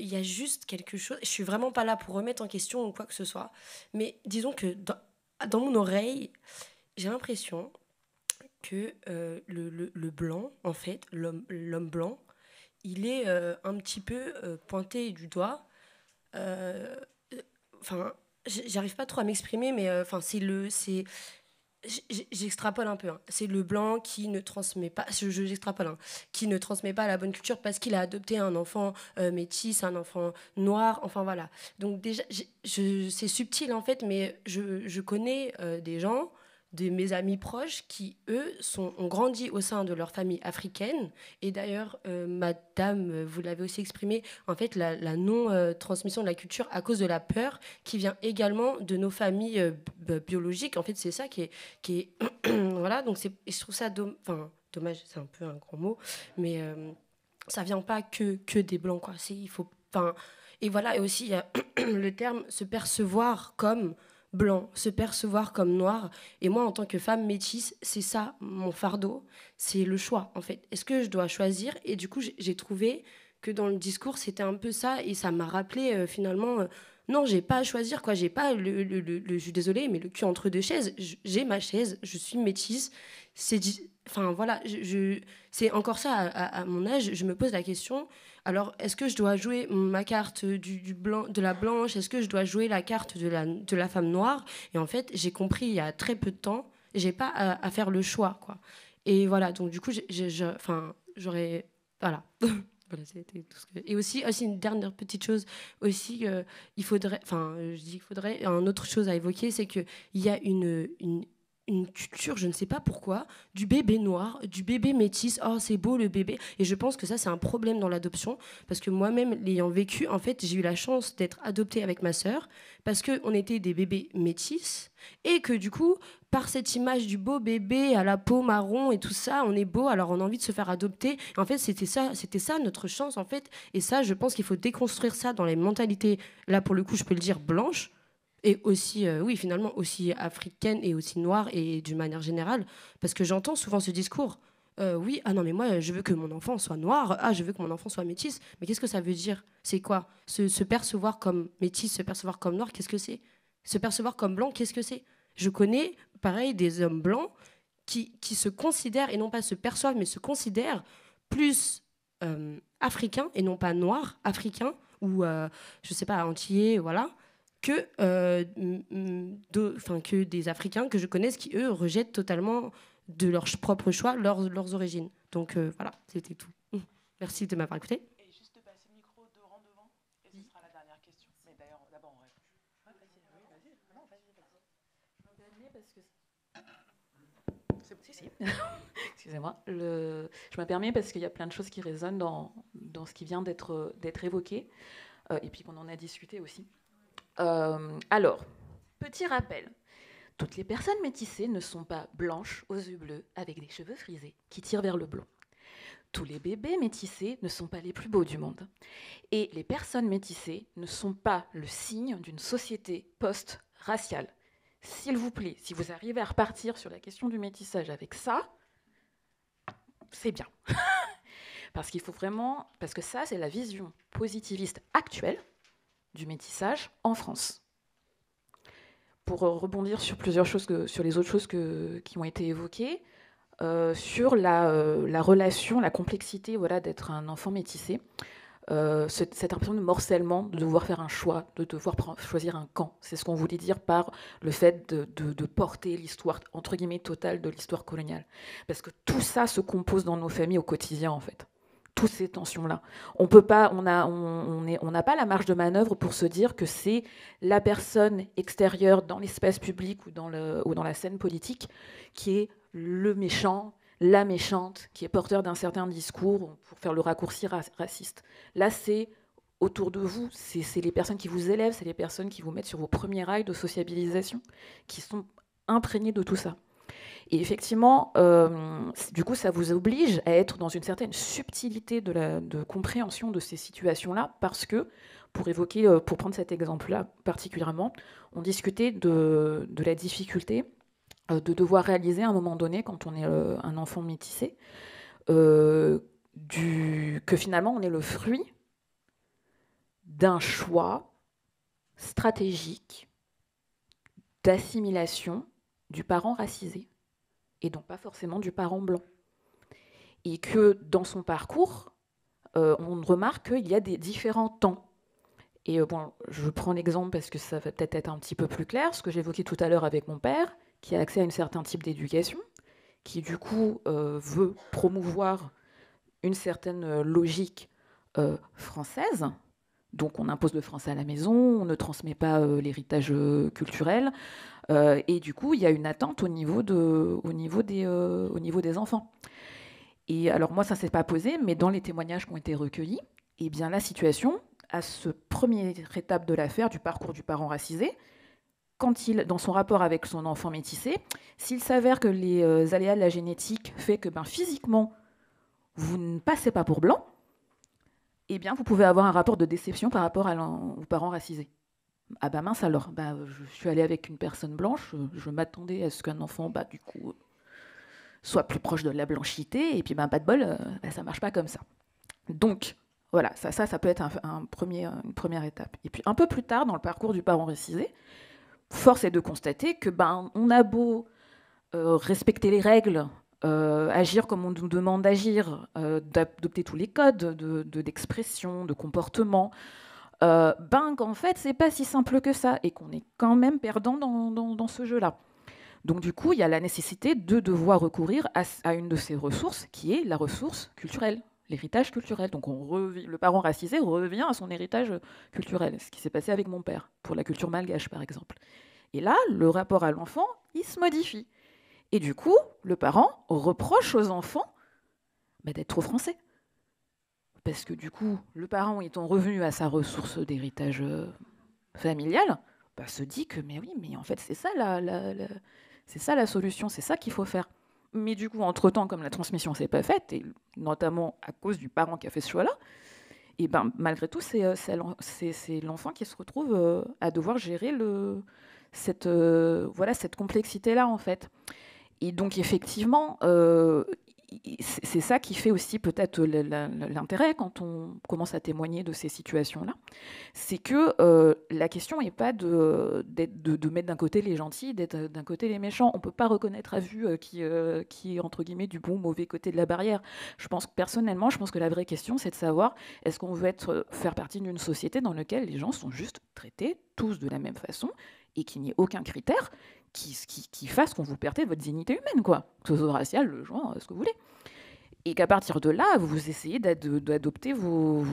[SPEAKER 9] il y a juste quelque chose. Je suis vraiment pas là pour remettre en question ou quoi que ce soit, mais disons que dans, mon oreille, j'ai l'impression que euh, le, blanc, en fait, l'homme blanc, il est euh, un petit peu euh, pointé du doigt. Enfin, j'arrive pas trop à m'exprimer, mais enfin, c'est le, c'est j'extrapole un peu. Hein. C'est le blanc qui ne transmet pas, j'extrapole, hein, qui ne transmet pas la bonne culture parce qu'il a adopté un enfant euh, métisse métis, un enfant noir, enfin voilà. Donc déjà, c'est subtil en fait, mais je, connais euh, des gens de mes amis proches qui, eux, sont, ont grandi au sein de leur famille africaine. Et d'ailleurs, euh, madame, vous l'avez aussi exprimé, en fait, la, non-transmission de la culture à cause de la peur qui vient également de nos familles euh, biologiques. En fait, c'est ça qui est. Qui est voilà, donc c'est, je trouve ça enfin, dommage, c'est un peu un grand mot, mais euh, ça vient pas que, des blancs, quoi. il faut. et voilà, et aussi, il y a le terme se percevoir comme blanc, se percevoir comme noir. Et moi, en tant que femme métisse, c'est ça mon fardeau, c'est le choix en fait. Est-ce que je dois choisir Et du coup, j'ai trouvé que dans le discours, c'était un peu ça, et ça m'a rappelé euh, finalement euh, non, j'ai pas à choisir, quoi. J'ai pas le, le, le, Je suis désolée, mais le cul entre deux chaises. J'ai ma chaise, je suis métisse. C'est. Enfin, voilà, je, c'est encore ça. À, mon âge, je me pose la question. Alors, est-ce que je dois jouer ma carte du, blanc, de la blanche Est-ce que je dois jouer la carte de la, de la femme noire Et en fait, j'ai compris il y a très peu de temps, j'ai pas à, faire le choix, quoi. Et voilà, donc du coup, j'aurais. Voilà. Voilà, c'était tout ce que... Et aussi, aussi, une dernière petite chose, aussi, euh, il faudrait, enfin, je dis qu'il faudrait, une autre chose à évoquer, c'est qu'il y a une une culture, je ne sais pas pourquoi, du bébé noir, du bébé métis. Oh, c'est beau le bébé. Et je pense que ça, c'est un problème dans l'adoption. Parce que moi-même, l'ayant vécu, en fait, j'ai eu la chance d'être adoptée avec ma sœur. Parce qu'on était des bébés métis. Et que du coup, par cette image du beau bébé à la peau marron et tout ça, on est beau, alors on a envie de se faire adopter. En fait, c'était ça, c'était ça notre chance, en fait. Et ça, je pense qu'il faut déconstruire ça dans les mentalités, là, pour le coup, je peux le dire, blanches et aussi, euh, oui, finalement, aussi africaine et aussi noire et d'une manière générale, parce que j'entends souvent ce discours. Euh, oui, ah non, mais moi, je veux que mon enfant soit noir, ah, je veux que mon enfant soit métisse, mais qu'est-ce que ça veut dire C'est quoi se, percevoir comme métisse, se percevoir comme noir, qu'est-ce que c'est Se percevoir comme blanc, qu'est-ce que c'est Je connais, pareil, des hommes blancs qui, qui, se considèrent, et non pas se perçoivent, mais se considèrent plus euh, africains et non pas noirs, africains ou, je sais pas, antillais, voilà que, euh, que des Africains que je connaisse qui, eux, rejettent totalement de leur propre choix leurs, leurs origines. Donc euh, voilà, c'était tout. Merci de m'avoir écouté. juste passer le micro et ce sera la dernière question. d'abord,
[SPEAKER 6] Excusez-moi. Je me permets parce qu'il y a plein de choses qui résonnent dans, dans ce qui vient d'être évoqué euh, et puis qu'on en a discuté aussi. Euh, alors, petit rappel. Toutes les personnes métissées ne sont pas blanches aux yeux bleus avec des cheveux frisés qui tirent vers le blond. Tous les bébés métissés ne sont pas les plus beaux du monde. Et les personnes métissées ne sont pas le signe d'une société post-raciale. S'il vous plaît, si vous arrivez à repartir sur la question du métissage avec ça, c'est bien. parce qu'il faut vraiment, parce que ça, c'est la vision positiviste actuelle du métissage en France. Pour euh, rebondir sur plusieurs choses, sur les autres choses qui ont été évoquées, euh, sur euh, la, relation, la complexité voilà, d'être un enfant métissé, cette impression de morcellement, de devoir faire un choix, de devoir choisir un camp. C'est ce qu'on voulait dire par le fait de, de porter l'histoire, entre guillemets, totale de l'histoire coloniale. Parce que tout ça se compose dans nos familles au quotidien, en fait ces tensions-là. On peut pas, on n'a on, on pas la marge de manœuvre pour se dire que c'est la personne extérieure dans l'espace public ou dans, le, ou dans la scène politique qui est le méchant, la méchante, qui est porteur d'un certain discours, pour faire le raccourci raciste. Là, c'est autour de vous, c'est les personnes qui vous élèvent, c'est les personnes qui vous mettent sur vos premiers rails de sociabilisation, qui sont imprégnées de tout ça. Et effectivement, euh, du coup, ça vous oblige à être dans une certaine subtilité de, compréhension de ces situations-là, parce que, pour évoquer, euh, pour prendre cet exemple-là particulièrement, on discutait de, la difficulté euh, de devoir réaliser à un moment donné, quand on est un enfant métissé, que finalement on est le fruit d'un choix stratégique d'assimilation du parent racisé et donc pas forcément du parent blanc. Et que dans son parcours, euh, on remarque qu'il y a des différents temps. Et euh, je prends l'exemple parce que ça va peut-être être un petit peu plus clair, ce que j'évoquais tout à l'heure avec mon père, qui a accès à un certain type d'éducation, qui du coup euh, veut promouvoir une certaine logique française, donc on impose le français à la maison, on ne transmet pas euh, l'héritage euh, culturel. Euh, et du coup, il y a une attente au niveau, de, au niveau, des, niveau des enfants. Et alors moi, ça ne s'est pas posé, mais dans les témoignages qui ont été recueillis, eh bien la situation, à ce premier étape de l'affaire, du parcours du parent racisé, quand il, dans son rapport avec son enfant métissé, s'il s'avère que les aléas de la génétique fait que ben, physiquement, vous ne passez pas pour blanc, eh bien, vous pouvez avoir un rapport de déception par rapport à aux parents racisés. Ah bah mince alors, bah, je suis allée avec une personne blanche, je m'attendais à ce qu'un enfant, bah, du coup, soit plus proche de la blanchité, et puis ben pas de bol, ça euh, ça marche pas comme ça. Donc, voilà, ça, ça, peut être un, premier, une première étape. Et puis un peu plus tard, dans le parcours du parent racisé, force est de constater que ben, on a beau euh, respecter les règles, euh, agir comme on nous demande d'agir, euh, d'adopter tous les codes d'expression, de, comportement, euh, ben qu'en fait, c'est pas si simple que ça et qu'on est quand même perdant dans, ce jeu-là. Donc du coup, il y a la nécessité de devoir recourir à, une de ces ressources qui est la ressource culturelle, l'héritage culturel. Donc on le parent racisé revient à son héritage culturel, ce qui s'est passé avec mon père pour la culture malgache par exemple. Et là, le rapport à l'enfant, il se modifie. Et du coup, le parent reproche aux enfants bah, d'être trop français. Parce que du coup, le parent étant revenu à sa ressource d'héritage euh, familial, bah, se dit que mais oui, mais en fait c'est ça la, solution, c'est ça qu'il faut faire. Mais du coup, entre-temps, comme la transmission s'est pas faite, et notamment à cause du parent qui a fait ce choix-là, et ben, malgré tout, c'est euh, l'enfant qui se retrouve euh, à devoir gérer cette, voilà, cette complexité-là, en fait et donc effectivement, euh, c'est ça qui fait aussi peut-être l'intérêt quand on commence à témoigner de ces situations-là, c'est que euh, la question n'est pas de, mettre d'un côté les gentils, d'être euh, d'un côté les méchants. On ne peut pas reconnaître à vue qui, est entre guillemets du bon mauvais côté de la barrière. Je pense personnellement, je pense que la vraie question, c'est de savoir est-ce qu'on veut être, faire partie d'une société dans laquelle les gens sont juste traités tous de la même façon et qu'il n'y ait aucun critère qui, qui, fasse qu'on vous perdez votre dignité humaine, quoi. Que ce soit racial, le genre, euh, ce que vous voulez. Et qu'à partir de là, vous essayez d'adopter vos,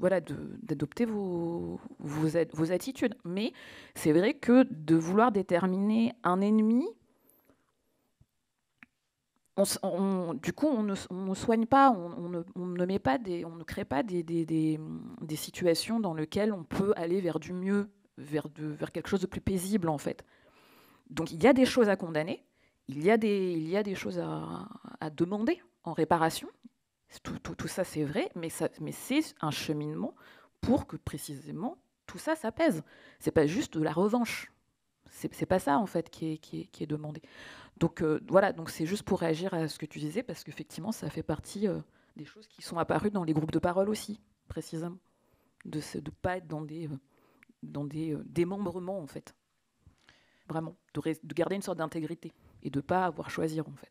[SPEAKER 6] voilà, d'adopter vos, vos, attitudes. Mais c'est vrai que de vouloir déterminer un ennemi du coup, on ne, soigne pas, on, ne, met pas des, on ne crée pas des, des, des, situations dans lesquelles on peut aller vers du mieux vers, quelque chose de plus paisible, en fait. Donc il y a des choses à condamner, il y a des, choses à, demander en réparation. Tout, ça, c'est vrai, mais, c'est un cheminement pour que précisément tout ça, s'apaise. C'est pas juste de la revanche. C'est, pas ça en fait qui est, demandé. Donc euh, voilà, donc c'est juste pour réagir à ce que tu disais parce qu'effectivement, ça fait partie euh, des choses qui sont apparues dans les groupes de parole aussi, précisément, de ne pas être dans des euh, dans des euh, démembrements, en fait. Vraiment, de, garder une sorte d'intégrité et de ne pas avoir choisir, en fait.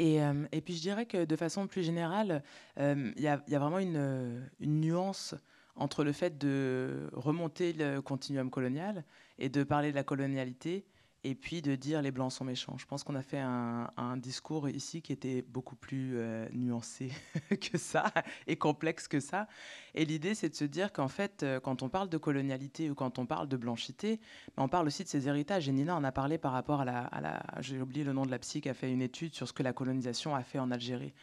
[SPEAKER 1] Euh, et, puis je dirais que de façon plus générale, euh, il y, a vraiment une, nuance entre le fait de remonter le continuum colonial et de parler de la colonialité et puis de dire les blancs sont méchants. Je pense qu'on a fait un, discours ici qui était beaucoup plus euh, nuancé que ça et complexe que ça. Et l'idée, c'est de se dire qu'en fait, euh, quand on parle de colonialité ou quand on parle de blanchité, on parle aussi de ses héritages. Et Nina en a parlé par rapport à la, la j'ai oublié le nom de la psy qui a fait une étude sur ce que la colonisation a fait en Algérie.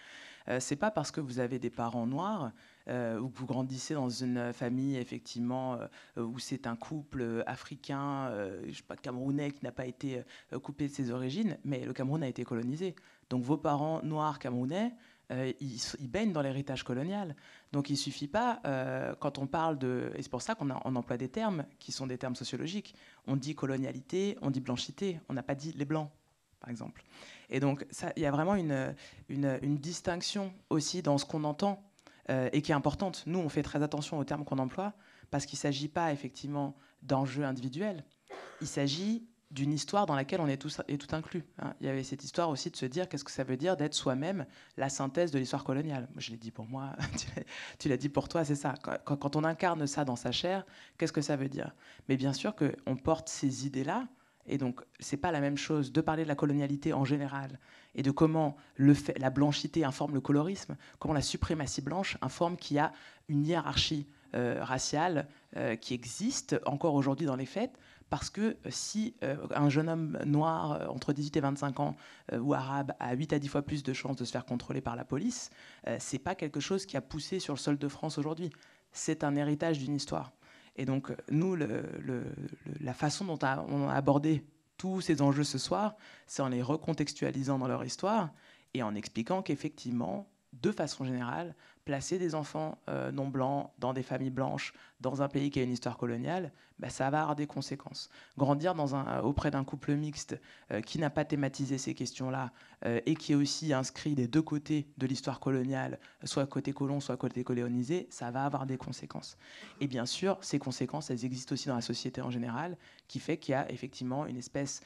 [SPEAKER 1] Euh, c'est pas parce que vous avez des parents noirs euh, vous grandissez dans une euh, famille effectivement euh, où c'est un couple euh, africain, je sais pas, camerounais qui n'a pas été coupé de ses origines, mais le Cameroun a été colonisé. Donc vos parents noirs camerounais, ils, baignent dans l'héritage colonial. Donc il ne suffit pas, quand on parle de... Et c'est pour ça qu'on on emploie des termes qui sont des termes sociologiques. On dit colonialité, on dit blanchité, on n'a pas dit les blancs, par exemple. Et donc il y a vraiment une distinction aussi dans ce qu'on entend euh, et qui est importante. Nous, on fait très attention aux termes qu'on emploie parce qu'il ne s'agit pas effectivement d'enjeux individuels. Il s'agit d'une histoire dans laquelle on est, tous, et tout inclus. Hein. Il y avait cette histoire aussi de se dire qu'est-ce que ça veut dire d'être soi-même la synthèse de l'histoire coloniale. Je l'ai dit pour moi, tu l'as dit pour toi, c'est ça. Quand, on incarne ça dans sa chair, qu'est-ce que ça veut dire Mais bien sûr qu'on porte ces idées-là et donc, c'est pas la même chose de parler de la colonialité en général et de comment la blanchité informe le colorisme, comment la suprématie blanche informe qu'il y a une hiérarchie euh, raciale euh, qui existe encore aujourd'hui dans les faits Parce que si euh, un jeune homme noir entre 18 et 25 ans ou arabe a 8 à 10 fois plus de chances de se faire contrôler par la police, n'est pas quelque chose qui a poussé sur le sol de France aujourd'hui. C'est un héritage d'une histoire. Et donc, euh, nous, la façon dont on a abordé tous ces enjeux ce soir, c'est en les recontextualisant dans leur histoire et en expliquant qu'effectivement, de façon générale, placer des enfants euh, non blancs dans des familles blanches, dans un pays qui a une histoire coloniale, bah, ça va avoir des conséquences. Grandir dans un, euh, auprès d'un couple mixte euh, qui n'a pas thématisé ces questions-là et qui est aussi inscrit des deux côtés de l'histoire coloniale, soit côté colon, soit côté colonisé, ça va avoir des conséquences. Et bien sûr, ces conséquences, elles existent aussi dans la société en général, qui fait qu'il y a effectivement une espèce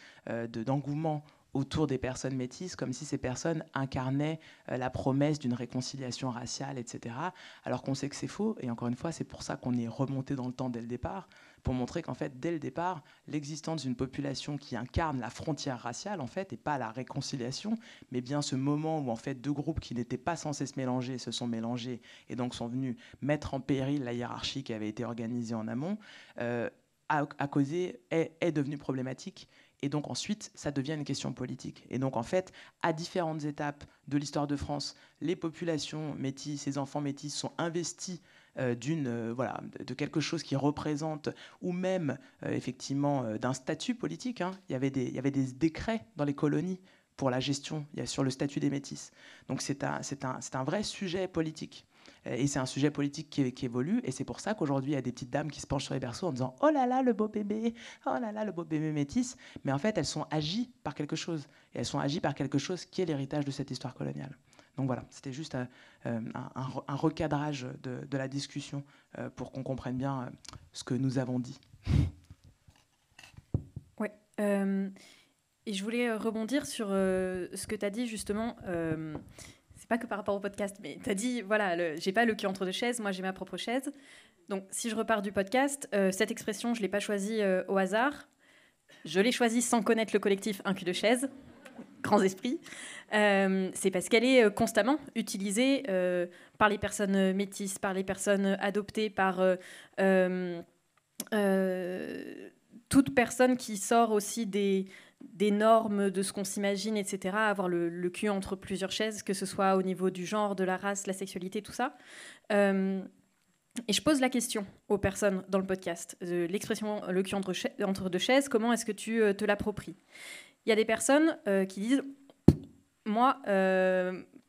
[SPEAKER 1] d'engouement autour des personnes métisses, comme si ces personnes incarnaient euh, la promesse d'une réconciliation raciale, etc. Alors qu'on sait que c'est faux, et encore une fois, c'est pour ça qu'on est remonté dans le temps dès le départ, pour montrer qu'en fait, dès le départ, l'existence d'une population qui incarne la frontière raciale, en fait, et pas la réconciliation, mais bien ce moment où, en fait, deux groupes qui n'étaient pas censés se mélanger se sont mélangés, et donc sont venus mettre en péril la hiérarchie qui avait été organisée en amont, euh, a, causé, est, est devenu problématique et donc ensuite, ça devient une question politique. Et donc en fait, à différentes étapes de l'histoire de France, les populations métis, ces enfants métis sont investis euh, d'une euh, voilà de quelque chose qui représente ou même euh, effectivement d'un statut politique. Hein. Il, y avait des, il y avait des décrets dans les colonies pour la gestion sur le statut des métis. Donc c'est un, un, un vrai sujet politique. Euh, et c'est un sujet politique qui, évolue. Et c'est pour ça qu'aujourd'hui, il y a des petites dames qui se penchent sur les berceaux en disant Oh là là, le beau bébé Oh là là, le beau bébé métis Mais en fait, elles sont agies par quelque chose. Et elles sont agies par quelque chose qui est l'héritage de cette histoire coloniale. Donc voilà, c'était juste euh, euh, un, recadrage de, la discussion pour qu'on comprenne bien ce que nous avons dit.
[SPEAKER 3] Oui. et je voulais rebondir sur ce que tu as dit justement que par rapport au podcast, mais tu as dit, voilà, j'ai pas le cul entre deux chaises, moi j'ai ma propre chaise. Donc si je repars du podcast, euh, cette expression, je l'ai pas choisie euh, au hasard. Je l'ai choisie sans connaître le collectif Un cul de chaise, grands esprits. Euh, c'est parce qu'elle est constamment utilisée par les personnes métisses, par les personnes adoptées, par toute personne qui sort aussi des, des normes de ce qu'on s'imagine, etc., avoir le, cul entre plusieurs chaises, que ce soit au niveau du genre, de la race, la sexualité, tout ça. Euh, et je pose la question aux personnes dans le podcast, euh, l'expression le cul entre, entre, deux chaises, comment est-ce que tu euh, te l'appropries Il y a des personnes qui disent, moi,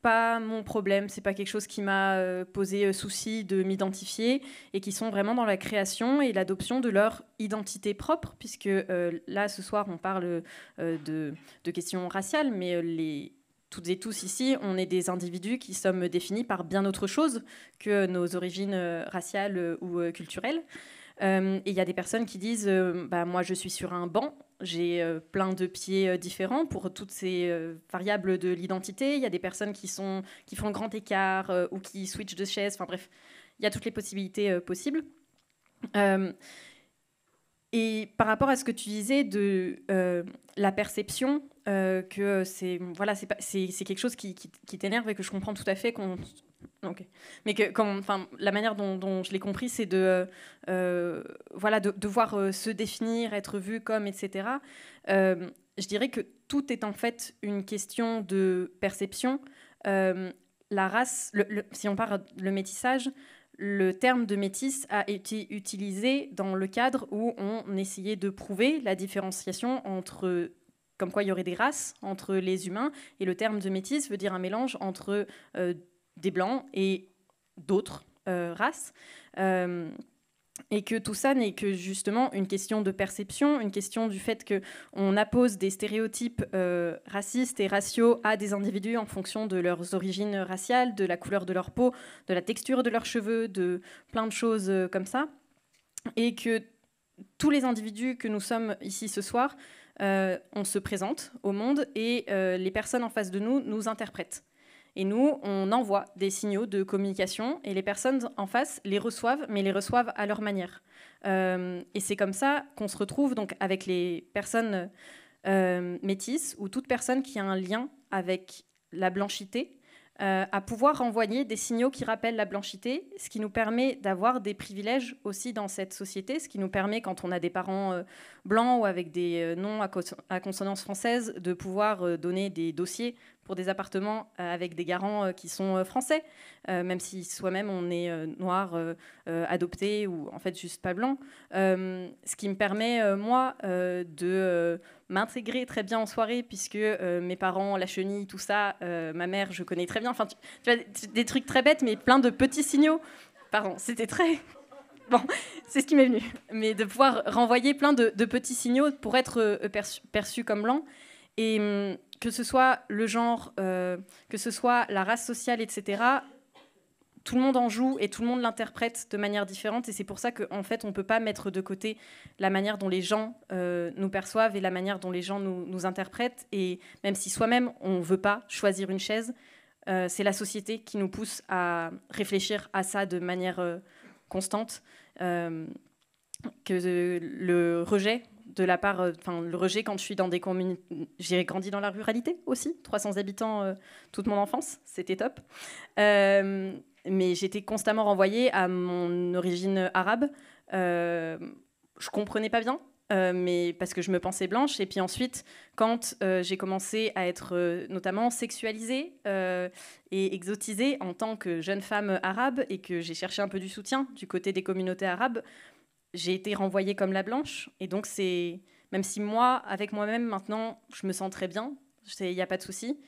[SPEAKER 3] pas mon problème, c'est pas quelque chose qui m'a euh, posé euh, souci de m'identifier et qui sont vraiment dans la création et l'adoption de leur identité propre, puisque euh, là ce soir on parle de, questions raciales, mais les toutes et tous ici, on est des individus qui sommes définis par bien autre chose que nos origines raciales ou culturelles. et il y a des personnes qui disent bah, Moi, je suis sur un banc, j'ai euh, plein de pieds euh, différents pour toutes ces euh, variables de l'identité. Il y a des personnes qui, sont, qui font grand écart ou qui switchent de chaise. Enfin bref, il y a toutes les possibilités possibles. et par rapport à ce que tu disais de la perception, que c'est voilà, c'est quelque chose qui, qui, qui t'énerve et que je comprends tout à fait qu'on Ok. Mais que, comme enfin, la manière dont, je l'ai compris, c'est de, euh, voilà, de, voir euh, se définir, être vu comme, etc. Euh, je dirais que tout est en fait une question de perception. la race, si on parle le métissage, le terme de métis a été utilisé dans le cadre où on essayait de prouver la différenciation entre comme quoi il y aurait des races entre les humains, et le terme de métis veut dire un mélange entre des blancs et d'autres euh, races. Euh, et que tout ça n'est que justement une question de perception, une question du fait qu'on on appose des stéréotypes euh, racistes et raciaux à des individus en fonction de leurs origines raciales, de la couleur de leur peau, de la texture de leurs cheveux, de plein de choses comme ça, et que tous les individus que nous sommes ici ce soir, on se présente au monde et les personnes en face de nous nous interprètent. Et nous, on envoie des signaux de communication et les personnes en face les reçoivent, mais les reçoivent à leur manière. Euh, et c'est comme ça qu'on se retrouve donc avec les personnes euh, métisses ou toute personne qui a un lien avec la blanchité euh, à pouvoir renvoyer des signaux qui rappellent la blanchité, ce qui nous permet d'avoir des privilèges aussi dans cette société, ce qui nous permet, quand on a des parents euh, blancs ou avec des euh, noms à, à, consonance française, de pouvoir donner des dossiers pour des appartements avec des garants qui sont français, même si soi-même on est noir, adopté ou en fait juste pas blanc. ce qui me permet, moi, de m'intégrer très bien en soirée, puisque euh, mes parents, la chenille, tout ça, euh, ma mère, je connais très bien. Enfin, tu, des trucs très bêtes, mais plein de petits signaux. Pardon, c'était très. Bon, c'est ce qui m'est venu. Mais de pouvoir renvoyer plein de, petits signaux pour être euh, perçu, comme lent. Et hum, que ce soit le genre, que ce soit la race sociale, etc., tout le monde en joue et tout le monde l'interprète de manière différente. Et c'est pour ça qu'en en fait, on ne peut pas mettre de côté la manière dont les gens euh, nous perçoivent et la manière dont les gens nous, nous interprètent. Et même si soi-même, on ne veut pas choisir une chaise, euh, c'est la société qui nous pousse à réfléchir à ça de manière euh, constante. que le rejet de la part, enfin le rejet quand je suis dans des communes, j'ai grandi dans la ruralité aussi, 300 habitants toute mon enfance, c'était top mais j'étais constamment renvoyée à mon origine arabe. Euh, je comprenais pas bien, euh, mais parce que je me pensais blanche. Et puis ensuite, quand euh, j'ai commencé à être euh, notamment sexualisée et exotisée en tant que jeune femme arabe et que j'ai cherché un peu du soutien du côté des communautés arabes, j'ai été renvoyée comme la blanche. Et donc c'est, même si moi, avec moi-même maintenant, je me sens très bien, il n'y a pas de souci.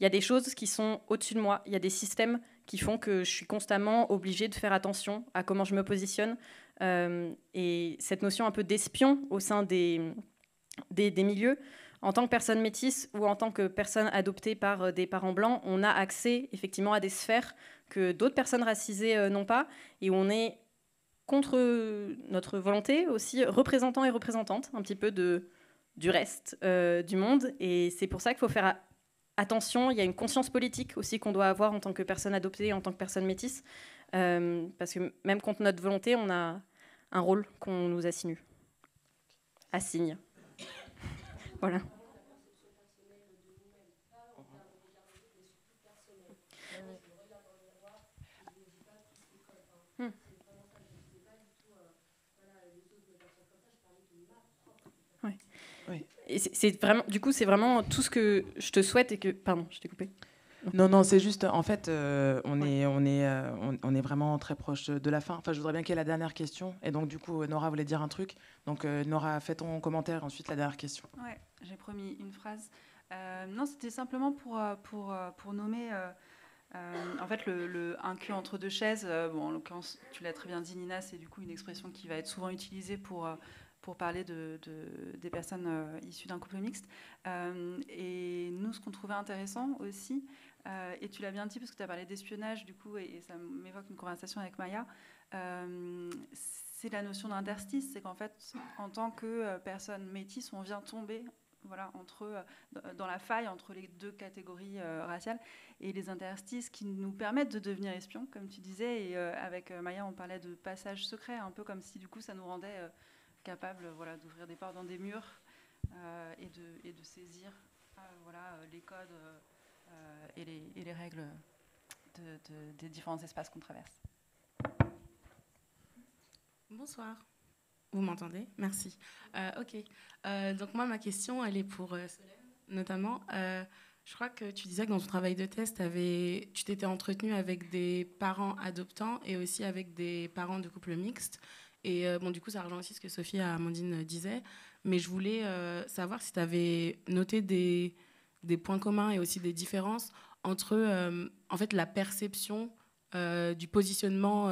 [SPEAKER 3] Il y a des choses qui sont au-dessus de moi, il y a des systèmes qui font que je suis constamment obligée de faire attention à comment je me positionne. Euh, et cette notion un peu d'espion au sein des, des, milieux, en tant que personne métisse ou en tant que personne adoptée par euh, des parents blancs, on a accès effectivement à des sphères que d'autres personnes racisées euh, n'ont pas et on est contre notre volonté aussi représentant et représentante un petit peu de, du reste du monde. Et c'est pour ça qu'il faut faire attention, il y a une conscience politique aussi qu'on doit avoir en tant que personne adoptée, en tant que personne métisse, euh, parce que même contre notre volonté, on a un rôle qu'on nous assigne. Assigne. voilà. c'est vraiment, du coup, c'est vraiment tout ce que je te souhaite et que. Pardon, je t'ai coupé.
[SPEAKER 1] Non, non, c'est juste, en fait, euh, on, est, on, est, euh, on, est vraiment très proche de la fin. Enfin, je voudrais bien qu'il y ait la dernière question. Et donc, du coup, Nora voulait dire un truc. Donc, euh, Nora, fais ton commentaire, ensuite la dernière question.
[SPEAKER 5] Ouais, j'ai promis une phrase. non, c'était simplement pour, pour, pour nommer, en fait, le, un cul entre deux chaises. bon, en l'occurrence, tu l'as très bien dit, Nina, c'est du coup une expression qui va être souvent utilisée pour pour parler de, des personnes euh, issues d'un couple mixte. Euh, et nous, ce qu'on trouvait intéressant aussi, euh, et tu l'as bien dit parce que tu as parlé d'espionnage, du coup, et, ça m'évoque une conversation avec Maya, c'est la notion d'interstice. C'est qu'en fait, en tant que personne métisse, on vient tomber voilà, entre, dans la faille entre les deux catégories raciales et les interstices qui nous permettent de devenir espions, comme tu disais. Et avec Maya, on parlait de passage secret, un peu comme si du coup ça nous rendait capable voilà, d'ouvrir des portes dans des murs euh, et de, saisir euh, voilà, euh, les codes et les, règles des différents espaces qu'on traverse. Bonsoir.
[SPEAKER 8] Vous m'entendez Merci. ok. donc moi, ma question, elle est pour euh, notamment. je crois que tu disais que dans ton travail de test, tu t'étais entretenu avec des parents adoptants et aussi avec des parents de couples mixtes. Et euh, bon, du coup, ça rejoint aussi ce que Sophie et Amandine euh, disaient. Mais je voulais euh, savoir si tu avais noté des, points communs et aussi des différences entre en fait, la perception du positionnement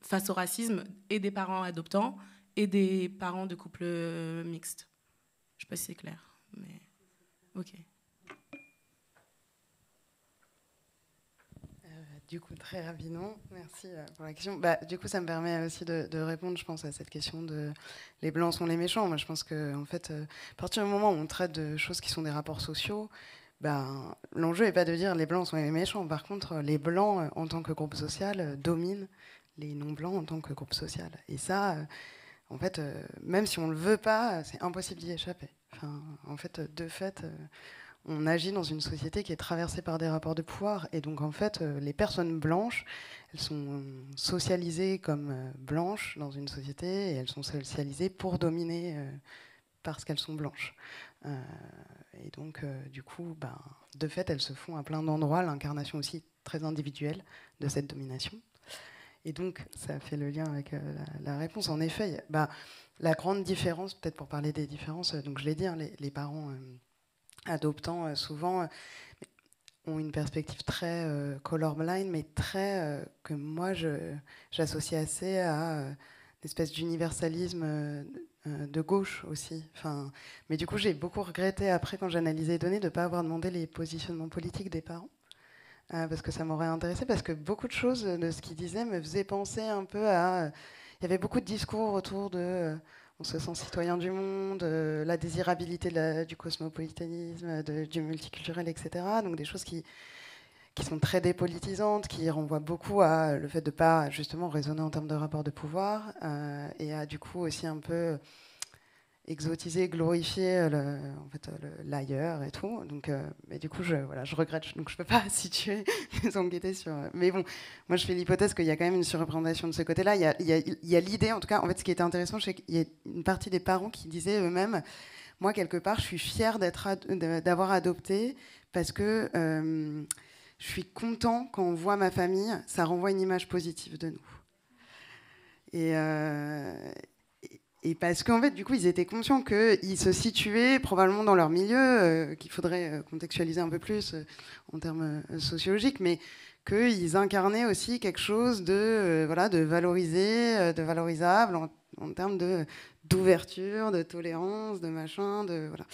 [SPEAKER 8] face au racisme et des parents adoptants et des parents de couples mixtes. Je ne sais pas si c'est clair, mais ok.
[SPEAKER 4] du coup, très rapidement, merci euh, pour la question. Bah, du coup, ça me permet aussi de, répondre, je pense, à cette question de les blancs sont les méchants. Moi, je pense que, en fait, euh, à partir du moment où on traite de choses qui sont des rapports sociaux, ben, l'enjeu n'est pas de dire les blancs sont les méchants. Par contre, les blancs, euh, en tant que groupe social, dominent les non-blancs en tant que groupe social. Et ça, en fait, même si on ne le veut pas, c'est impossible d'y échapper. en fait, de fait, on agit dans une société qui est traversée par des rapports de pouvoir. Et donc, en fait, euh, les personnes blanches, elles sont euh, socialisées comme euh, blanches dans une société et elles sont socialisées pour dominer parce qu'elles sont blanches. et donc, du coup, ben, de fait, elles se font à plein d'endroits l'incarnation aussi très individuelle de cette domination. Et donc, ça fait le lien avec la, réponse. En effet, ben la grande différence, peut-être pour parler des différences, donc je l'ai dit, hein, les, parents adoptants euh, souvent euh, ont une perspective très euh, colorblind, mais très que moi j'associe assez à une espèce d'universalisme de gauche aussi. Enfin, mais du coup, j'ai beaucoup regretté après quand j'analysais les données de ne pas avoir demandé les positionnements politiques des parents. parce que ça m'aurait intéressé, parce que beaucoup de choses de ce qu'ils disaient me faisaient penser un peu à. Il y avait beaucoup de discours autour de on se sent citoyen du monde, euh, la désirabilité du cosmopolitanisme, du multiculturel, etc. Donc des choses qui, qui sont très dépolitisantes, qui renvoient beaucoup à le fait de ne pas justement raisonner en termes de rapport de pouvoir euh, et à du coup aussi un peu exotiser, glorifier euh, le, en fait, euh, l'ailleurs et tout. Donc, euh, mais du coup, je, voilà, je regrette, donc je peux pas situer les enquêtés sur. Mais bon, moi, je fais l'hypothèse qu'il y a quand même une surreprésentation de ce côté-là. Il y a, il y a l'idée, en tout cas, en fait, ce qui était intéressant, c'est qu'il y a une partie des parents qui disaient eux-mêmes, moi, quelque part, je suis fière d'être d'avoir adopté parce que je suis content quand on voit ma famille, ça renvoie une image positive de nous. Et, et parce qu'en fait, du coup, ils étaient conscients qu'ils se situaient probablement dans leur milieu, euh, qu'il faudrait euh, contextualiser un peu plus euh, en termes sociologiques, mais qu'ils incarnaient aussi quelque chose de, voilà, de valorisé, de valorisable en, termes d'ouverture, de, tolérance, de machin, de voilà.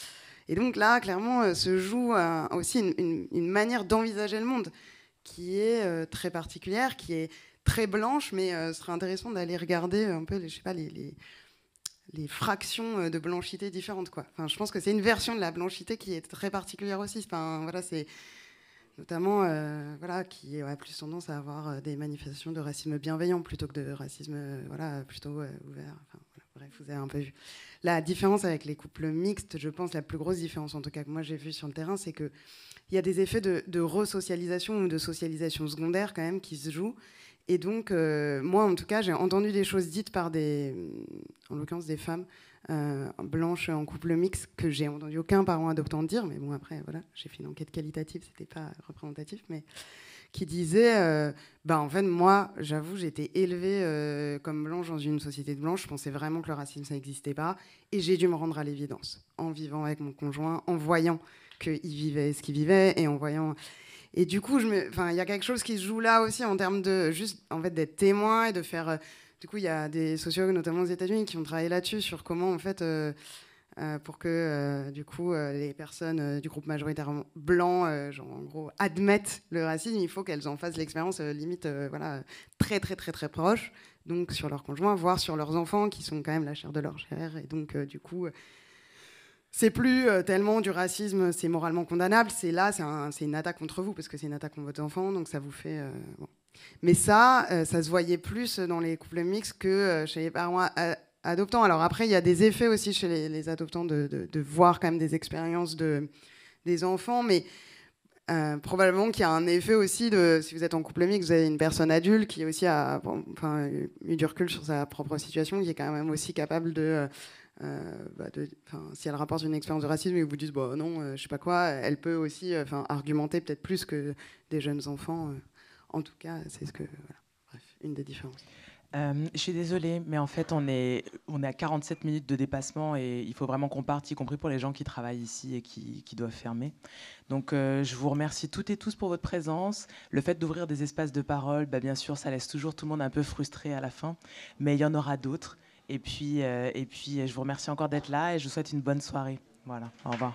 [SPEAKER 4] Et donc là, clairement, se joue aussi une, manière d'envisager le monde qui est très particulière, qui est très blanche, mais ce serait intéressant d'aller regarder un peu, je sais pas, les les fractions euh, de blanchité différentes. Quoi. Enfin, je pense que c'est une version de la blanchité qui est très particulière aussi. Enfin, voilà, c'est notamment euh, voilà, qui a plus tendance à avoir euh, des manifestations de racisme bienveillant plutôt que de racisme voilà, plutôt ouvert. Enfin, bref, vous avez un peu vu. La différence avec les couples mixtes, je pense, la plus grosse différence en tout cas que moi j'ai vue sur le terrain, c'est qu'il y a des effets de, de resocialisation ou de socialisation secondaire quand même qui se jouent et donc, euh, moi, en tout cas, j'ai entendu des choses dites par des, en l'occurrence, des femmes euh, blanches en couple mixte que j'ai entendu aucun parent adoptant dire. Mais bon, après, voilà, j'ai fait une enquête qualitative, c'était pas représentatif, mais qui disait euh, bah en fait moi j'avoue j'étais élevée comme blanche dans une société de blanche je pensais vraiment que le racisme ça n'existait pas et j'ai dû me rendre à l'évidence en vivant avec mon conjoint en voyant qu'il vivait ce qu'il vivait et en voyant et du coup, il y a quelque chose qui se joue là aussi en termes de juste, en fait, d'être témoin et de faire. Euh, du coup, il y a des sociologues, notamment aux États-Unis, qui ont travaillé là-dessus sur comment, en fait, euh, euh, pour que, du coup, les personnes du groupe majoritairement blanc, en gros, admettent le racisme, il faut qu'elles en fassent l'expérience limite, voilà, très, très, très, très proche. Donc, sur leurs conjoints, voire sur leurs enfants, qui sont quand même la chair de leur chair. Et donc, du coup c'est plus euh, tellement du racisme, c'est moralement condamnable. C'est là, c'est une attaque contre vous parce que c'est une attaque contre votre enfant, donc ça vous fait. Euh, mais ça, euh, ça se voyait plus dans les couples mixtes que chez les parents adoptants. Alors après, il y a des effets aussi chez les, adoptants de, voir quand même des expériences de, des enfants, mais probablement qu'il y a un effet aussi de, si vous êtes en couple mixte, vous avez une personne adulte qui aussi a eu du recul sur sa propre situation, qui est quand même aussi capable de euh, bah, si elle rapporte une expérience de racisme et vous dites bon bah, non, euh, je sais pas quoi, elle peut aussi euh, argumenter peut-être plus que des jeunes enfants. en tout cas, c'est ce que. Voilà. une des différences. je suis désolée, mais en fait, on est, on est à
[SPEAKER 1] 47 minutes de dépassement et il faut vraiment qu'on parte, y compris pour les gens qui travaillent ici et qui, qui doivent fermer. Donc, je vous remercie toutes et tous pour votre présence. Le fait d'ouvrir des espaces de parole, bah, bien sûr, ça laisse toujours tout le monde un peu frustré à la fin, mais il y en aura d'autres. Et puis, euh, et puis, euh, je vous remercie encore d'être là et je vous souhaite une bonne soirée. Voilà, au revoir.